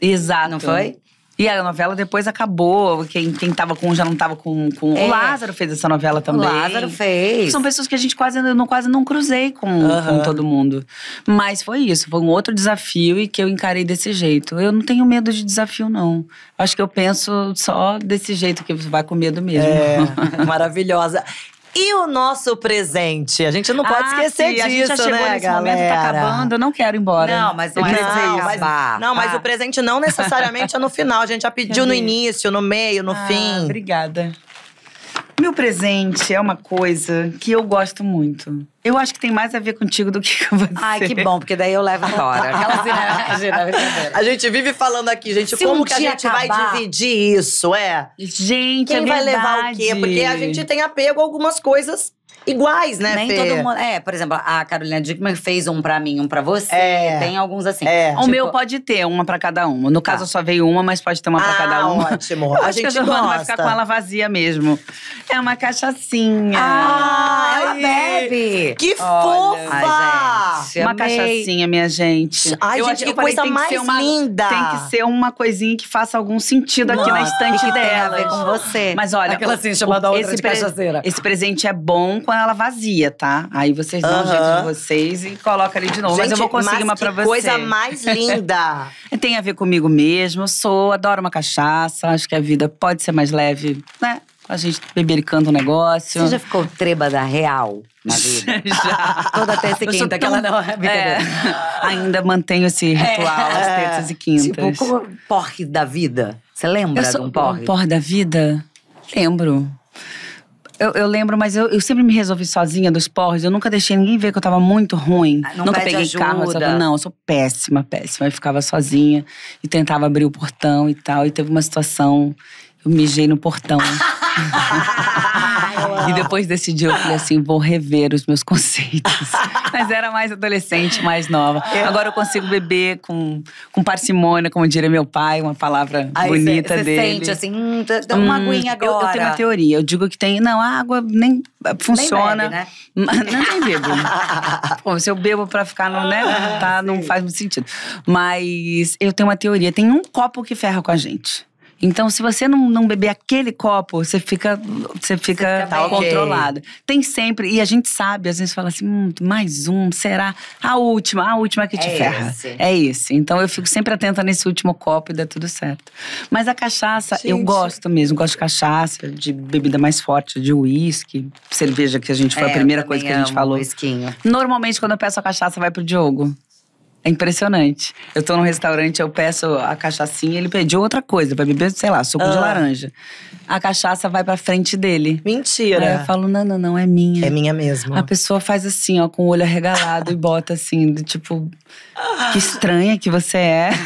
Exato. Não foi? E a novela depois acabou. Quem, quem tava com já não tava com, com. É. O Lázaro fez essa novela também. O Lázaro fez. São pessoas que a gente quase não, quase não cruzei com, com todo mundo. Mas foi isso, foi um outro desafio e que eu encarei desse jeito. Eu não tenho medo de desafio, não. Acho que eu penso só desse jeito, que você vai com medo mesmo. É, maravilhosa. E o nosso presente? A gente não pode ah, esquecer sim, disso, a gente já chegou né, nesse galera? momento, tá acabando, eu não quero ir embora. Não, mas não, é não mas, não, mas ah. o presente não necessariamente é no final. A gente já pediu no início, no meio, no ah, fim. Obrigada. Meu presente é uma coisa que eu gosto muito. Eu acho que tem mais a ver contigo do que com você. Ai, que bom, porque daí eu levo embora. a gente vive falando aqui, gente, Se como um que a gente acabar... vai dividir isso, é? Gente, é Quem é vai levar o quê? Porque a gente tem apego a algumas coisas iguais, né, Nem Fê? todo mundo. É, por exemplo, a Carolina Dickman fez um pra mim, um pra você. É. Tem alguns assim. É. O tipo... meu pode ter uma pra cada uma. No caso, tá. só veio uma, mas pode ter uma ah, pra cada uma. Ótimo. Eu a gente que a vai ficar com ela vazia mesmo. É uma cachaçinha. Ah, ela bebe! Que fofa! Ai, gente, uma cachaçinha, minha gente. Ai, eu gente, acho que coisa mais uma, linda! Tem que ser uma coisinha que faça algum sentido Nossa, aqui na estante dela. com você. Mas olha, aquela assim chamada o, outra de cachaceira. Esse presente é bom quando ela vazia, tá? Aí vocês dão um jeito de vocês e colocam ali de novo. Gente, mas eu vou conseguir uma pra você. coisa mais linda! É, tem a ver comigo mesmo. Eu sou, adoro uma cachaça. Acho que a vida pode ser mais leve, né? A gente bebericando um negócio. Você já ficou treba da real na vida? já. Toda terça e quinta, aquela não é É. Ainda mantenho esse é. ritual é. às terças e quintas. Tipo, como porre da vida? Você lembra sou de um porre? Um porre da vida? Lembro. Eu, eu, lembro, mas eu, eu, sempre me resolvi sozinha dos porres. Eu nunca deixei ninguém ver que eu tava muito ruim. Ah, nunca peguei ajuda. carro. Sabe? Não, eu sou péssima, péssima. Eu ficava sozinha e tentava abrir o portão e tal. E teve uma situação, eu mijei no portão e depois desse dia eu falei assim: vou rever os meus conceitos. Mas era mais adolescente, mais nova. É. Agora eu consigo beber com, com parcimônia, como diria meu pai, uma palavra Aí bonita cê, cê dele. sente assim, hum, dá uma hum, aguinha agora. Eu, eu, tenho uma teoria. Eu digo que tem. Não, a água nem funciona. Nem bebe, né? Não, tem bebo. Pô, se eu bebo pra ficar no. Né, tá, não faz muito sentido. Mas eu tenho uma teoria. Tem um copo que ferra com a gente. Então, se você não, não beber aquele copo, você fica, você fica você controlado. Okay. Tem sempre, e a gente sabe, às vezes fala assim, hum, mais um, será? A última, a última que te é ferra. Esse. É isso. Então eu fico sempre atenta nesse último copo e dá tudo certo. Mas a cachaça, gente. eu gosto mesmo, gosto de cachaça, de bebida mais forte, de uísque, cerveja que a gente foi é, a primeira coisa que a gente falou. Um Normalmente, quando eu peço a cachaça, vai pro Diogo. É impressionante. Eu tô num restaurante, eu peço a cachaçinha, ele pediu outra coisa, pra beber, sei lá, suco ah. de laranja. A cachaça vai pra frente dele. Mentira. Aí eu falo, não, não, não, é minha. É minha mesmo. A pessoa faz assim, ó, com o olho arregalado e bota assim, do tipo, que estranha que você é.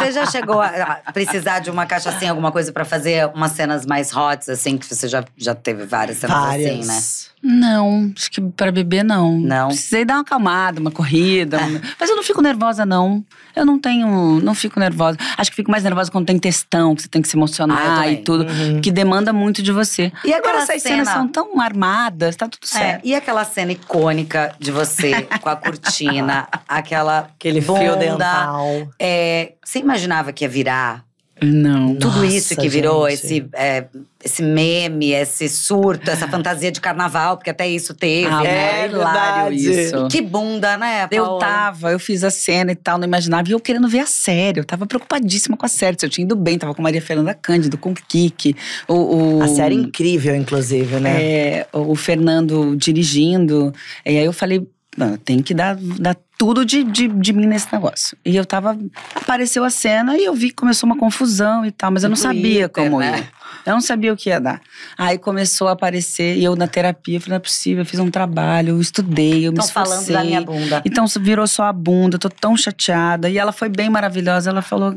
Você já chegou a precisar de uma cachaçinha, alguma coisa para fazer umas cenas mais hot, assim, que você já, já teve várias cenas assim, várias. assim, né? Não, acho que pra beber não. Não. Precisei dar uma acalmada, uma corrida. É. Uma... Mas eu não fico fico nervosa, não. Eu não tenho. Não fico nervosa. Acho que fico mais nervosa quando tem textão, que você tem que se emocionar ah, e tudo, uhum. que demanda muito de você. E agora essas cena... cenas são tão armadas, tá tudo é, certo. É, e aquela cena icônica de você com a cortina, aquela. Aquele fio dental. É, você imaginava que ia virar? Não. Tudo Nossa, isso que virou esse, é, esse meme, esse surto, essa fantasia de carnaval, porque até isso teve. Ah, né? é, é hilário isso. que bunda, né, Paola? Eu tava, eu fiz a cena e tal, não imaginava. E eu querendo ver a série, eu tava preocupadíssima com a série. Se eu tinha ido bem, tava com Maria Fernanda Cândido, com Kiki. O, o, a série é incrível, inclusive, né? É, o Fernando dirigindo. E aí eu falei não, tem que dar, dar tudo de, de, de, mim nesse negócio. E eu tava. Apareceu a cena e eu vi que começou uma confusão e tal, mas eu não sabia como né? ia. Eu não sabia o que ia dar. Aí começou a aparecer, e eu na terapia, falei, não é possível, eu fiz um trabalho, eu estudei, eu me esforcei. falando da minha bunda. Então virou só a bunda, eu tô tão chateada. E ela foi bem maravilhosa, ela falou,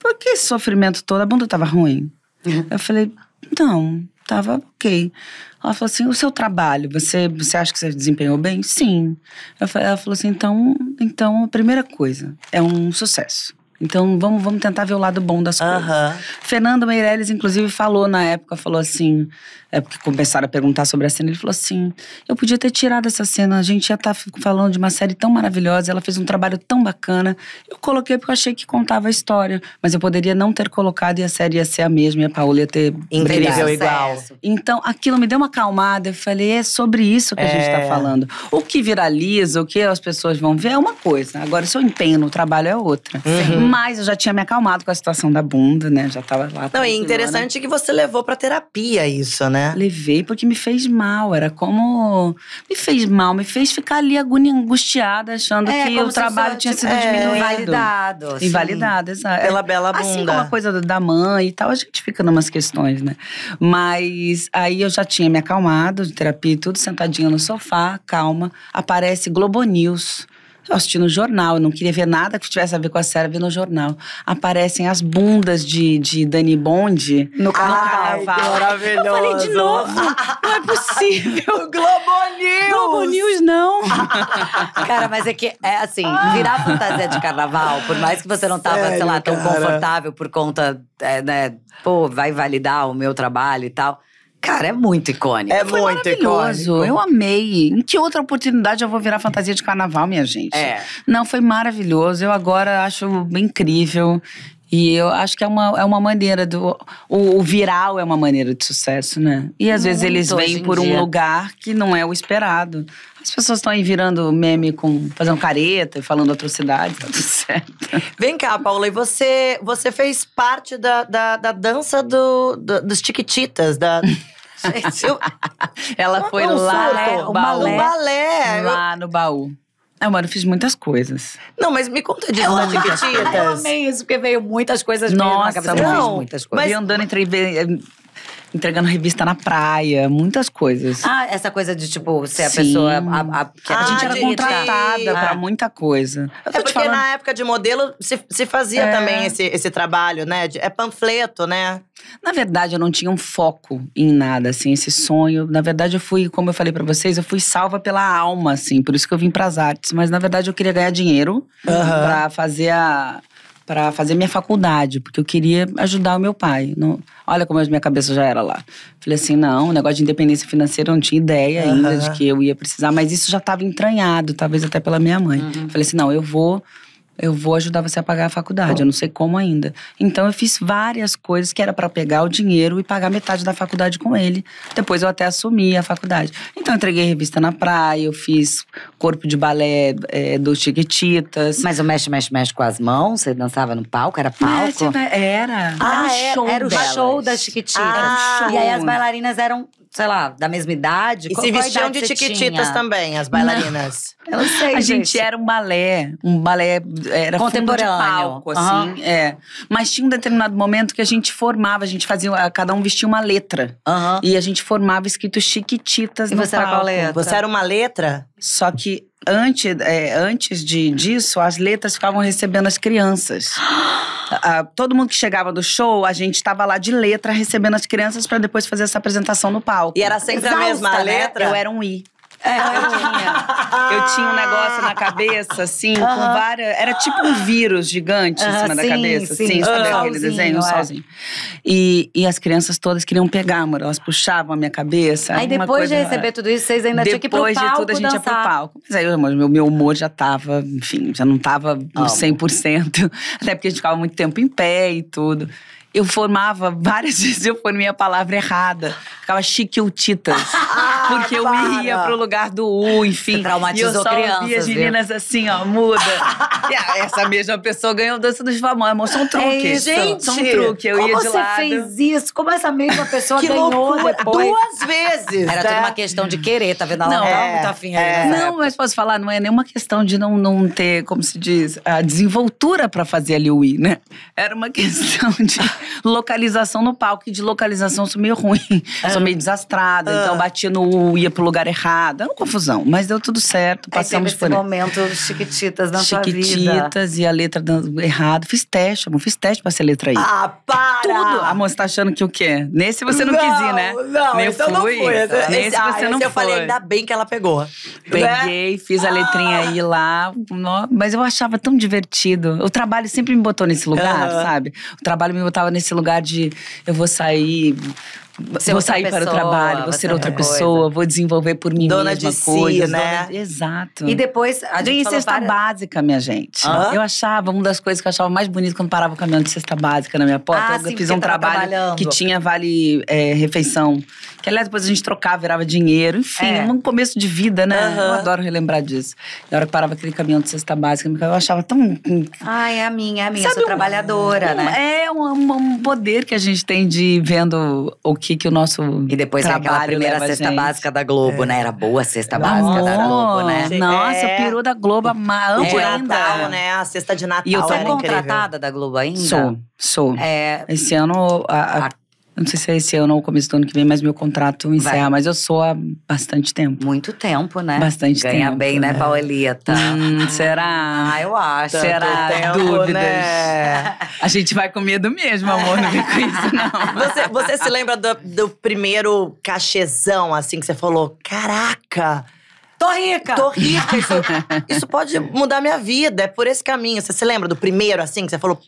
por que esse sofrimento todo? A bunda tava ruim? Uhum. Eu falei, não, tava ok. Ela falou assim: o seu trabalho, você, você acha que você desempenhou bem? Sim. ela falou assim: então, então a primeira coisa é um sucesso. Então vamos, vamos tentar ver o lado bom das coisas. Uhum. Fernando Meirelles, inclusive, falou na época, falou assim, é porque começaram a perguntar sobre a cena, ele falou assim: eu podia ter tirado essa cena, a gente ia estar tá falando de uma série tão maravilhosa, ela fez um trabalho tão bacana. Eu coloquei porque eu achei que contava a história, mas eu poderia não ter colocado e a série ia ser a mesma, e a Paola ia ter. Incrível, igual. Então aquilo me deu uma acalmada, eu falei: é sobre isso que é. a gente está é. falando. O que viraliza, o que as pessoas vão ver é uma coisa, agora se eu empenho no trabalho é outra. Uhum. Mas eu já tinha me acalmado com a situação da bunda, né? Já tava lá. Não, e interessante que você levou pra terapia isso, né? Levei porque me fez mal. Era como. Me fez mal, me fez ficar ali agoni, angustiada, achando é, que o trabalho tinha sido é, diminuído. Invalidado. Assim. Invalidado, exato. Pela é, bela assim bunda. Assim como a coisa da mãe e tal, a gente fica numas questões, né? Mas aí eu já tinha me acalmado de terapia e tudo, sentadinha no sofá, calma. Aparece Globo News eu assisti no jornal, não queria ver nada que tivesse a ver com a série, no jornal. Aparecem as bundas de, de Dani Bond no, Ai, ah, carnaval. Maravilhoso. Eu falei de novo, não é possível. Globo News! Globo News, não. cara, mas é que, é assim, virar fantasia de carnaval, por mais que você não tava, Sério, sei lá, tão cara. confortável por conta, é, né, pô, vai validar o meu trabalho e tal… Cara, é muito icônico. É Foi muito icônico. Eu amei. Em que outra oportunidade eu vou virar fantasia de carnaval, minha gente? É. Não, foi maravilhoso. Eu agora acho incrível. E eu acho que é uma, é uma maneira do. O, o viral é uma maneira de sucesso, né? E às Muito vezes eles vêm por dia. um lugar que não é o esperado. As pessoas estão aí virando meme com fazendo careta e falando atrocidade, tá tudo certo. Vem cá, Paula, e você, você fez parte da, da, da dança do, do, dos Tiquititas, da. Gente, eu... Ela foi lá surto, no baú. No balé. Lá no baú. Ah, mano, eu fiz muitas coisas. Não, mas me conta disso da Tiquititas. Eu amei isso, porque veio muitas coisas Nossa, mesmo na cabeça. Não, eu fiz muitas coisas. Mas... andando entre entregando revista na praia, muitas coisas. Ah, essa coisa de, tipo, ser a pessoa. A, a, que é a ah, gente era de, tipo, contratada de... pra ah. muita coisa. É porque falando... na época de modelo se, se fazia é... também esse, esse trabalho, né? É panfleto, né? Na verdade, eu não tinha um foco em nada, assim, esse sonho. Na verdade, eu fui, como eu falei para vocês, eu fui salva pela alma, assim, por isso que eu vim pras artes. Mas na verdade, eu queria ganhar dinheiro uhum. pra fazer a para fazer minha faculdade, porque eu queria ajudar o meu pai. Não, olha como a minha cabeça já era lá. Falei assim, não, o negócio de independência financeira eu não tinha ideia ainda uhum. de que eu ia precisar, mas isso já estava entranhado, talvez até pela minha mãe. Uhum. Falei assim, não, eu vou eu vou ajudar você a pagar a faculdade, eu não sei como ainda. Então eu fiz várias coisas que era para pegar o dinheiro e pagar metade da faculdade com ele. Depois eu até assumi a faculdade. Então eu entreguei revista na praia, eu fiz corpo de balé é, dos Chiquititas. Mas o mexe, mexe, mexe com as mãos, você dançava no palco, era palco? Mexe, era. Ah, era, era, é, show era o show da Chiquititas. Ah, show. E aí as bailarinas eram sei lá, da mesma idade. E qual, se vestiam de tiquititas também, as bailarinas. Não, eu não sei, A gente. era um balé, um balé era contemporâneo, palco, assim, uhum. é. Mas tinha um determinado momento que a gente formava, a gente fazia, cada um vestia uma letra. Uhum. E a gente formava escrito chiquititas e no você palco. Era qual letra? Você era uma letra? Só que antes, é, antes de, disso, as letras ficavam recebendo as crianças. todo mundo que chegava do show, a gente estava lá de letra recebendo as crianças para depois fazer essa apresentação no palco. E era sempre Exausta, a mesma né? letra? Eu era um I. É, eu tinha. Eu tinha um negócio na cabeça, assim, uh -huh. com várias. Era tipo um vírus gigante uh -huh, em cima sim, da cabeça, sim. assim, sabe uh -huh. aquele desenho, é. sozinho. E, e as crianças todas queriam pegar, amor. Elas puxavam a minha cabeça. Aí depois de receber tudo isso, vocês ainda tinham que ir pro palco. Depois de tudo, a gente dançar. ia pro palco. Mas aí, amor, meu, meu humor já tava, enfim, já não tava por 100%. Até porque a gente ficava muito tempo em pé e tudo eu formava, várias vezes eu formei a palavra errada. Ficava chiquititas. Ah, porque eu para. ia pro lugar do U, enfim. Você traumatizou e eu só crianças. as meninas viu? assim, ó, muda. e essa mesma pessoa ganhou dança dos famosos. São um é, truque. É Gente, são um truque. Eu ia de lado. Como você fez isso? Como essa mesma pessoa que ganhou depois? Duas vezes. Era né? tudo uma questão de querer, tá vendo? Ela não, não é, muito afim é. aí. Não, mas posso falar, não é nenhuma questão de não, não ter, como se diz, a desenvoltura pra fazer ali o I, né? Era uma questão de localização no palco, e de localização sou meio ruim, ah. sou meio desastrada, então ah. então batia no ia pro lugar errado, era uma confusão, mas deu tudo certo, passamos por esse momento chiquititas na chiquititas sua vida. Chiquititas e a letra dando errado, fiz teste, amor, fiz teste pra ser letra aí Ah, para! Tudo! Amor, você tá achando que o quê? Nesse você não, não quis ir, né? Não, Nem então fui. Ah, não foi. Nesse ah, você não eu foi. eu falei, ainda bem que ela pegou. Peguei, né? fiz a letrinha aí ah. lá, mas eu achava tão divertido. O trabalho sempre me botou nesse lugar, sabe? O trabalho me botava nesse lugar de eu vou sair Ser é vou sair pessoa, para o trabalho, vou ser é outra pessoa, coisa. vou desenvolver por mim dona mesma de coisa, si, né? exato. E depois a gente Ganhei cesta básica, minha gente. Eu achava, uma das coisas que eu achava mais bonito quando parava o caminhão de cesta básica na minha porta, ah, eu sim, fiz um trabalho que tinha vale é, refeição. Que aliás, depois a gente trocava, virava dinheiro. Enfim, é. um começo de vida, né? Eu adoro relembrar disso. Na hora que parava aquele caminhão de cesta básica, eu achava tão… Hum, hum. Ai, é a minha, é a minha. Sabe, eu sou um, trabalhadora, um, né? É um, um poder que a gente tem de vendo o que que, que o nosso. E depois trabalho aquela primeira cesta básica da Globo, é. né? Era boa a cesta básica da Globo, né? Nossa, é. peru da Globo, amando é. ainda. Natal, né? A cesta de Natal. E eu tô contratada incrível. da Globo ainda? Sou, sou. É, Esse ano a, a não sei se é esse ano ou começo do ano que vem, mas meu contrato encerra. Vai. Mas eu sou há bastante tempo. Muito tempo, né? Bastante Ganha tempo. Ganha bem, né, né Paulita? Hum, será? Ah, eu acho. Será? Tempo, Dúvidas. Né? A gente vai com medo mesmo, amor. Não vem com isso, não. Você, você se lembra do, do primeiro cachezão, assim, que você falou? Caraca! Tô rica! Tô rica! Isso, isso pode mudar minha vida, é por esse caminho. Você se lembra do primeiro, assim, que você falou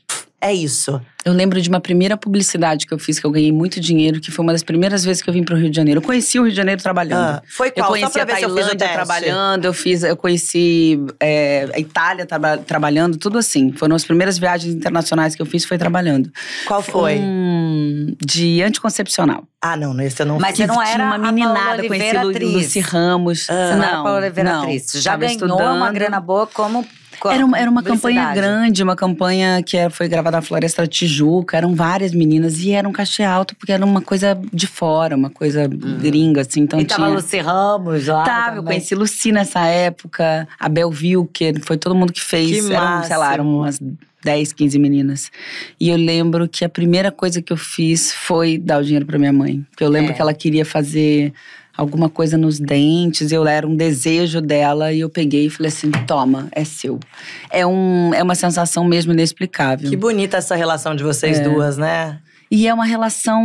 é isso. Eu lembro de uma primeira publicidade que eu fiz, que eu ganhei muito dinheiro, que foi uma das primeiras vezes que eu vim para o Rio de Janeiro. Eu conheci o Rio de Janeiro trabalhando. Ah, foi qual? Eu conheci a Tailândia eu trabalhando, eu fiz, eu conheci é, a Itália tra trabalhando, tudo assim. Foram as primeiras viagens internacionais que eu fiz, foi trabalhando. Qual foi? Um, de anticoncepcional. Ah, não, esse eu não Mas você não era uma meninada, conheci Lu, Lucy Ramos. Ah, não, não, Paula Oliveira não, atriz. Já ganhou estudando. uma grana boa como era uma, era uma campanha grande, uma campanha que foi gravada na Floresta Tijuca. Eram várias meninas e era um cachê alto porque era uma coisa de fora, uma coisa uhum. gringa, assim. Então e tinha... tava Lucy Ramos lá. Tava, também. eu conheci Lucy nessa época, a Bel Vilker, foi todo mundo que fez. Que eram, sei lá, eram umas 10, 15 meninas. E eu lembro que a primeira coisa que eu fiz foi dar o dinheiro para minha mãe. Porque eu lembro é. que ela queria fazer alguma coisa nos dentes, eu era um desejo dela e eu peguei e falei assim: "Toma, é seu". É um é uma sensação mesmo inexplicável. Que bonita essa relação de vocês é. duas, né? E é uma relação,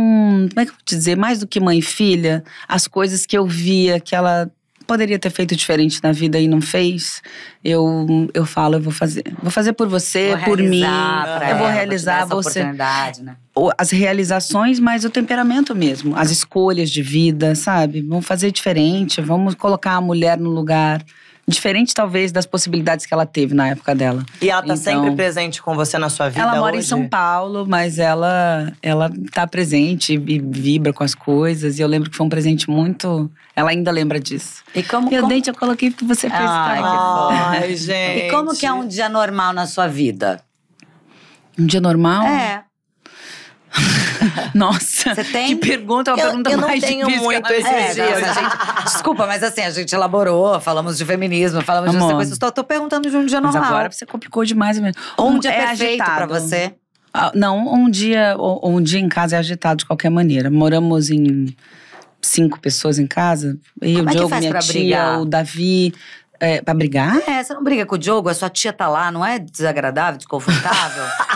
como é que eu vou te dizer, mais do que mãe e filha, as coisas que eu via que ela poderia ter feito diferente na vida e não fez, eu, eu falo, eu vou fazer. Vou fazer por você, vou por mim. Pra eu vou realizar vou você. Oportunidade, né? As realizações, mas o temperamento mesmo. As escolhas de vida, sabe? Vamos fazer diferente, vamos colocar a mulher no lugar diferente talvez das possibilidades que ela teve na época dela. E ela tá então, sempre presente com você na sua vida Ela mora hoje? em São Paulo, mas ela ela tá presente e vibra com as coisas. E eu lembro que foi um presente muito, ela ainda lembra disso. E como meu como... dente eu coloquei porque você fez. Ai, ai gente. E como que é um dia normal na sua vida? Um dia normal? É. Nossa. Você tem? Que pergunta, é uma eu, pergunta eu mais difícil. Eu não muito esses é, dias. gente, desculpa, mas assim, a gente elaborou, falamos de feminismo, falamos Amor. de coisas. Estou tô perguntando de um dia mas normal. agora você complicou demais mesmo. Um, um dia é perfeito para você? Ah, não, um dia, um dia em casa é agitado de qualquer maneira. Moramos em cinco pessoas em casa. e Como o é Diogo, é minha tia, brigar? o Davi. É, pra brigar? É, você não briga com o Diogo, a sua tia tá lá, não é desagradável, desconfortável?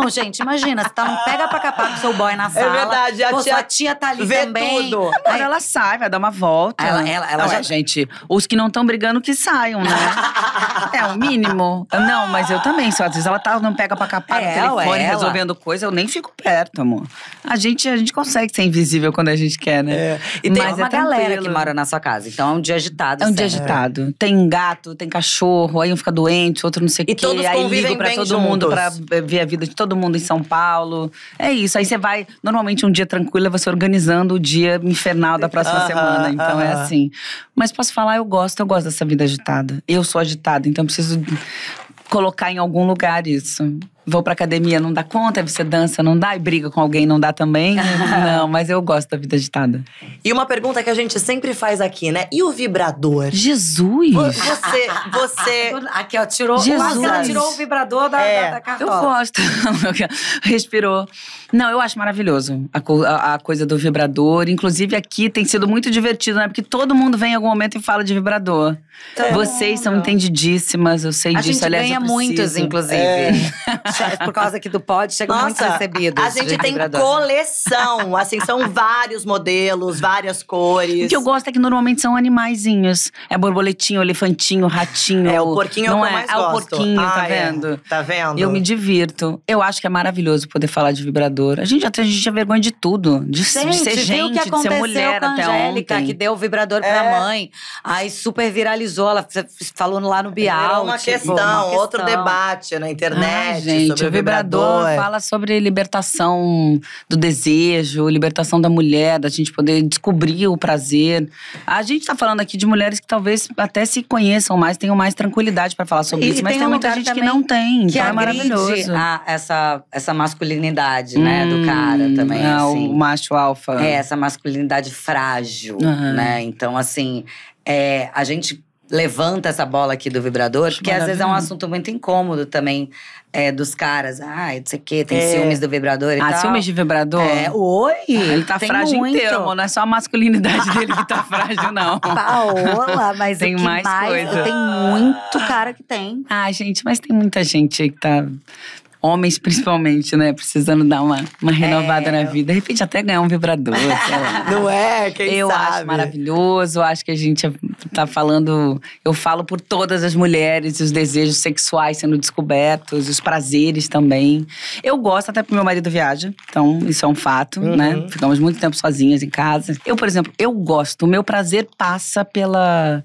Não, gente, imagina, você tá um pega pra capar com seu boy na é sala. É verdade, a pô, tia, sua tia tá ali vê também. Tudo. Agora Aí, ela sai, vai dar uma volta. Ela, ela, ela é, gente, os que não estão brigando que saiam, né? é o mínimo. Não, mas eu também sou. Às vezes ela tá não pega pra capar é, no telefone, ela. resolvendo coisa, eu nem fico perto, amor. A gente, a gente consegue ser invisível quando a gente quer, né? É. E tem mas uma é galera que mora na sua casa, então é um dia agitado. É um certo. dia agitado. Tem gato, tem cachorro, aí um fica doente, outro não sei o quê. E todos aí convivem ligo pra todo juntos. mundo pra ver a vida de todo todo mundo em São Paulo. É isso. Aí você vai, normalmente um dia tranquilo, é você organizando o dia infernal da próxima ah, semana. Então ah, é assim. Mas posso falar, eu gosto, eu gosto dessa vida agitada. Eu sou agitada, então preciso colocar em algum lugar isso vou pra academia, não dá conta, você dança, não dá, e briga com alguém, não dá também. não, mas eu gosto da vida agitada. E uma pergunta que a gente sempre faz aqui, né? E o vibrador? Jesus! Você, você… aqui, ó, tirou… Jesus! Ela tirou o vibrador da, é. da, da cartola. Eu gosto. Respirou. Não, eu acho maravilhoso a, a, a, coisa do vibrador. Inclusive, aqui tem sido muito divertido, né? Porque todo mundo vem em algum momento e fala de vibrador. Todo Vocês mundo. são entendidíssimas, eu sei a disso. Gente Aliás, ganha muitos, inclusive. É. É por causa aqui do pod, chega Nossa, muito recebido. A gente tem coleção, assim, são vários modelos, várias cores. O que eu gosto é que normalmente são animaizinhos. É borboletinho, elefantinho, ratinho. É, o porquinho não é que eu mais é, gosto. É o é? Ah, porquinho, tá ah, tá vendo? É. Tá vendo? Eu me divirto. Eu acho que é maravilhoso poder falar de vibrador. A gente até a gente tinha vergonha de tudo. De, gente, de ser gente, que de ser mulher até Angélica, ontem. que deu o vibrador pra é. mãe. Aí super viralizou, ela falou lá no Bial. Era uma, tipo, questão, uma questão, outro debate na internet. Ai, gente, gente. É o vibrador, vibrador é. fala sobre libertação do desejo, libertação da mulher, da gente poder descobrir o prazer. A gente tá falando aqui de mulheres que talvez até se conheçam mais, tenham mais tranquilidade para falar sobre e isso, mas tem, tem muita gente que não tem. Que então é maravilhoso. A, essa, essa masculinidade, hum, né, do hum, cara também. É, assim. O macho alfa. É, essa masculinidade frágil, uhum. né? Então, assim, é, a gente levanta essa bola aqui do vibrador, porque às vezes é um assunto muito incômodo também é, dos caras. Ah, não sei o quê, tem é. ciúmes do vibrador e ah, tal. Ah, ciúmes de vibrador? É, oi! Ah, ele tá frágil muito. inteiro, amor. Não é só a masculinidade dele que tá frágil, não. Paola, mas tem mais, mais coisa. Tem muito cara que tem. Ah, gente, mas tem muita gente aí que tá homens principalmente, né? Precisando dar uma, uma é. renovada é. na vida. De repente até ganhar um vibrador, sei lá. Não é? Quem eu sabe? acho maravilhoso, acho que a gente tá falando. Eu falo por todas as mulheres, os desejos sexuais sendo descobertos, os prazeres também. Eu gosto, até porque meu marido viaja, então isso é um fato, uhum. né? Ficamos muito tempo sozinhas em casa. Eu, por exemplo, eu gosto. O meu prazer passa pela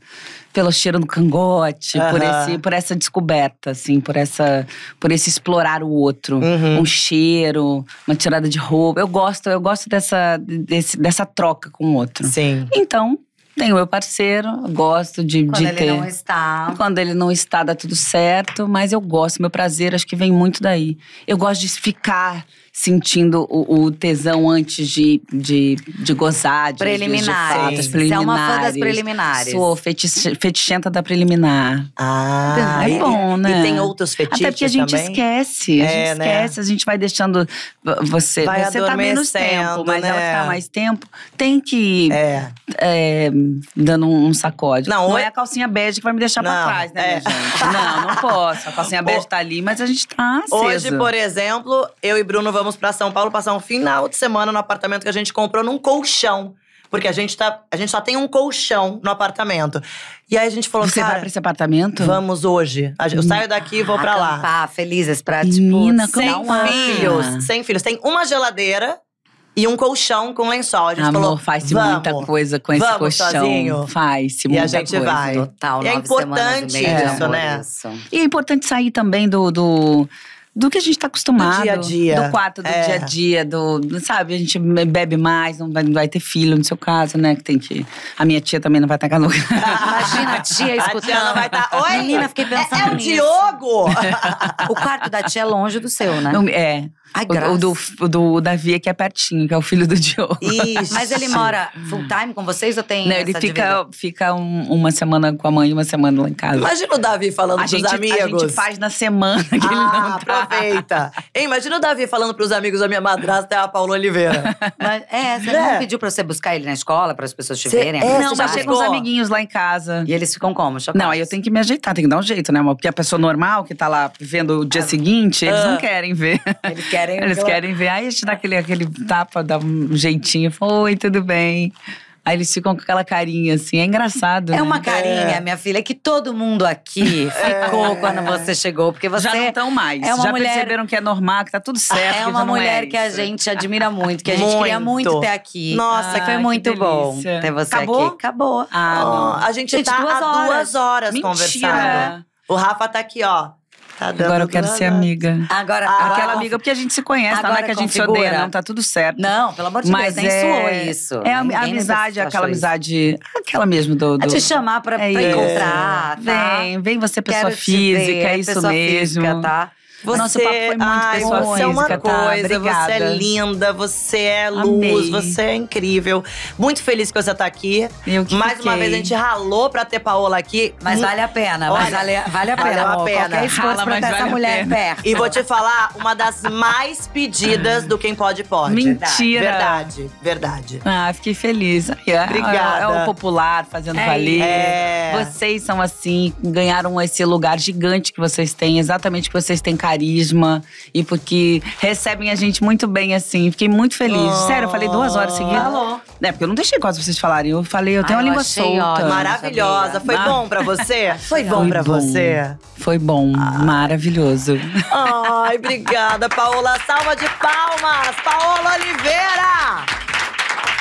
pelo cheiro do cangote, uhum. por, esse, por essa descoberta, assim, por, essa, por esse explorar o outro. Uhum. Um cheiro, uma tirada de roupa. Eu gosto, eu gosto dessa, desse, dessa troca com o outro. Sim. Então, tenho meu parceiro, gosto de, quando de ter. Quando ele não está. Quando ele não está, dá tudo certo, mas eu gosto, meu prazer acho que vem muito daí. Eu gosto de ficar sentindo o, o tesão antes de, de, de gozar. De, preliminares. De fatos, preliminares. Você é uma fã das preliminares. Sou fetich, fetichenta da preliminar. Ah. Então, é bom, né? E tem outros fetiches Até porque a gente também? esquece. A é, gente é, esquece. Né? A gente vai deixando você… Vai você tá menos tempo, mas né? ela que tá mais tempo, tem que… É. é dando um, sacode. Não, não é a calcinha bege que vai me deixar não, pra trás, né, é. gente? Não, não posso. A calcinha bege tá ali, mas a gente tá acesa. Hoje, por exemplo, eu e Bruno vamos Viajamos para São Paulo passar um final de semana no apartamento que a gente comprou num colchão. Porque a gente, tá, a gente só tem um colchão no apartamento. E aí a gente falou, Você Você vai pra esse apartamento? Vamos hoje. Eu saio daqui e vou pra lá. Acampar, ah, tá. felizes pra, tipo, sem filhos. Sem filhos. Tem uma geladeira e um colchão com lençol. A gente Amor, falou, faz-se muita coisa com esse colchão. Faz-se muita coisa. E a gente coisa. vai. Total, e é importante e meio, é. isso, né? E é importante sair também do, do do que a gente está acostumado. Do dia a dia. Do quarto, do é. dia a dia, do. Sabe, a gente bebe mais, não vai, não vai, ter filho no seu caso, né? Que tem que. A minha tia também não vai estar calor. Imagina a tia escutando. A tia vai estar. Tá... Oi! Menina, fiquei pensando. É, é o nisso. Diogo! o quarto da tia é longe do seu, né? É. Ai, graças. O, do, do Davi aqui é pertinho, que é o filho do Diogo. Isso. Mas ele mora full time com vocês ou tem. Não, ele fica, fica um, uma semana com a mãe e uma semana lá em casa. Imagina o Davi falando a pros gente, amigos. A gente faz na semana que ah, ele não tá. aproveita. imagina o Davi falando pros amigos da minha madrasta, é a Paula Oliveira. Mas, é, você né? não pediu pra você buscar ele na escola, para as pessoas te verem? É, não, mas chega os amiguinhos lá em casa. E eles ficam como? Chocados? Não, aí eu tenho que me ajeitar, tenho que dar um jeito, né? Porque a pessoa normal que tá lá vendo o dia ah. seguinte, eles ah. não querem ver. Eles querem querem. Eles querem ver. Aí a gente dá aquele, aquele tapa, dá um jeitinho. Oi, tudo bem? Aí eles ficam com aquela carinha assim, é engraçado. É né? uma carinha, é. minha filha, é que todo mundo aqui é. ficou é. quando você chegou, porque você. Já não estão mais. É uma já mulher... perceberam que é normal, que tá tudo certo. É uma mulher é que a gente admira muito, que a gente muito. queria muito ter aqui. Nossa, ah, foi muito bom ter você Acabou? aqui. Acabou. Ah, oh, a gente, a gente tá duas há horas. duas horas Mentira. conversando. O Rafa tá aqui, ó. Tá agora eu quero ser amiga. Agora, aquela ah, amiga, porque a gente se conhece, agora, não é que a gente configura. se odeia, não, tá tudo certo. Não, pelo amor de Mas Deus, é, suou isso. É a, a amizade, aquela amizade, isso. aquela mesmo do. do... te chamar pra, é pra encontrar. Tá? Vem, vem você, pessoa Quero física, ver, é isso pessoa mesmo. Física, tá? Você, Nosso papo foi muito ai, pessoal. Você é uma tá, coisa, obrigada. você é linda, você é luz, Amei. você é incrível. Muito feliz que você tá aqui. Eu que Mais fiquei. uma vez a gente ralou pra ter Paola aqui. Mas hum, vale a pena, Olha, mas vale, vale a pena. Vale a pena. Qualquer pra ter vale essa mulher perto. E vou te falar, uma das mais pedidas do Quem Pode Pode. Mentira! Verdade, verdade. Ah, fiquei feliz. É, obrigada. É, é o popular fazendo é, valer. É. Vocês são assim, ganharam esse lugar gigante que vocês têm, exatamente que vocês têm carinho carisma e porque recebem a gente muito bem, assim. Fiquei muito feliz. Oh. Sério, eu falei duas horas seguidas. Falou. É, porque eu não deixei quase vocês falarem. Eu falei, eu tenho Ai, ah, uma língua solta. Ótimo, maravilhosa. Foi bom pra você? Foi bom Foi pra bom. você? Foi bom. Ai. Ah. Maravilhoso. Ai, obrigada, Paola. Salva de palmas, Paola Oliveira!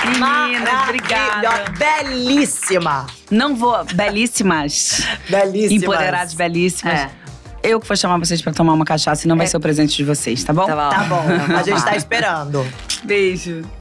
Meninas, obrigada. Belíssima. Não vou. Belíssimas. belíssimas. Empoderadas belíssimas. É eu que vou chamar vocês pra tomar uma cachaça e não vai é. ser o presente de vocês, tá bom? Tá bom. Tá bom. Tá a gente tá esperando. Beijo.